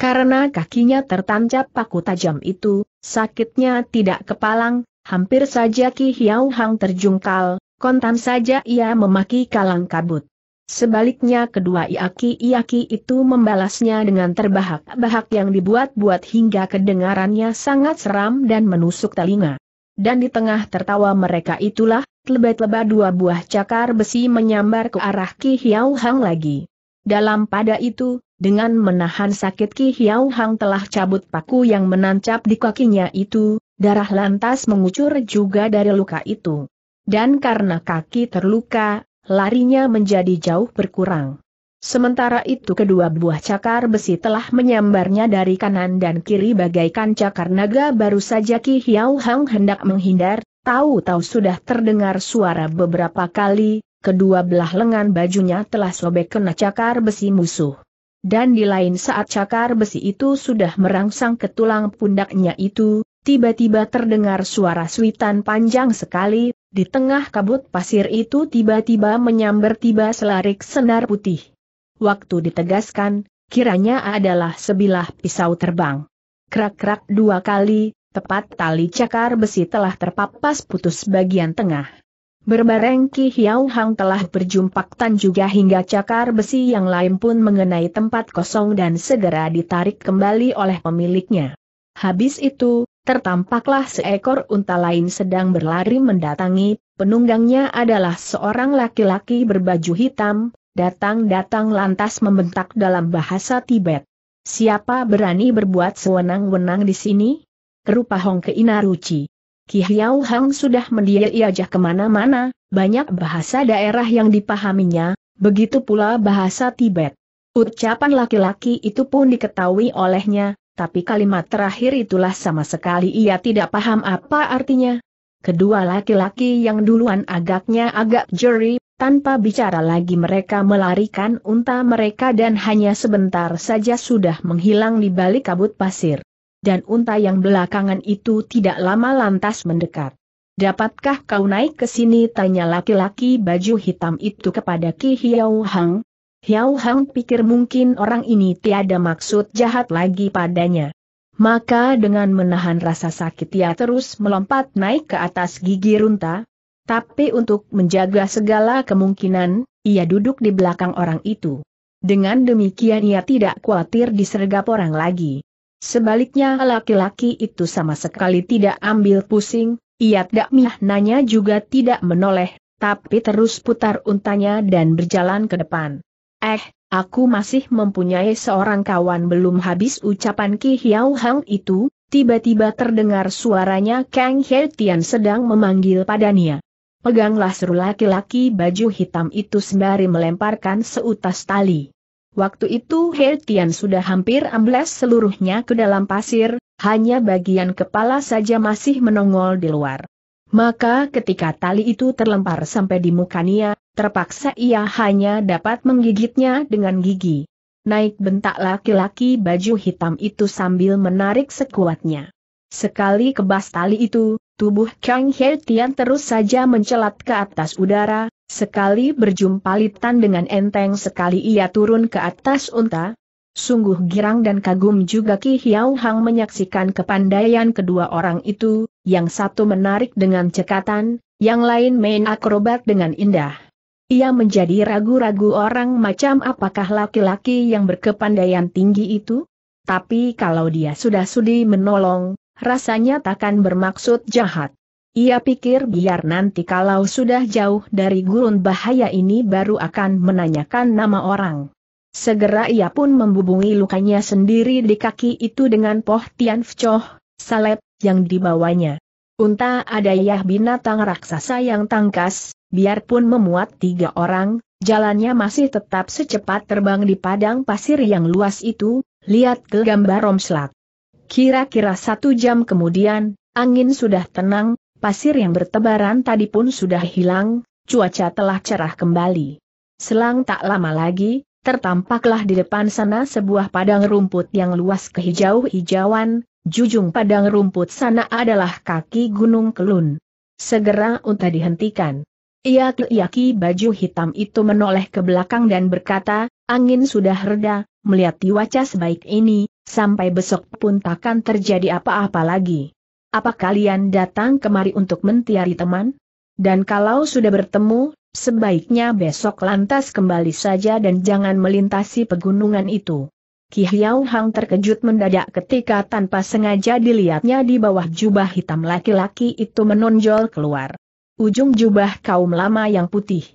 Karena kakinya tertancap paku tajam itu, sakitnya tidak kepalang, hampir saja Ki Hiau Hang terjungkal, kontan saja ia memaki kalang kabut. Sebaliknya kedua iaki-iaki itu membalasnya dengan terbahak-bahak yang dibuat-buat hingga kedengarannya sangat seram dan menusuk telinga. Dan di tengah tertawa mereka itulah, lebat-lebat dua buah cakar besi menyambar ke arah Ki Hiau Hang lagi. Dalam pada itu, dengan menahan sakit Ki Hiau Hang telah cabut paku yang menancap di kakinya itu, darah lantas mengucur juga dari luka itu. Dan karena kaki terluka, larinya menjadi jauh berkurang. Sementara itu kedua buah cakar besi telah menyambarnya dari kanan dan kiri bagaikan cakar naga baru saja Ki Hiau Hang hendak menghindar, tahu-tahu sudah terdengar suara beberapa kali, kedua belah lengan bajunya telah sobek kena cakar besi musuh. Dan di lain saat cakar besi itu sudah merangsang ke tulang pundaknya itu, tiba-tiba terdengar suara suitan panjang sekali, di tengah kabut pasir itu tiba-tiba menyambar tiba selarik senar putih. Waktu ditegaskan, kiranya adalah sebilah pisau terbang. Krak-krak dua kali, tepat tali cakar besi telah terpapas putus bagian tengah. Berbareng Ki Hiau Hang telah berjumpaktan juga hingga cakar besi yang lain pun mengenai tempat kosong dan segera ditarik kembali oleh pemiliknya. Habis itu, tertampaklah seekor unta lain sedang berlari mendatangi, penunggangnya adalah seorang laki-laki berbaju hitam, datang-datang lantas membentak dalam bahasa Tibet. Siapa berani berbuat sewenang-wenang di sini? Kerupa Hong Keinaruci. Ki Hang sudah mendiai iajah kemana-mana, banyak bahasa daerah yang dipahaminya, begitu pula bahasa Tibet. Ucapan laki-laki itu pun diketahui olehnya, tapi kalimat terakhir itulah sama sekali ia tidak paham apa artinya. Kedua laki-laki yang duluan agaknya agak jeri, tanpa bicara lagi mereka melarikan unta mereka dan hanya sebentar saja sudah menghilang di balik kabut pasir dan unta yang belakangan itu tidak lama lantas mendekat. Dapatkah kau naik ke sini? Tanya laki-laki baju hitam itu kepada Ki Hiau Hang. Hiau Hang pikir mungkin orang ini tiada maksud jahat lagi padanya. Maka dengan menahan rasa sakit ia terus melompat naik ke atas gigi runta. Tapi untuk menjaga segala kemungkinan, ia duduk di belakang orang itu. Dengan demikian ia tidak khawatir disergap orang lagi. Sebaliknya laki-laki itu sama sekali tidak ambil pusing, ia tidak nanya juga tidak menoleh, tapi terus putar untanya dan berjalan ke depan. Eh, aku masih mempunyai seorang kawan belum habis ucapan Ki Hiao Hang itu, tiba-tiba terdengar suaranya Kang He Tian sedang memanggil padanya. Peganglah seru laki-laki baju hitam itu sembari melemparkan seutas tali. Waktu itu He Tian sudah hampir amblas seluruhnya ke dalam pasir, hanya bagian kepala saja masih menongol di luar. Maka ketika tali itu terlempar sampai di mukanya, terpaksa ia hanya dapat menggigitnya dengan gigi. Naik bentak laki-laki baju hitam itu sambil menarik sekuatnya. Sekali kebas tali itu, tubuh Kang He Tian terus saja mencelat ke atas udara, Sekali berjumpa Litan dengan enteng sekali ia turun ke atas unta. Sungguh girang dan kagum juga Ki Hiau Hang menyaksikan kepandaian kedua orang itu, yang satu menarik dengan cekatan, yang lain main akrobat dengan indah. Ia menjadi ragu-ragu orang macam apakah laki-laki yang berkepandaian tinggi itu? Tapi kalau dia sudah sudi menolong, rasanya takkan bermaksud jahat. Ia pikir biar nanti kalau sudah jauh dari gurun bahaya ini baru akan menanyakan nama orang. Segera ia pun membubungi lukanya sendiri di kaki itu dengan poh Tian Fchoh, salep, yang dibawanya. Unta ada ya binatang raksasa yang tangkas, biarpun memuat tiga orang, jalannya masih tetap secepat terbang di padang pasir yang luas itu, lihat ke gambar romslak. Kira-kira satu jam kemudian, angin sudah tenang, pasir yang bertebaran tadi pun sudah hilang, cuaca telah cerah kembali. Selang tak lama lagi, tertampaklah di depan sana sebuah padang rumput yang luas kehijau-hijauan, jujung padang rumput sana adalah kaki Gunung Kelun. Segera unta dihentikan. Ia keliaki baju hitam itu menoleh ke belakang dan berkata, angin sudah reda, melihat cuaca sebaik ini, sampai besok pun takkan terjadi apa-apa lagi apa kalian datang kemari untuk mentiari teman? Dan kalau sudah bertemu, sebaiknya besok lantas kembali saja dan jangan melintasi pegunungan itu. Ki Hiao Hang terkejut mendadak ketika tanpa sengaja dilihatnya di bawah jubah hitam laki-laki itu menonjol keluar. Ujung jubah kaum lama yang putih.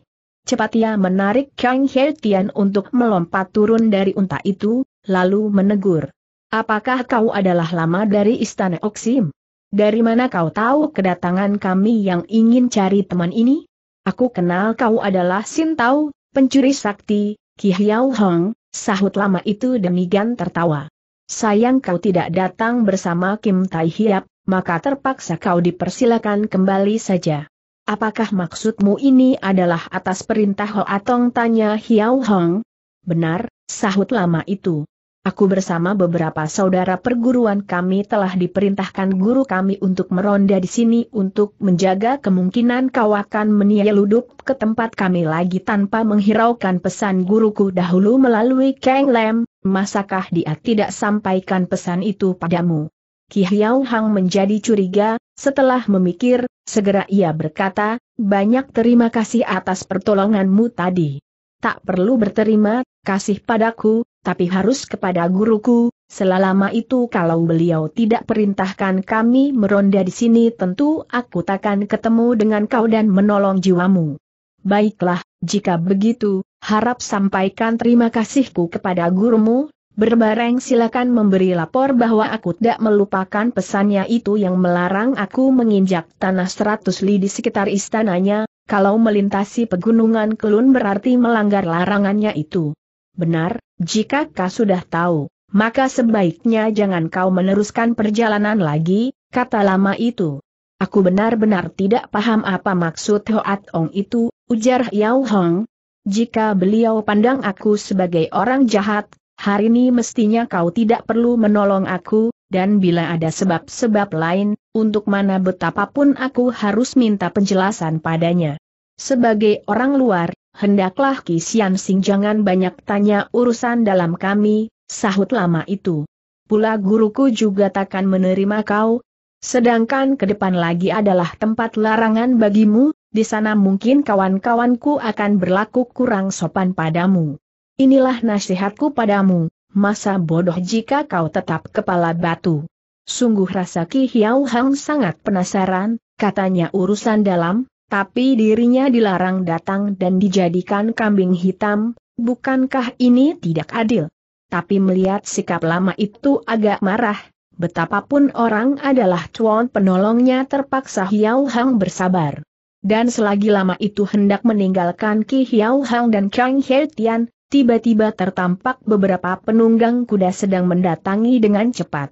Cepat ia menarik Kang He Tian untuk melompat turun dari unta itu, lalu menegur. Apakah kau adalah lama dari istana Oksim? Dari mana kau tahu kedatangan kami yang ingin cari teman ini? Aku kenal kau adalah Sintau, pencuri sakti, Ki Hiao Hong, sahut lama itu demikian tertawa. Sayang kau tidak datang bersama Kim Tai Hiap, maka terpaksa kau dipersilakan kembali saja. Apakah maksudmu ini adalah atas perintah Ho tanya Hiao Hong? Benar, sahut lama itu. Aku bersama beberapa saudara perguruan kami telah diperintahkan guru kami untuk meronda di sini untuk menjaga kemungkinan kau akan menyeluduk ke tempat kami lagi tanpa menghiraukan pesan guruku dahulu melalui Kang Lem, masakah dia tidak sampaikan pesan itu padamu? Ki Hiau Hang menjadi curiga, setelah memikir, segera ia berkata, banyak terima kasih atas pertolonganmu tadi. Tak perlu berterima kasih padaku, tapi harus kepada guruku, selama itu kalau beliau tidak perintahkan kami meronda di sini tentu aku takkan ketemu dengan kau dan menolong jiwamu. Baiklah, jika begitu, harap sampaikan terima kasihku kepada gurumu, berbareng silakan memberi lapor bahwa aku tidak melupakan pesannya itu yang melarang aku menginjak tanah seratus li di sekitar istananya, kalau melintasi pegunungan Kelun berarti melanggar larangannya itu. Benar, jika kau sudah tahu, maka sebaiknya jangan kau meneruskan perjalanan lagi, kata lama itu. Aku benar-benar tidak paham apa maksud Hoat Ong itu, ujar Yao Hong. Jika beliau pandang aku sebagai orang jahat, hari ini mestinya kau tidak perlu menolong aku, dan bila ada sebab-sebab lain, untuk mana betapapun aku harus minta penjelasan padanya. Sebagai orang luar, hendaklah Kisian Sing jangan banyak tanya urusan dalam kami, sahut lama itu. Pula guruku juga takkan menerima kau, sedangkan ke depan lagi adalah tempat larangan bagimu, di sana mungkin kawan-kawanku akan berlaku kurang sopan padamu. Inilah nasihatku padamu, masa bodoh jika kau tetap kepala batu. Sungguh rasa Ki Hiau Hang sangat penasaran, katanya urusan dalam, tapi dirinya dilarang datang dan dijadikan kambing hitam, bukankah ini tidak adil? Tapi melihat sikap lama itu agak marah, betapapun orang adalah cuan penolongnya terpaksa Hiao Hang bersabar. Dan selagi lama itu hendak meninggalkan Ki Hiao Hang dan Kang He Tian, tiba-tiba tertampak beberapa penunggang kuda sedang mendatangi dengan cepat.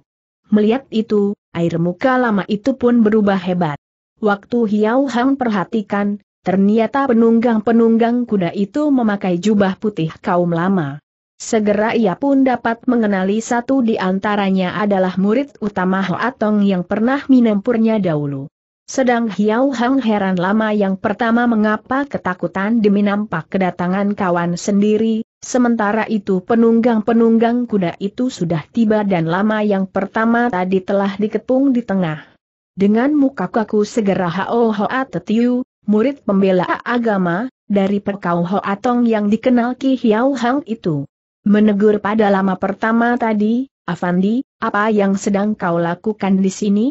Melihat itu, air muka lama itu pun berubah hebat. Waktu Hiau Hang perhatikan, ternyata penunggang-penunggang kuda itu memakai jubah putih kaum lama. Segera ia pun dapat mengenali satu di antaranya adalah murid utama Tong yang pernah minempurnya dahulu. Sedang Hiau Hang heran lama yang pertama mengapa ketakutan demi nampak kedatangan kawan sendiri, sementara itu penunggang-penunggang kuda itu sudah tiba dan lama yang pertama tadi telah diketung di tengah. Dengan muka kaku segera Hao Hoa Tetiu, murid pembela agama, dari Pekau Hoa Tong yang dikenal Ki Hiao Hang itu. Menegur pada lama pertama tadi, Afandi, apa yang sedang kau lakukan di sini?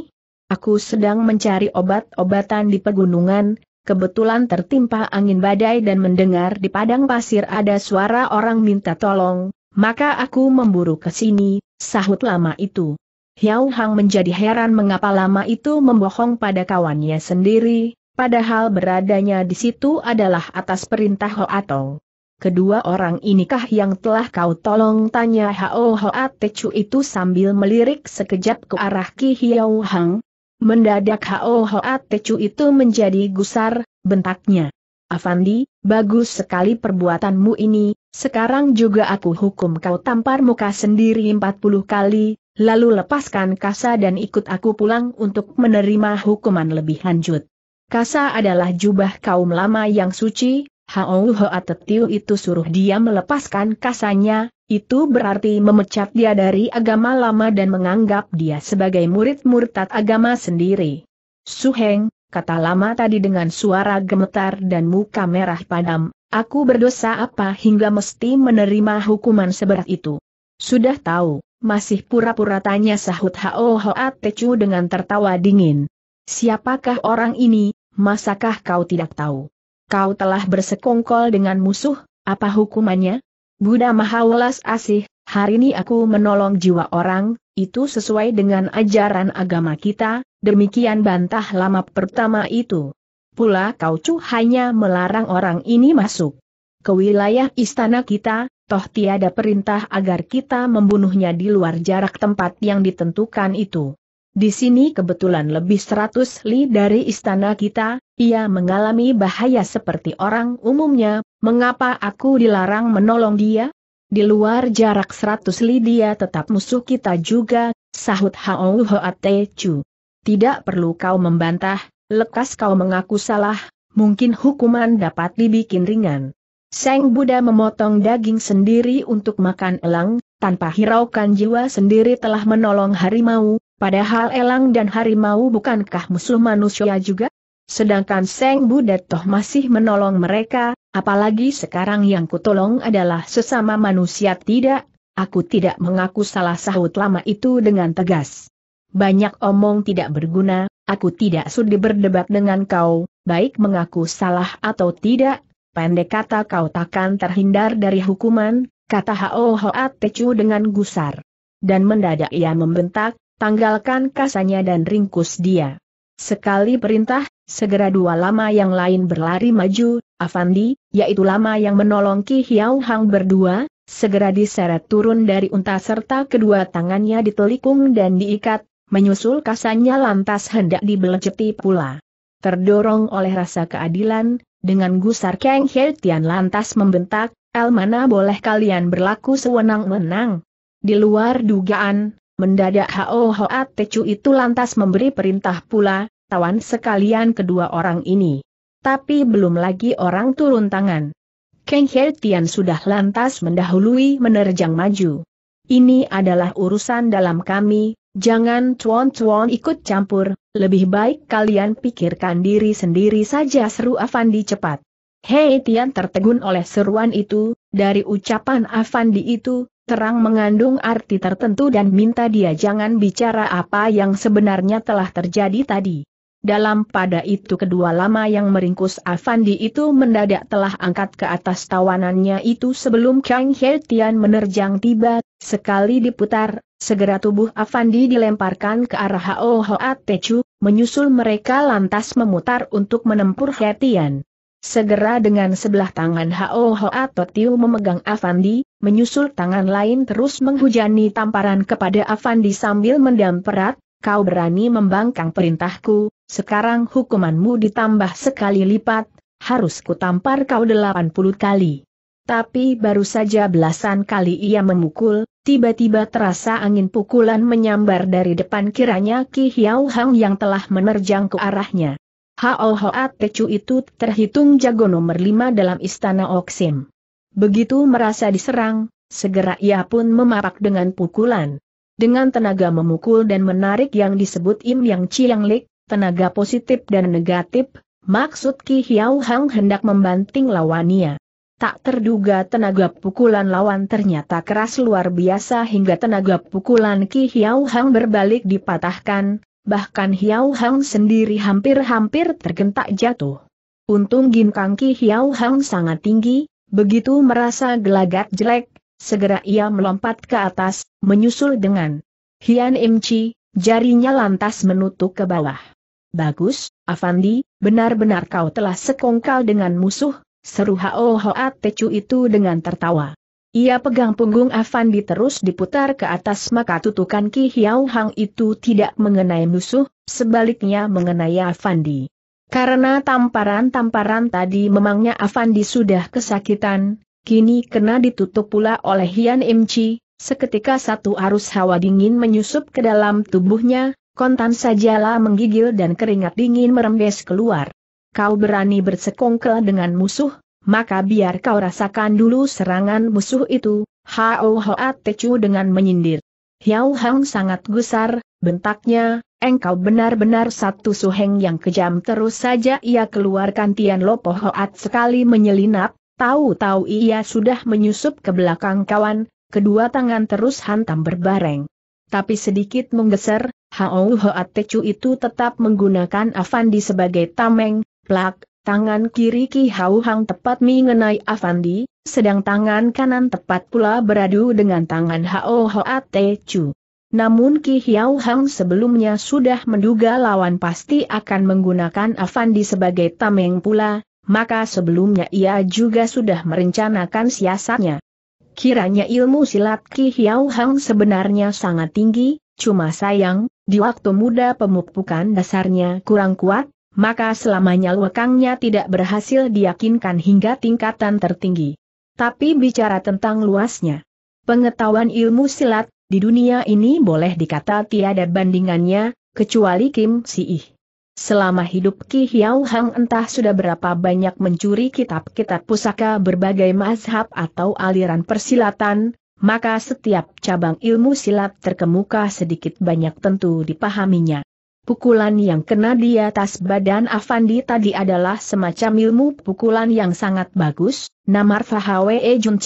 Aku sedang mencari obat-obatan di pegunungan, kebetulan tertimpa angin badai dan mendengar di padang pasir ada suara orang minta tolong, maka aku memburu ke sini, sahut lama itu. Hiao Hang menjadi heran mengapa lama itu membohong pada kawannya sendiri, padahal beradanya di situ adalah atas perintah Ho Atong. Kedua orang inikah yang telah kau tolong tanya Hao Hoa Chu itu sambil melirik sekejap ke arah Ki Hiao Hang. Mendadak Hao Hoa Chu itu menjadi gusar, bentaknya. Afandi, bagus sekali perbuatanmu ini, sekarang juga aku hukum kau tampar muka sendiri 40 kali, Lalu lepaskan Kasa dan ikut aku pulang untuk menerima hukuman lebih lanjut. Kasa adalah jubah kaum lama yang suci, Hao Hoa Tetiu itu suruh dia melepaskan kasanya, itu berarti memecat dia dari agama lama dan menganggap dia sebagai murid murtad agama sendiri. Suheng, kata lama tadi dengan suara gemetar dan muka merah padam, aku berdosa apa hingga mesti menerima hukuman seberat itu? Sudah tahu, masih pura-pura tanya sahut Hao Hoa Tecu dengan tertawa dingin. Siapakah orang ini, masakah kau tidak tahu? Kau telah bersekongkol dengan musuh, apa hukumannya? Buddha Mahawelas Asih, hari ini aku menolong jiwa orang, itu sesuai dengan ajaran agama kita, demikian bantah lama pertama itu. Pula kau cu hanya melarang orang ini masuk ke wilayah istana kita, toh tiada perintah agar kita membunuhnya di luar jarak tempat yang ditentukan itu. Di sini kebetulan lebih seratus li dari istana kita, ia mengalami bahaya seperti orang umumnya, mengapa aku dilarang menolong dia? Di luar jarak seratus li dia tetap musuh kita juga, sahut Hao Te Chu. Tidak perlu kau membantah, lekas kau mengaku salah, mungkin hukuman dapat dibikin ringan. Seng Buddha memotong daging sendiri untuk makan elang, tanpa hiraukan jiwa sendiri telah menolong harimau, padahal elang dan harimau bukankah musuh manusia juga? Sedangkan Seng Buddha toh masih menolong mereka, apalagi sekarang yang kutolong adalah sesama manusia tidak, aku tidak mengaku salah sahut lama itu dengan tegas. Banyak omong tidak berguna, aku tidak sudi berdebat dengan kau, baik mengaku salah atau tidak, Pendek kata kau takkan terhindar dari hukuman, kata Hao Hoat Tecu dengan gusar. Dan mendadak ia membentak, tanggalkan kasanya dan ringkus dia. Sekali perintah, segera dua lama yang lain berlari maju, Afandi, yaitu lama yang menolong Ki Hiau Hang berdua, segera diseret turun dari unta serta kedua tangannya ditelikung dan diikat, menyusul kasanya lantas hendak dibelejeti pula. Terdorong oleh rasa keadilan, dengan gusar Kang He Tian lantas membentak, El mana boleh kalian berlaku sewenang-wenang? Di luar dugaan, mendadak Hao Hoa Tecu itu lantas memberi perintah pula, tawan sekalian kedua orang ini. Tapi belum lagi orang turun tangan. Kang He Tian sudah lantas mendahului menerjang maju. Ini adalah urusan dalam kami, Jangan cuan-cuan ikut campur, lebih baik kalian pikirkan diri sendiri saja seru Avandi cepat. Hei Tian tertegun oleh seruan itu, dari ucapan Avandi itu, terang mengandung arti tertentu dan minta dia jangan bicara apa yang sebenarnya telah terjadi tadi. Dalam pada itu kedua lama yang meringkus Avandi itu mendadak telah angkat ke atas tawanannya itu sebelum Kang He Tian menerjang tiba, sekali diputar, Segera tubuh Afandi dilemparkan ke arah Hao Hoa Tecu, menyusul mereka lantas memutar untuk menempur Hetian. Segera dengan sebelah tangan Hao Hoa Totiu memegang Afandi, menyusul tangan lain terus menghujani tamparan kepada Afandi sambil mendam perat, kau berani membangkang perintahku, sekarang hukumanmu ditambah sekali lipat, harus kutampar kau delapan puluh kali. Tapi baru saja belasan kali ia memukul, Tiba-tiba terasa angin pukulan menyambar dari depan kiranya Ki Hiao Hang yang telah menerjang ke arahnya. Hao Hoa Tecu itu terhitung jago nomor lima dalam istana Oksim. Begitu merasa diserang, segera ia pun memapak dengan pukulan. Dengan tenaga memukul dan menarik yang disebut Im Yang Chiang Lik, tenaga positif dan negatif, maksud Ki Hiao Hang hendak membanting lawannya. Tak terduga tenaga pukulan lawan ternyata keras luar biasa hingga tenaga pukulan Ki Hiao Hang berbalik dipatahkan, bahkan Hiao Hang sendiri hampir-hampir tergentak jatuh. Untung ginkang Ki Hiao Hang sangat tinggi, begitu merasa gelagat jelek, segera ia melompat ke atas, menyusul dengan Hian Im Chi, jarinya lantas menutup ke bawah. Bagus, Avandi, benar-benar kau telah sekongkal dengan musuh, Seru Hao Hoa Tecu itu dengan tertawa. Ia pegang punggung Avandi terus diputar ke atas maka tutukan Ki Hiao Hang itu tidak mengenai musuh, sebaliknya mengenai Avandi. Karena tamparan-tamparan tadi memangnya Avandi sudah kesakitan, kini kena ditutup pula oleh Hian MC. seketika satu arus hawa dingin menyusup ke dalam tubuhnya, kontan sajalah menggigil dan keringat dingin merembes keluar kau berani bersekongkel dengan musuh, maka biar kau rasakan dulu serangan musuh itu, Hao Hoa Tecu dengan menyindir. Hiao Hang sangat gusar, bentaknya, engkau benar-benar satu suheng yang kejam terus saja ia keluarkan Tian Lopo Hoat sekali menyelinap, tahu-tahu ia sudah menyusup ke belakang kawan, kedua tangan terus hantam berbareng. Tapi sedikit menggeser, Hao Hoat Tecu itu tetap menggunakan Avandi sebagai tameng, Plak, tangan kiri Ki Hau Hang tepat mengenai Avandi, sedang tangan kanan tepat pula beradu dengan tangan Hao Hoate Chu. Namun Ki Hiao Hang sebelumnya sudah menduga lawan pasti akan menggunakan Avandi sebagai tameng pula, maka sebelumnya ia juga sudah merencanakan siasatnya. Kiranya ilmu silat Ki Hiao Hang sebenarnya sangat tinggi, cuma sayang, di waktu muda pemupukan dasarnya kurang kuat, maka selamanya luekangnya tidak berhasil diyakinkan hingga tingkatan tertinggi. Tapi bicara tentang luasnya, pengetahuan ilmu silat, di dunia ini boleh dikata tiada bandingannya, kecuali Kim Si Ih. Selama hidup Ki Hiao Hang entah sudah berapa banyak mencuri kitab-kitab pusaka berbagai mazhab atau aliran persilatan, maka setiap cabang ilmu silat terkemuka sedikit banyak tentu dipahaminya. Pukulan yang kena di atas badan Afandi tadi adalah semacam ilmu pukulan yang sangat bagus, namar Fahwe Jun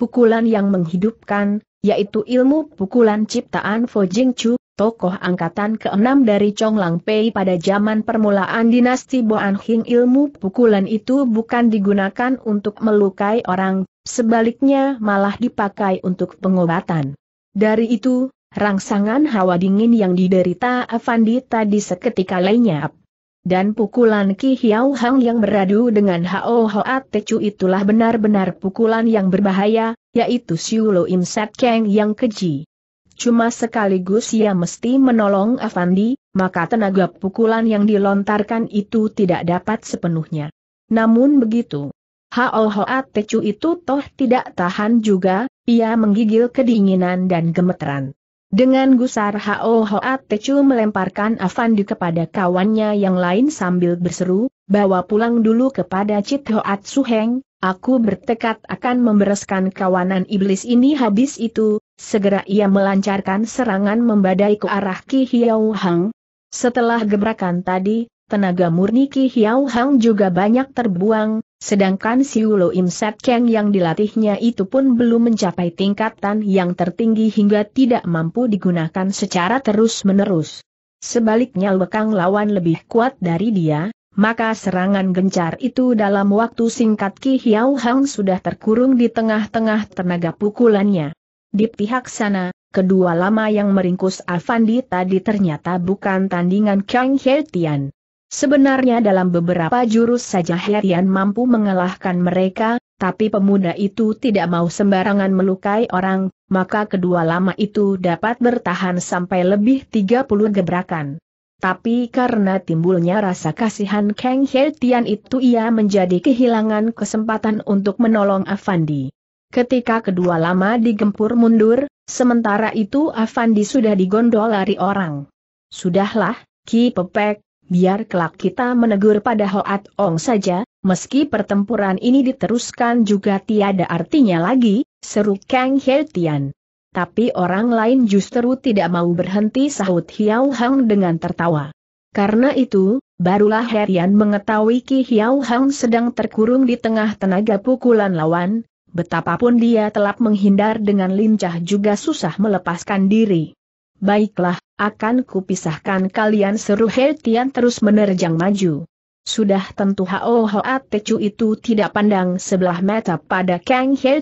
pukulan yang menghidupkan, yaitu ilmu pukulan ciptaan Fo Jing Chu, tokoh angkatan ke-6 dari Lang Pei pada zaman permulaan dinasti Boan Hing ilmu pukulan itu bukan digunakan untuk melukai orang, sebaliknya malah dipakai untuk pengobatan. Dari itu, Rangsangan hawa dingin yang diderita Avandi tadi seketika lenyap. Dan pukulan Ki Hiau Hang yang beradu dengan Hao Hoa Tecu itulah benar-benar pukulan yang berbahaya, yaitu Siulo Im Set Kang yang keji. Cuma sekaligus ia mesti menolong Avandi, maka tenaga pukulan yang dilontarkan itu tidak dapat sepenuhnya. Namun begitu, Hao Hoa Tecu itu toh tidak tahan juga, ia menggigil kedinginan dan gemetaran. Dengan gusar Hao Hoa Techu melemparkan Avandi kepada kawannya yang lain sambil berseru, bawa pulang dulu kepada Cit Hoat Heng. aku bertekad akan membereskan kawanan iblis ini habis itu, segera ia melancarkan serangan membadai ke arah Ki Hiau Hang. Setelah gebrakan tadi, tenaga murni Ki Hiao Hang juga banyak terbuang, sedangkan Siulo Im Set Keng yang dilatihnya itu pun belum mencapai tingkatan yang tertinggi hingga tidak mampu digunakan secara terus-menerus. Sebaliknya Lekang lawan lebih kuat dari dia, maka serangan gencar itu dalam waktu singkat Ki Hiao Hang sudah terkurung di tengah-tengah tenaga pukulannya. Di pihak sana, kedua lama yang meringkus Avandi tadi ternyata bukan tandingan Kang Heltian. Sebenarnya dalam beberapa jurus saja Herian mampu mengalahkan mereka, tapi pemuda itu tidak mau sembarangan melukai orang, maka kedua lama itu dapat bertahan sampai lebih 30 gebrakan. Tapi karena timbulnya rasa kasihan Kang Hertian itu ia menjadi kehilangan kesempatan untuk menolong Avandi. Ketika kedua lama digempur mundur, sementara itu Avandi sudah digondol lari orang. Sudahlah, Ki Pepek, biar kelak kita menegur pada Hoat Ong saja, meski pertempuran ini diteruskan juga tiada artinya lagi, seru Kang He Tian. Tapi orang lain justru tidak mau berhenti sahut Hiao Hang dengan tertawa. Karena itu, barulah Herian mengetahui Ki Hiao Hang sedang terkurung di tengah tenaga pukulan lawan, betapapun dia telah menghindar dengan lincah juga susah melepaskan diri. Baiklah, akan kupisahkan kalian seru He terus menerjang maju. Sudah tentu Hao Hoa Techu itu tidak pandang sebelah mata pada Kang He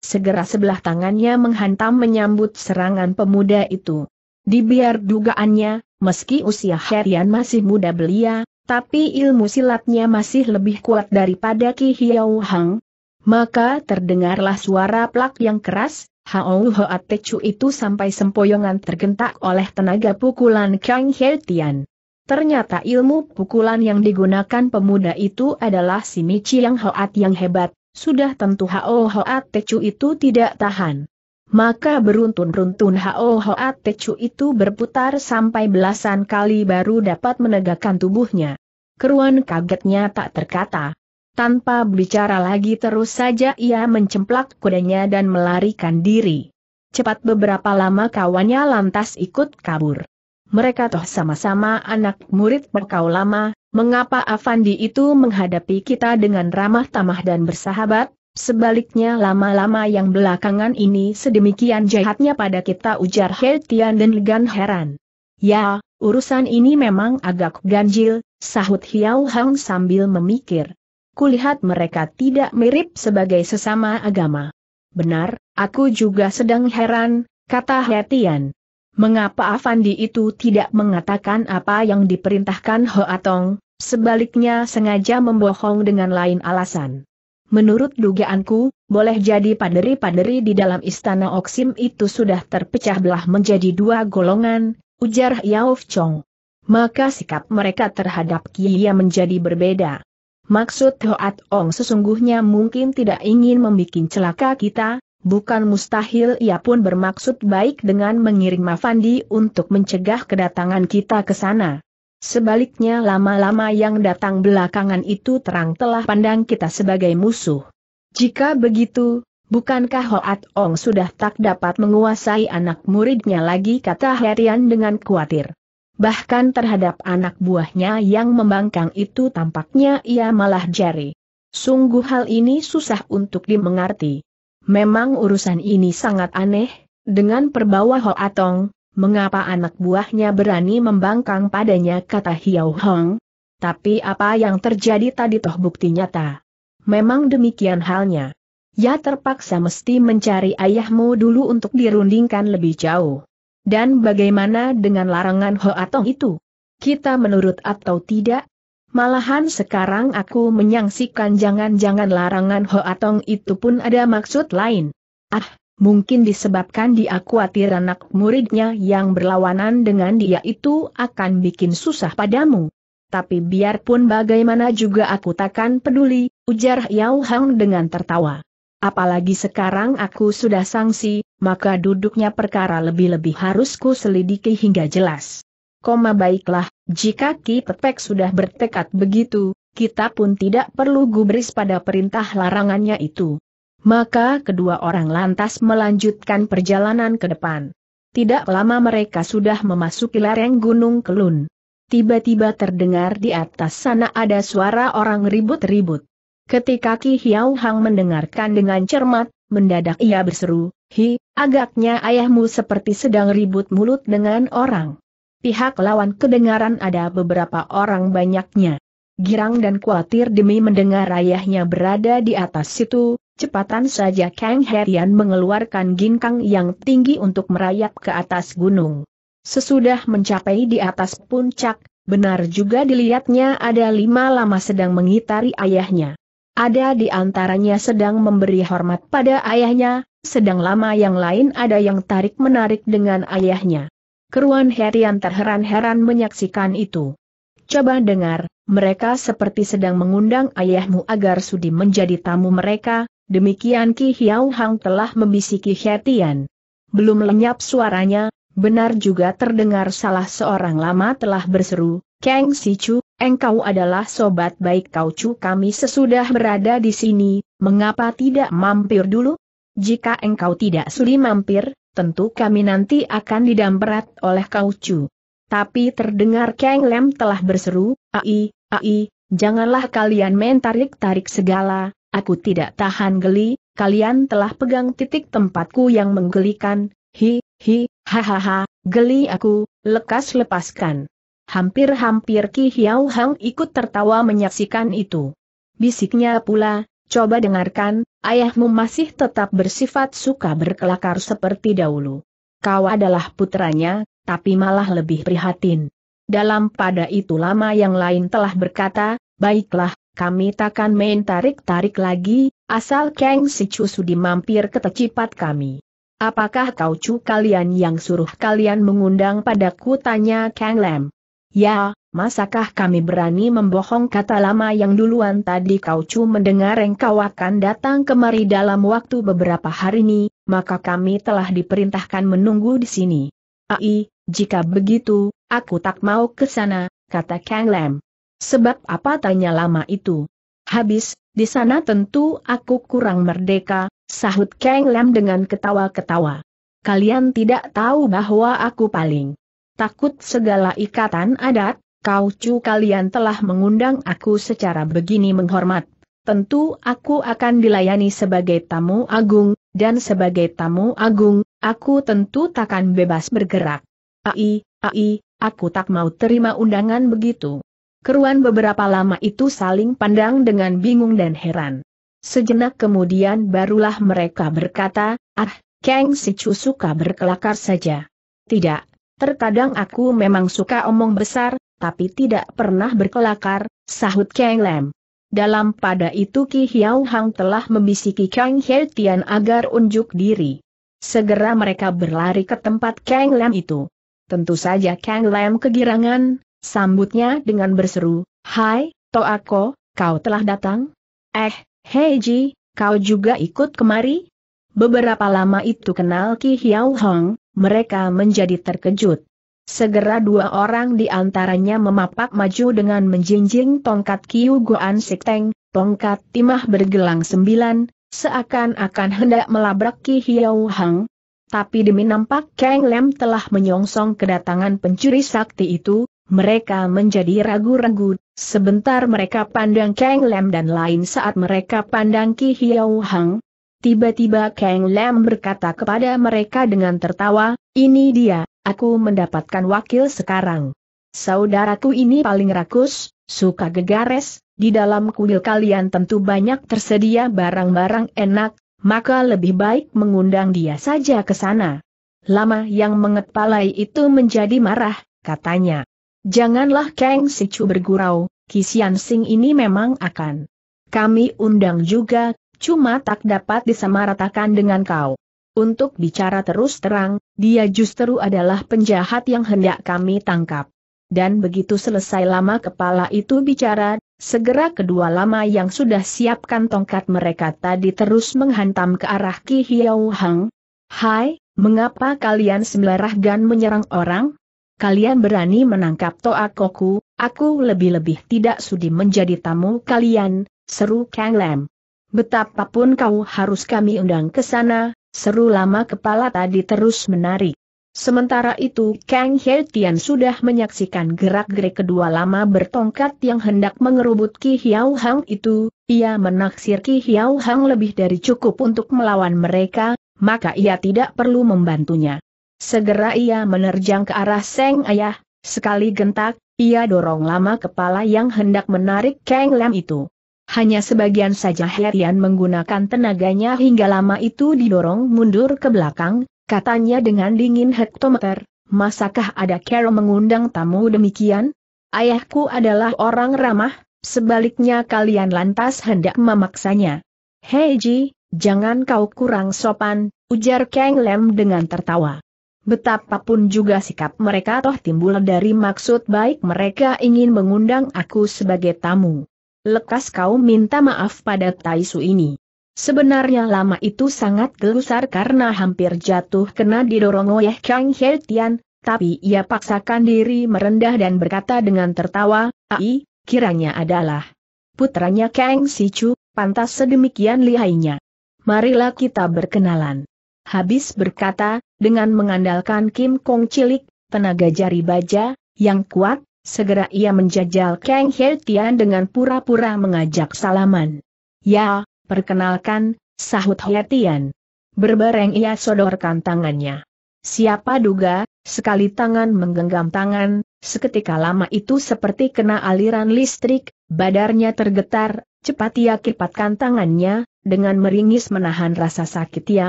segera sebelah tangannya menghantam menyambut serangan pemuda itu. Dibiar dugaannya, meski usia Herian masih muda belia, tapi ilmu silatnya masih lebih kuat daripada Ki Hiao Hang. Maka terdengarlah suara plak yang keras, Hao Hoa Tecu itu sampai sempoyongan tergentak oleh tenaga pukulan Kang Tian. Ternyata ilmu pukulan yang digunakan pemuda itu adalah si Michi yang Hoat yang hebat, sudah tentu Hao Hoat Tecu itu tidak tahan. Maka beruntun-runtun Hao Hoat Tecu itu berputar sampai belasan kali baru dapat menegakkan tubuhnya. Keruan kagetnya tak terkata. Tanpa bicara lagi terus saja ia mencemplak kudanya dan melarikan diri. Cepat beberapa lama kawannya lantas ikut kabur. Mereka toh sama-sama anak murid berkau lama, mengapa Afandi itu menghadapi kita dengan ramah tamah dan bersahabat, sebaliknya lama-lama yang belakangan ini sedemikian jahatnya pada kita ujar Heltian dan Gan heran. Ya, urusan ini memang agak ganjil, sahut Hiao Hang sambil memikir kulihat mereka tidak mirip sebagai sesama agama. Benar, aku juga sedang heran, kata Hetian. Mengapa Avandi itu tidak mengatakan apa yang diperintahkan Hoatong, sebaliknya sengaja membohong dengan lain alasan. Menurut dugaanku, boleh jadi paderi-paderi di dalam istana Oksim itu sudah terpecah belah menjadi dua golongan, ujar Yao Chong. Maka sikap mereka terhadap Kiya menjadi berbeda. Maksud Hoat Ong sesungguhnya mungkin tidak ingin membuat celaka kita, bukan mustahil ia pun bermaksud baik dengan mengirim Mafandi untuk mencegah kedatangan kita ke sana. Sebaliknya lama-lama yang datang belakangan itu terang telah pandang kita sebagai musuh. Jika begitu, bukankah Hoat Ong sudah tak dapat menguasai anak muridnya lagi kata Herian dengan khawatir bahkan terhadap anak buahnya yang membangkang itu tampaknya ia malah jari. Sungguh hal ini susah untuk dimengerti. Memang urusan ini sangat aneh, dengan perbawa Ho Atong, mengapa anak buahnya berani membangkang padanya kata Hiao Hong. Tapi apa yang terjadi tadi toh bukti nyata. Memang demikian halnya. Ya terpaksa mesti mencari ayahmu dulu untuk dirundingkan lebih jauh. Dan bagaimana dengan larangan Hoatong itu? Kita menurut atau tidak? Malahan sekarang aku menyangsikan jangan-jangan larangan Hoatong itu pun ada maksud lain. Ah, mungkin disebabkan dia khawatir anak muridnya yang berlawanan dengan dia itu akan bikin susah padamu. Tapi biarpun bagaimana juga aku takkan peduli, ujar Yao Hang dengan tertawa. Apalagi sekarang aku sudah sanksi, maka duduknya perkara lebih-lebih harus ku selidiki hingga jelas. Koma baiklah, jika Ki Pepek sudah bertekad begitu, kita pun tidak perlu gubris pada perintah larangannya itu. Maka kedua orang lantas melanjutkan perjalanan ke depan. Tidak lama mereka sudah memasuki lereng Gunung Kelun. Tiba-tiba terdengar di atas sana ada suara orang ribut-ribut. Ketika Ki Hiau Hang mendengarkan dengan cermat, mendadak ia berseru, Hi, agaknya ayahmu seperti sedang ribut mulut dengan orang. Pihak lawan kedengaran ada beberapa orang banyaknya. Girang dan khawatir demi mendengar ayahnya berada di atas situ, cepatan saja Kang Herian mengeluarkan ginkang yang tinggi untuk merayap ke atas gunung. Sesudah mencapai di atas puncak, benar juga dilihatnya ada lima lama sedang mengitari ayahnya. Ada di antaranya sedang memberi hormat pada ayahnya, sedang lama yang lain ada yang tarik-menarik dengan ayahnya. Keruan Herian terheran-heran menyaksikan itu. Coba dengar, mereka seperti sedang mengundang ayahmu agar Sudi menjadi tamu mereka, demikian Ki Hiau Hang telah membisiki Hetian. Belum lenyap suaranya, benar juga terdengar salah seorang lama telah berseru, Kang Sichu, Engkau adalah sobat baik kau cu kami sesudah berada di sini, mengapa tidak mampir dulu? Jika engkau tidak sudi mampir, tentu kami nanti akan didamperat oleh kau cu. Tapi terdengar Kang Lem telah berseru, Ai, Ai, janganlah kalian main tarik-tarik segala, aku tidak tahan geli, kalian telah pegang titik tempatku yang menggelikan, hi, hi, hahaha, geli aku, lekas lepaskan. Hampir-hampir Ki Hiau Hang ikut tertawa menyaksikan itu. Bisiknya pula, coba dengarkan, ayahmu masih tetap bersifat suka berkelakar seperti dahulu. Kau adalah putranya, tapi malah lebih prihatin. Dalam pada itu lama yang lain telah berkata, baiklah, kami takkan main tarik-tarik lagi, asal Kang Si Chusu sudi mampir ke tecipat kami. Apakah kau cu kalian yang suruh kalian mengundang padaku tanya Kang Lam. Ya, masakah kami berani membohong kata lama yang duluan tadi kau cu mendengar engkau akan datang kemari dalam waktu beberapa hari ini, maka kami telah diperintahkan menunggu di sini. Ai, jika begitu, aku tak mau ke sana, kata Kang Lam. Sebab apa tanya lama itu? Habis, di sana tentu aku kurang merdeka, sahut Kang Lam dengan ketawa-ketawa. Kalian tidak tahu bahwa aku paling takut segala ikatan adat, kau cu kalian telah mengundang aku secara begini menghormat. Tentu aku akan dilayani sebagai tamu agung, dan sebagai tamu agung, aku tentu takkan bebas bergerak. Ai, ai, aku tak mau terima undangan begitu. Keruan beberapa lama itu saling pandang dengan bingung dan heran. Sejenak kemudian barulah mereka berkata, ah, Kang Sicu suka berkelakar saja. Tidak, Terkadang aku memang suka omong besar, tapi tidak pernah berkelakar, sahut Kang Lam. Dalam pada itu Ki Hiau Hang telah membisiki Kang He Tian agar unjuk diri. Segera mereka berlari ke tempat Kang Lam itu. Tentu saja Kang Lam kegirangan, sambutnya dengan berseru, Hai, Toako, kau telah datang? Eh, Heiji, kau juga ikut kemari? Beberapa lama itu kenal Ki Hiau Hong, mereka menjadi terkejut. Segera dua orang di antaranya memapak maju dengan menjinjing tongkat Kiu Goan Sikteng, tongkat timah bergelang sembilan, seakan-akan hendak melabrak Ki Hiau Hang. Tapi demi nampak Kang Lem telah menyongsong kedatangan pencuri sakti itu, mereka menjadi ragu-ragu, sebentar mereka pandang Kang Lem dan lain saat mereka pandang Ki Hiau Hang, Tiba-tiba Kang Lam berkata kepada mereka dengan tertawa, ini dia, aku mendapatkan wakil sekarang. Saudaraku ini paling rakus, suka gegares, di dalam kuil kalian tentu banyak tersedia barang-barang enak, maka lebih baik mengundang dia saja ke sana. Lama yang mengepalai itu menjadi marah, katanya. Janganlah Kang Sichu bergurau, Kisian Sing ini memang akan. Kami undang juga cuma tak dapat disamaratakan dengan kau. Untuk bicara terus terang, dia justru adalah penjahat yang hendak kami tangkap. Dan begitu selesai lama kepala itu bicara, segera kedua lama yang sudah siapkan tongkat mereka tadi terus menghantam ke arah Ki Hiau Hang. Hai, mengapa kalian sembarahgan menyerang orang? Kalian berani menangkap Toa Koku, aku lebih-lebih tidak sudi menjadi tamu kalian, seru Kang Lam. Betapapun kau harus kami undang ke sana, seru lama kepala tadi terus menarik. Sementara itu Kang He Tian sudah menyaksikan gerak-gerik kedua lama bertongkat yang hendak mengerubut Ki Hiau Hang itu, ia menaksir Ki Hiau Hang lebih dari cukup untuk melawan mereka, maka ia tidak perlu membantunya. Segera ia menerjang ke arah Seng Ayah, sekali gentak, ia dorong lama kepala yang hendak menarik Kang Lam itu hanya sebagian saja Herian menggunakan tenaganya hingga lama itu didorong mundur ke belakang, katanya dengan dingin hektometer, masakah ada Carol mengundang tamu demikian? Ayahku adalah orang ramah, sebaliknya kalian lantas hendak memaksanya. Hei Ji, jangan kau kurang sopan, ujar Kang Lem dengan tertawa. Betapapun juga sikap mereka toh timbul dari maksud baik mereka ingin mengundang aku sebagai tamu. Lekas kau minta maaf pada Taisu ini. Sebenarnya lama itu sangat gelusar karena hampir jatuh kena didorong oleh Kang He Tian, tapi ia paksakan diri merendah dan berkata dengan tertawa, Ai, kiranya adalah putranya Kang Sichu, pantas sedemikian lihainya. Marilah kita berkenalan. Habis berkata, dengan mengandalkan Kim Kong cilik, tenaga jari baja, yang kuat, Segera ia menjajal Kang He Tian dengan pura-pura mengajak salaman. Ya, perkenalkan, sahut He Tian. Berbareng ia sodorkan tangannya. Siapa duga, sekali tangan menggenggam tangan, seketika lama itu seperti kena aliran listrik, badarnya tergetar, cepat ia kipatkan tangannya, dengan meringis menahan rasa sakit ia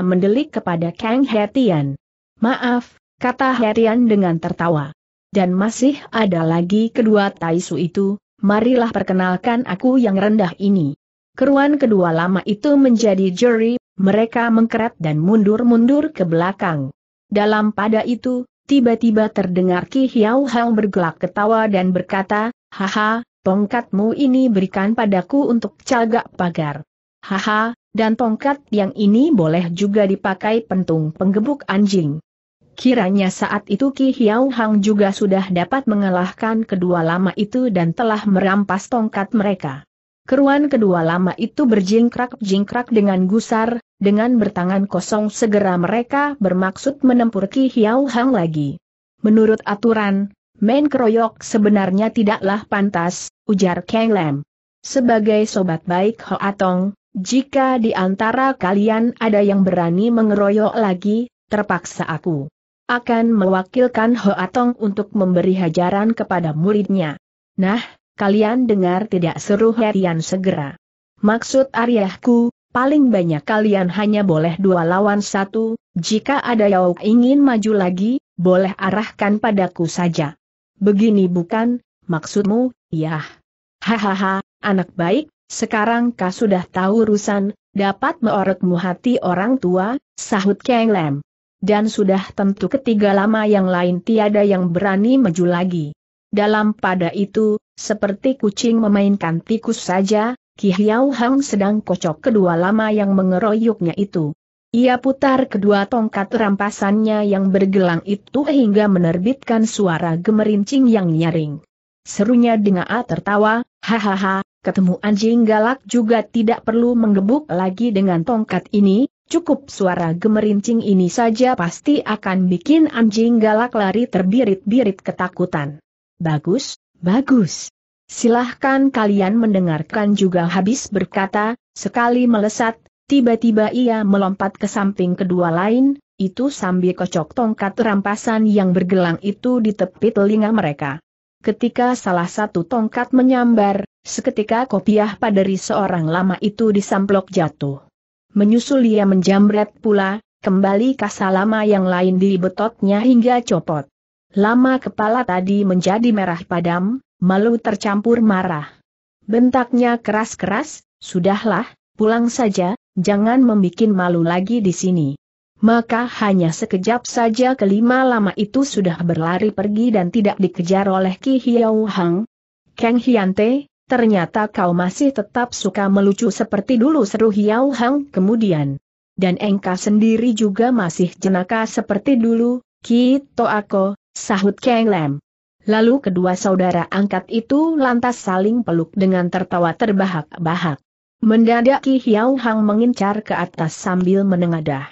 mendelik kepada Kang Tian. Maaf, kata Tian dengan tertawa. Dan masih ada lagi kedua Taisu itu, marilah perkenalkan aku yang rendah ini. Keruan kedua lama itu menjadi juri, mereka mengkeret dan mundur-mundur ke belakang. Dalam pada itu, tiba-tiba terdengar Ki Hiao Hang bergelak ketawa dan berkata, Haha, tongkatmu ini berikan padaku untuk cagak pagar. Haha, dan tongkat yang ini boleh juga dipakai pentung penggebuk anjing. Kiranya saat itu Ki Hiau Hang juga sudah dapat mengalahkan kedua lama itu dan telah merampas tongkat mereka. Keruan kedua lama itu berjingkrak-jingkrak dengan gusar, dengan bertangan kosong segera mereka bermaksud menempur Ki Hiau Hang lagi. Menurut aturan, main keroyok sebenarnya tidaklah pantas, ujar Kang Lam. Sebagai sobat baik Ho Tong, jika di antara kalian ada yang berani mengeroyok lagi, terpaksa aku akan mewakilkan Tong untuk memberi hajaran kepada muridnya. Nah, kalian dengar tidak seru Herian segera. Maksud Aryahku, paling banyak kalian hanya boleh dua lawan satu, jika ada yang ingin maju lagi, boleh arahkan padaku saja. Begini bukan, maksudmu, yah. Hahaha, anak baik, sekarang kau sudah tahu urusan, dapat meorotmu hati orang tua, sahut Kang Lem dan sudah tentu ketiga lama yang lain tiada yang berani maju lagi. Dalam pada itu, seperti kucing memainkan tikus saja, Ki Hiau Hang sedang kocok kedua lama yang mengeroyoknya itu. Ia putar kedua tongkat rampasannya yang bergelang itu hingga menerbitkan suara gemerincing yang nyaring. Serunya dengan A tertawa, hahaha, ketemu anjing galak juga tidak perlu menggebuk lagi dengan tongkat ini, Cukup suara gemerincing ini saja pasti akan bikin anjing galak lari terbirit-birit ketakutan. Bagus, bagus. Silahkan kalian mendengarkan juga habis berkata, sekali melesat, tiba-tiba ia melompat ke samping kedua lain, itu sambil kocok tongkat rampasan yang bergelang itu di tepi telinga mereka. Ketika salah satu tongkat menyambar, seketika kopiah paderi seorang lama itu disamplok jatuh menyusul ia menjamret pula, kembali kasalama yang lain di betotnya hingga copot. Lama kepala tadi menjadi merah padam, malu tercampur marah. Bentaknya keras-keras, sudahlah, pulang saja, jangan membuat malu lagi di sini. Maka hanya sekejap saja kelima lama itu sudah berlari pergi dan tidak dikejar oleh Ki Hiau Hang. Kang Hiante, ternyata kau masih tetap suka melucu seperti dulu seru Hiau Hang kemudian. Dan engkau sendiri juga masih jenaka seperti dulu, Kito Ako, sahut Kang Lam. Lalu kedua saudara angkat itu lantas saling peluk dengan tertawa terbahak-bahak. Mendadak Ki Hiau Hang mengincar ke atas sambil menengadah.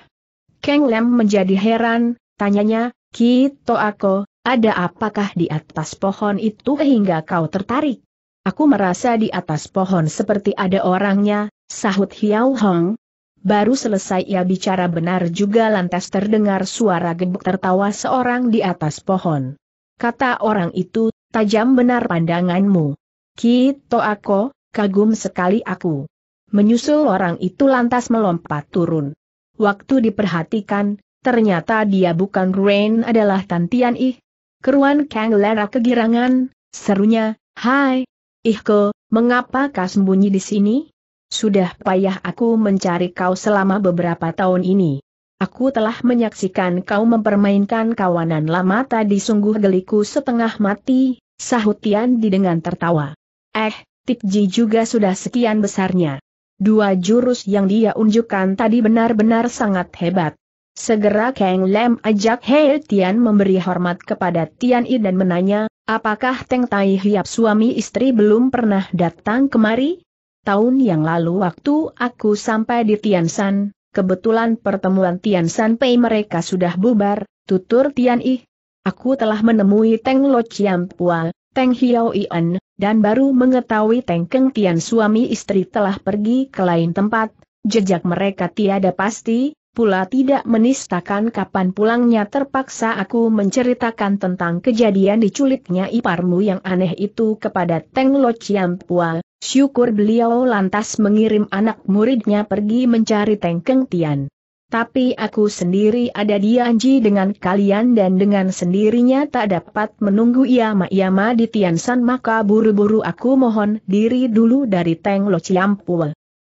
Kang Lam menjadi heran, tanyanya, Kito Ako, ada apakah di atas pohon itu hingga kau tertarik? Aku merasa di atas pohon seperti ada orangnya, sahut Hiao Hong. Baru selesai ia bicara benar juga lantas terdengar suara gebuk tertawa seorang di atas pohon. Kata orang itu, tajam benar pandanganmu. Kito aku, kagum sekali aku. Menyusul orang itu lantas melompat turun. Waktu diperhatikan, ternyata dia bukan Rain adalah Tantian Ih. Keruan Kang Lera kegirangan, serunya, Hai, Ihko, mengapa kau sembunyi di sini? Sudah payah aku mencari kau selama beberapa tahun ini. Aku telah menyaksikan kau mempermainkan kawanan lama tadi sungguh geliku setengah mati, sahut Tian di dengan tertawa. Eh, Ji juga sudah sekian besarnya. Dua jurus yang dia unjukkan tadi benar-benar sangat hebat. Segera Kang Lem ajak Hei Tian memberi hormat kepada Tian I dan menanya, Apakah Teng Tai Hiap suami istri belum pernah datang kemari? Tahun yang lalu waktu aku sampai di Tiansan, kebetulan pertemuan Tiansan Pei mereka sudah bubar, tutur Tian I. Aku telah menemui Teng Lo Chiam Pua, Teng Hiao Ian, dan baru mengetahui Teng Keng Tian suami istri telah pergi ke lain tempat, jejak mereka tiada pasti, pula tidak menistakan kapan pulangnya terpaksa aku menceritakan tentang kejadian diculiknya iparmu yang aneh itu kepada Teng Lo Chiampua, syukur beliau lantas mengirim anak muridnya pergi mencari Teng Keng Tian. Tapi aku sendiri ada di dengan kalian dan dengan sendirinya tak dapat menunggu Iama-Iama di Tian Tiansan maka buru-buru aku mohon diri dulu dari Teng Lo Chiampua.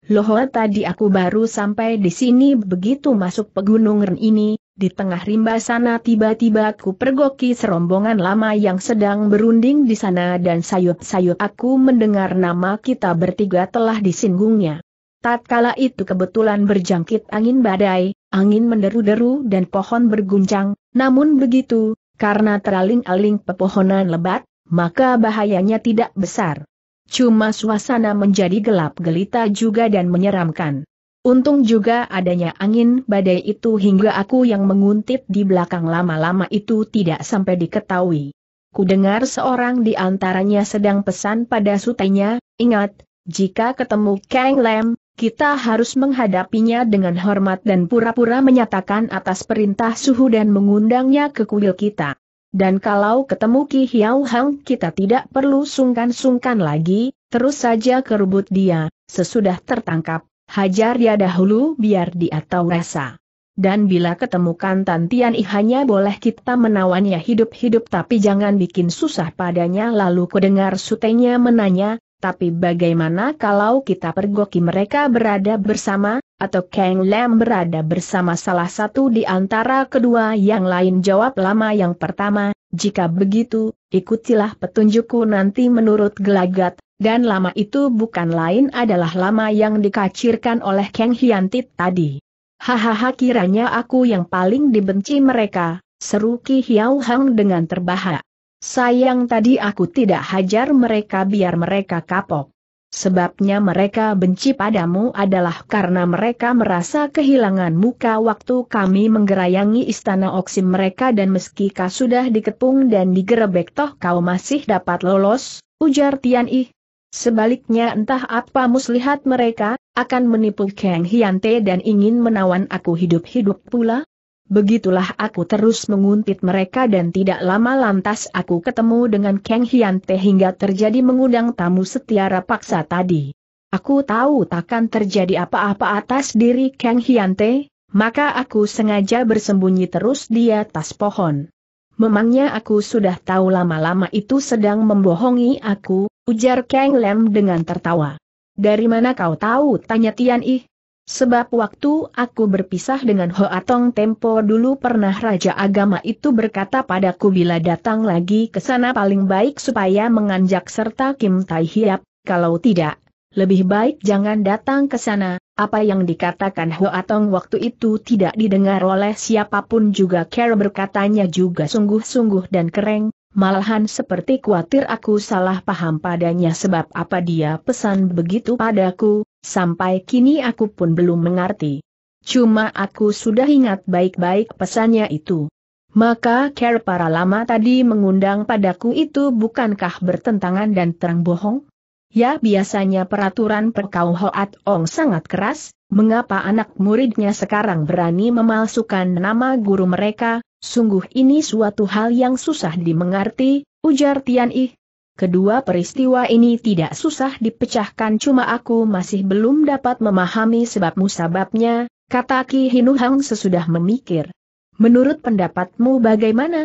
Loh, tadi aku baru sampai di sini begitu masuk pegunungan ini, di tengah rimba sana tiba-tiba aku pergoki serombongan lama yang sedang berunding di sana dan sayup-sayup aku mendengar nama kita bertiga telah disinggungnya. Tatkala itu kebetulan berjangkit angin badai, angin menderu-deru dan pohon berguncang, namun begitu, karena teraling-aling pepohonan lebat, maka bahayanya tidak besar. Cuma suasana menjadi gelap gelita juga dan menyeramkan. Untung juga adanya angin badai itu hingga aku yang menguntit di belakang lama-lama itu tidak sampai diketahui. Kudengar seorang di antaranya sedang pesan pada sutenya, ingat, jika ketemu Kang Lam, kita harus menghadapinya dengan hormat dan pura-pura menyatakan atas perintah suhu dan mengundangnya ke kuil kita. Dan kalau ketemu Ki Hiao Hang kita tidak perlu sungkan-sungkan lagi, terus saja kerubut dia, sesudah tertangkap, hajar dia dahulu biar dia tahu rasa. Dan bila ketemukan Tan Tian I hanya boleh kita menawannya hidup-hidup tapi jangan bikin susah padanya lalu kudengar sutenya menanya, tapi bagaimana kalau kita pergoki mereka berada bersama, atau Kang Lam berada bersama salah satu di antara kedua yang lain jawab lama yang pertama, jika begitu, ikutilah petunjukku nanti menurut gelagat, dan lama itu bukan lain adalah lama yang dikacirkan oleh Kang Hyantit tadi. Hahaha kiranya aku yang paling dibenci mereka, seru Ki Hiau Hang dengan terbahak. Sayang tadi aku tidak hajar mereka biar mereka kapok. Sebabnya mereka benci padamu adalah karena mereka merasa kehilangan muka waktu kami menggerayangi istana Oksim mereka dan meski kau sudah dikepung dan digerebek toh kau masih dapat lolos, ujar Tian Yi. Sebaliknya entah apa muslihat mereka, akan menipu Kang Hyante dan ingin menawan aku hidup-hidup pula, Begitulah aku terus menguntit mereka dan tidak lama lantas aku ketemu dengan Kang Hian Te hingga terjadi mengundang tamu setiara paksa tadi. Aku tahu takkan terjadi apa-apa atas diri Kang Hian Te, maka aku sengaja bersembunyi terus di atas pohon. Memangnya aku sudah tahu lama-lama itu sedang membohongi aku, ujar Kang Lem dengan tertawa. Dari mana kau tahu? tanya Tian Yi. Sebab waktu aku berpisah dengan Hoatong Tempo dulu pernah Raja Agama itu berkata padaku bila datang lagi ke sana paling baik supaya menganjak serta Kim Tai Hiap, kalau tidak, lebih baik jangan datang ke sana, apa yang dikatakan Hoatong waktu itu tidak didengar oleh siapapun juga Kera berkatanya juga sungguh-sungguh dan kering, malahan seperti khawatir aku salah paham padanya sebab apa dia pesan begitu padaku, sampai kini aku pun belum mengerti. Cuma aku sudah ingat baik-baik pesannya itu. Maka care para lama tadi mengundang padaku itu bukankah bertentangan dan terang bohong? Ya biasanya peraturan perkau Hoat Ong sangat keras, mengapa anak muridnya sekarang berani memalsukan nama guru mereka, sungguh ini suatu hal yang susah dimengerti, ujar Tian Ih, Kedua peristiwa ini tidak susah dipecahkan cuma aku masih belum dapat memahami sebab musababnya, kata Ki Hinuhang sesudah memikir. Menurut pendapatmu bagaimana?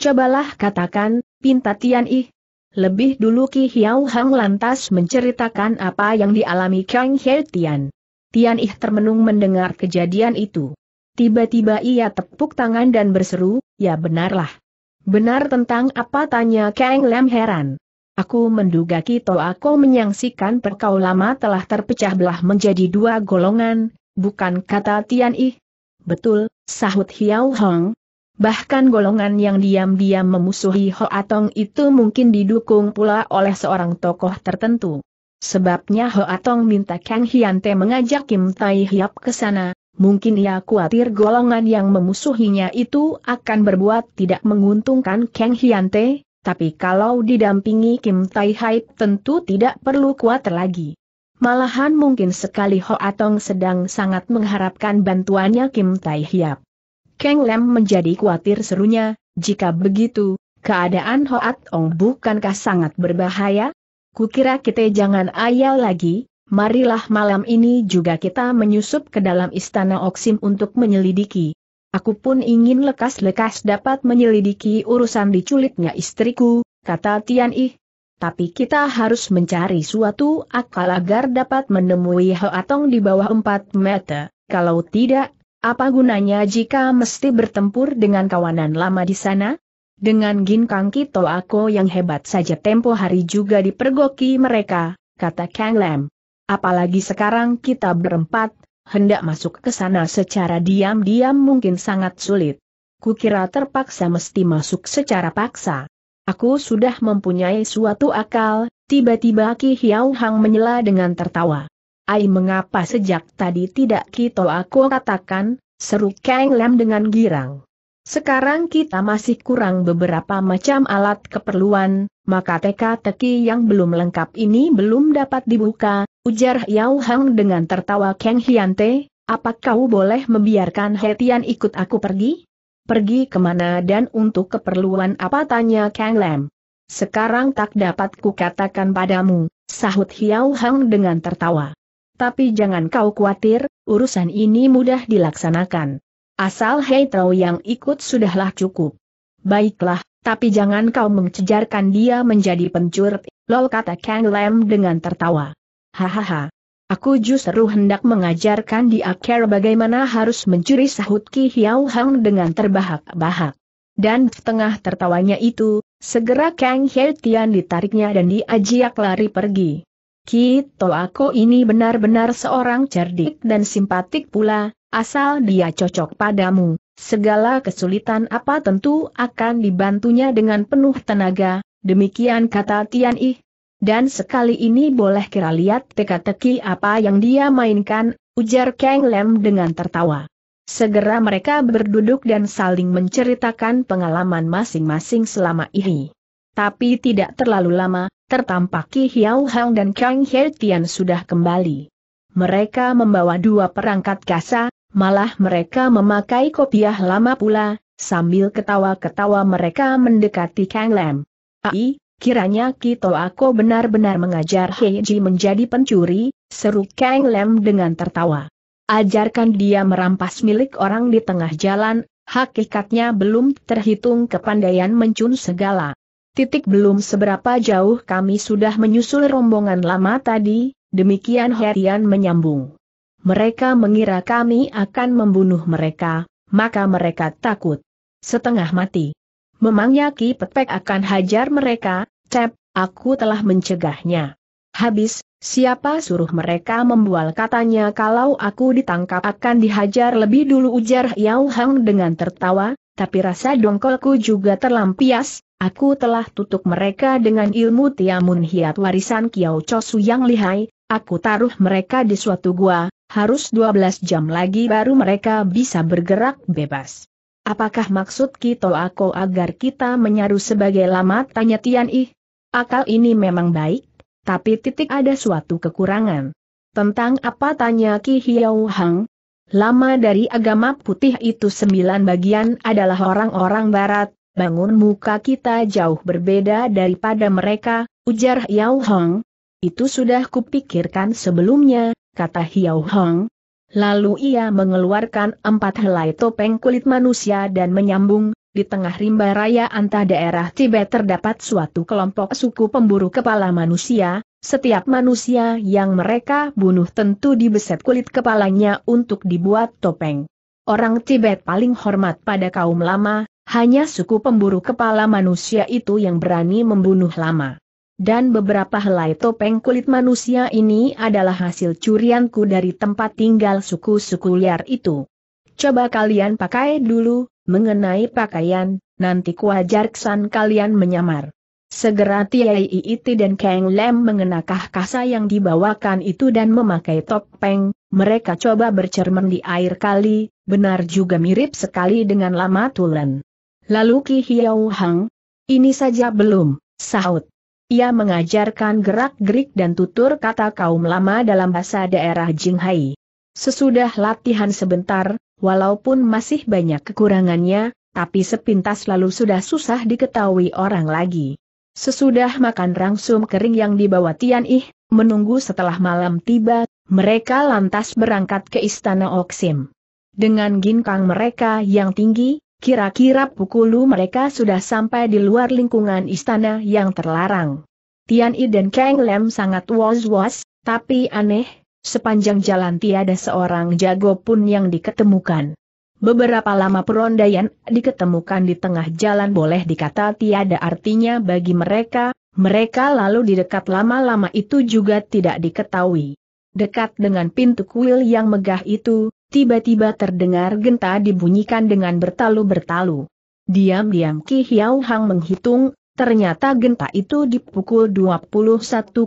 Cobalah katakan, pinta Tian Ih. Lebih dulu Ki Hiao Hang lantas menceritakan apa yang dialami Kang He Tian. Tian Ih termenung mendengar kejadian itu. Tiba-tiba ia tepuk tangan dan berseru, ya benarlah. Benar tentang apa tanya Kang Lam heran. Aku menduga Kito Ako menyaksikan perkau lama telah terpecah belah menjadi dua golongan, bukan kata Tian Ih. Betul, sahut Hiao Hong. Bahkan golongan yang diam-diam memusuhi Ho Atong itu mungkin didukung pula oleh seorang tokoh tertentu. Sebabnya Ho Atong minta Kang Hyante mengajak Kim Tai Hiap ke sana, mungkin ia khawatir golongan yang memusuhinya itu akan berbuat tidak menguntungkan Kang Hyante, tapi kalau didampingi Kim Tai Hai tentu tidak perlu kuat lagi. Malahan mungkin sekali Ho Atong sedang sangat mengharapkan bantuannya Kim Tai Hiap. Kang Lem menjadi khawatir serunya, jika begitu, keadaan Ho Atong bukankah sangat berbahaya? Kukira kita jangan ayal lagi, marilah malam ini juga kita menyusup ke dalam istana Oksim untuk menyelidiki. Aku pun ingin lekas-lekas dapat menyelidiki urusan diculiknya istriku, kata Tian Yi. Tapi kita harus mencari suatu akal agar dapat menemui Hoatong di bawah 4 meter. Kalau tidak, apa gunanya jika mesti bertempur dengan kawanan lama di sana? Dengan Ginkang Kito aku yang hebat saja tempo hari juga dipergoki mereka, kata Kang Lam. Apalagi sekarang kita berempat, hendak masuk ke sana secara diam-diam mungkin sangat sulit. Kukira terpaksa mesti masuk secara paksa. Aku sudah mempunyai suatu akal, tiba-tiba Ki Hiau Hang menyela dengan tertawa. Ai mengapa sejak tadi tidak kita aku katakan, seru Kang Lam dengan girang. Sekarang kita masih kurang beberapa macam alat keperluan, maka teka-teki yang belum lengkap ini belum dapat dibuka, Ujar Yao Hang dengan tertawa Kang Hyante, apa kau boleh membiarkan Hetian ikut aku pergi? Pergi kemana dan untuk keperluan apa tanya Kang Lam. Sekarang tak dapat katakan padamu, sahut Yao Hang dengan tertawa. Tapi jangan kau khawatir, urusan ini mudah dilaksanakan. Asal Hei Tao yang ikut sudahlah cukup. Baiklah, tapi jangan kau mencejarkan dia menjadi pencuri, lol kata Kang Lam dengan tertawa hahaha. Aku justru hendak mengajarkan di akhir bagaimana harus mencuri sahut Ki Hiao Hang dengan terbahak-bahak. Dan setengah tertawanya itu, segera Kang He Tian ditariknya dan diajak lari pergi. Ki Toako ini benar-benar seorang cerdik dan simpatik pula, asal dia cocok padamu. Segala kesulitan apa tentu akan dibantunya dengan penuh tenaga, demikian kata Tian Ih, dan sekali ini boleh kira lihat teka-teki apa yang dia mainkan, ujar Kang Lem dengan tertawa. Segera mereka berduduk dan saling menceritakan pengalaman masing-masing selama ini. Tapi tidak terlalu lama, tertampak Ki Hiao Hang dan Kang He Tian sudah kembali. Mereka membawa dua perangkat kasa, malah mereka memakai kopiah lama pula, sambil ketawa-ketawa mereka mendekati Kang Lem. Ai, Kiranya Kito Ako benar-benar mengajar Heiji menjadi pencuri, seru Kang Lem dengan tertawa. Ajarkan dia merampas milik orang di tengah jalan, hakikatnya belum terhitung kepandaian mencun segala. Titik belum seberapa jauh kami sudah menyusul rombongan lama tadi, demikian Herian menyambung. Mereka mengira kami akan membunuh mereka, maka mereka takut. Setengah mati. Memangnya Ki Petek akan hajar mereka, Cep, aku telah mencegahnya. Habis, siapa suruh mereka membual katanya kalau aku ditangkap akan dihajar lebih dulu ujar Yao Hang dengan tertawa, tapi rasa dongkolku juga terlampias, aku telah tutup mereka dengan ilmu tiamun hiat warisan Kiao Chosu yang lihai, aku taruh mereka di suatu gua, harus 12 jam lagi baru mereka bisa bergerak bebas. Apakah maksud Kito Ako agar kita menyaru sebagai lama tanya Tian Yi. Akal ini memang baik, tapi titik ada suatu kekurangan. Tentang apa tanya Ki Hiau Hang? Lama dari agama putih itu sembilan bagian adalah orang-orang barat, bangun muka kita jauh berbeda daripada mereka, ujar Hiau Hang. Itu sudah kupikirkan sebelumnya, kata Hiau Hang. Lalu ia mengeluarkan empat helai topeng kulit manusia dan menyambung, di tengah rimba raya antah daerah Tibet terdapat suatu kelompok suku pemburu kepala manusia, setiap manusia yang mereka bunuh tentu dibeset kulit kepalanya untuk dibuat topeng. Orang Tibet paling hormat pada kaum lama, hanya suku pemburu kepala manusia itu yang berani membunuh lama. Dan beberapa helai topeng kulit manusia ini adalah hasil curianku dari tempat tinggal suku-suku liar itu. Coba kalian pakai dulu, Mengenai pakaian, nanti kuajar kesan kalian menyamar. Segera Tiai iiti dan Kang Lem mengenakah kasa yang dibawakan itu dan memakai topeng, mereka coba bercermin di air kali, benar juga mirip sekali dengan Lama Tulen. Lalu Ki Hiau Hang, ini saja belum, sahut. Ia mengajarkan gerak-gerik dan tutur kata kaum lama dalam bahasa daerah Jinghai. Sesudah latihan sebentar, walaupun masih banyak kekurangannya, tapi sepintas lalu sudah susah diketahui orang lagi. Sesudah makan rangsum kering yang dibawa Tian Ih, menunggu setelah malam tiba, mereka lantas berangkat ke Istana Oksim. Dengan ginkang mereka yang tinggi, kira-kira pukulu mereka sudah sampai di luar lingkungan istana yang terlarang. Tian Yi dan Kang Lem sangat was-was, tapi aneh, Sepanjang jalan tiada seorang jago pun yang diketemukan. Beberapa lama perondayan diketemukan di tengah jalan boleh dikata tiada artinya bagi mereka, mereka lalu di dekat lama-lama itu juga tidak diketahui. Dekat dengan pintu kuil yang megah itu, tiba-tiba terdengar genta dibunyikan dengan bertalu-bertalu. Diam-diam Ki Hiau Hang menghitung, ternyata genta itu dipukul 21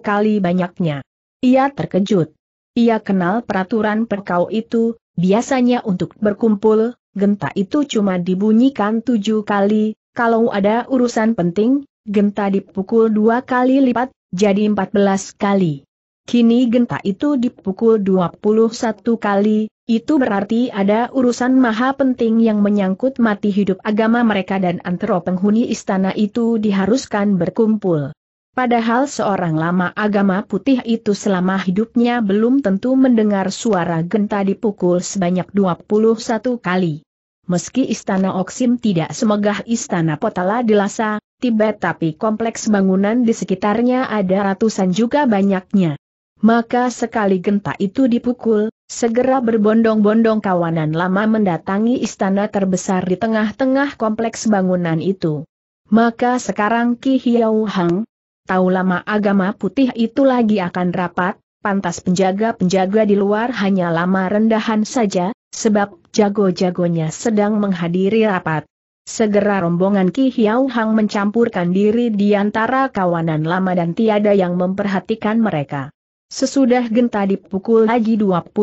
kali banyaknya. Ia terkejut. Ia kenal peraturan perkau itu, biasanya untuk berkumpul, genta itu cuma dibunyikan tujuh kali, kalau ada urusan penting, genta dipukul dua kali lipat, jadi empat belas kali. Kini genta itu dipukul dua puluh satu kali, itu berarti ada urusan maha penting yang menyangkut mati hidup agama mereka dan antro penghuni istana itu diharuskan berkumpul. Padahal seorang lama agama putih itu selama hidupnya belum tentu mendengar suara genta dipukul sebanyak 21 kali. Meski istana Oksim tidak semegah istana Potala Delasa, Tibet, tapi kompleks bangunan di sekitarnya ada ratusan juga banyaknya. Maka sekali genta itu dipukul, segera berbondong-bondong kawanan lama mendatangi istana terbesar di tengah-tengah kompleks bangunan itu. Maka sekarang Ki Hiau Hang, tahu lama agama putih itu lagi akan rapat, pantas penjaga-penjaga di luar hanya lama rendahan saja, sebab jago-jagonya sedang menghadiri rapat. Segera rombongan Ki Hiau Hang mencampurkan diri di antara kawanan lama dan tiada yang memperhatikan mereka. Sesudah genta dipukul lagi 21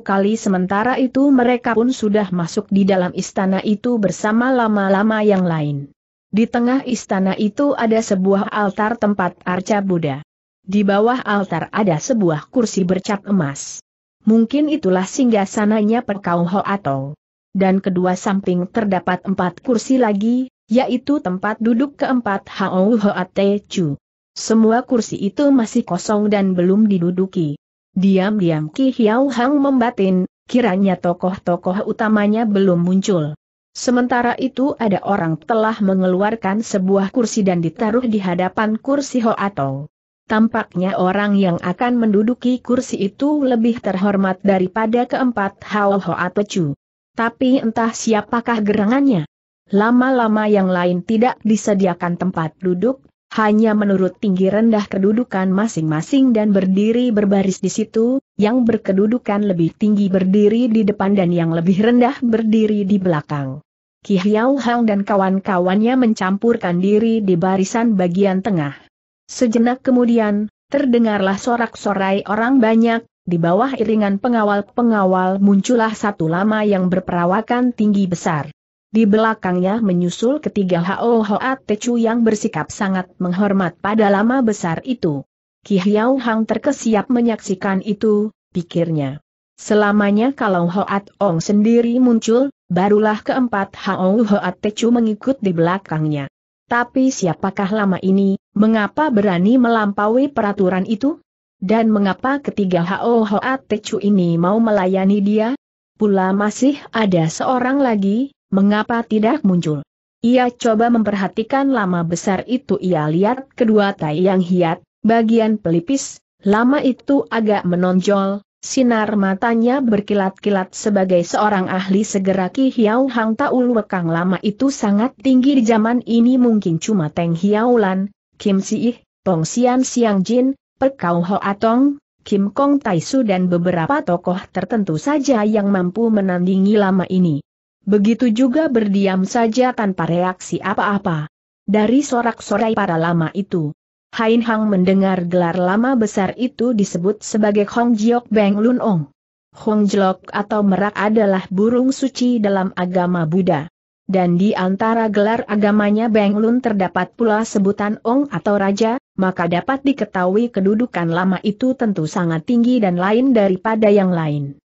kali sementara itu mereka pun sudah masuk di dalam istana itu bersama lama-lama yang lain. Di tengah istana itu ada sebuah altar tempat arca Buddha. Di bawah altar ada sebuah kursi bercap emas. Mungkin itulah singgah sananya Perkau atau. Dan kedua samping terdapat empat kursi lagi, yaitu tempat duduk keempat Hao Ate Chu. Semua kursi itu masih kosong dan belum diduduki. Diam-diam Ki Hiao Hang membatin, kiranya tokoh-tokoh utamanya belum muncul. Sementara itu ada orang telah mengeluarkan sebuah kursi dan ditaruh di hadapan kursi Ho Atong. Tampaknya orang yang akan menduduki kursi itu lebih terhormat daripada keempat Hao Chu. Tapi entah siapakah gerangannya. Lama-lama yang lain tidak disediakan tempat duduk, hanya menurut tinggi rendah kedudukan masing-masing dan berdiri berbaris di situ, yang berkedudukan lebih tinggi berdiri di depan dan yang lebih rendah berdiri di belakang. Ki Hiao Hang dan kawan-kawannya mencampurkan diri di barisan bagian tengah. Sejenak kemudian, terdengarlah sorak-sorai orang banyak, di bawah iringan pengawal-pengawal muncullah satu lama yang berperawakan tinggi besar. Di belakangnya menyusul ketiga Hao Hoa Chu yang bersikap sangat menghormat pada lama besar itu. Ki Hiao Hang terkesiap menyaksikan itu, pikirnya. Selamanya kalau Hoat Ong sendiri muncul, barulah keempat Hao Hoat Chu mengikut di belakangnya. Tapi siapakah lama ini, mengapa berani melampaui peraturan itu? Dan mengapa ketiga Hao Hoat Chu ini mau melayani dia? Pula masih ada seorang lagi, mengapa tidak muncul? Ia coba memperhatikan lama besar itu ia lihat kedua tai yang hiat, bagian pelipis, lama itu agak menonjol, sinar matanya berkilat-kilat sebagai seorang ahli segera Ki Hiao Hang Taul Wekang lama itu sangat tinggi di zaman ini mungkin cuma Teng hiaulan Kim Kim Siih, Tong Sian Siang Jin, Perkau Ho Atong, Kim Kong Taisu dan beberapa tokoh tertentu saja yang mampu menandingi lama ini. Begitu juga berdiam saja tanpa reaksi apa-apa. Dari sorak-sorai para lama itu, Hain Hang mendengar gelar lama besar itu disebut sebagai Hong Jiok Beng Lun Ong. Hong Jiok atau merak adalah burung suci dalam agama Buddha. Dan di antara gelar agamanya Beng Lun terdapat pula sebutan Ong atau Raja, maka dapat diketahui kedudukan lama itu tentu sangat tinggi dan lain daripada yang lain.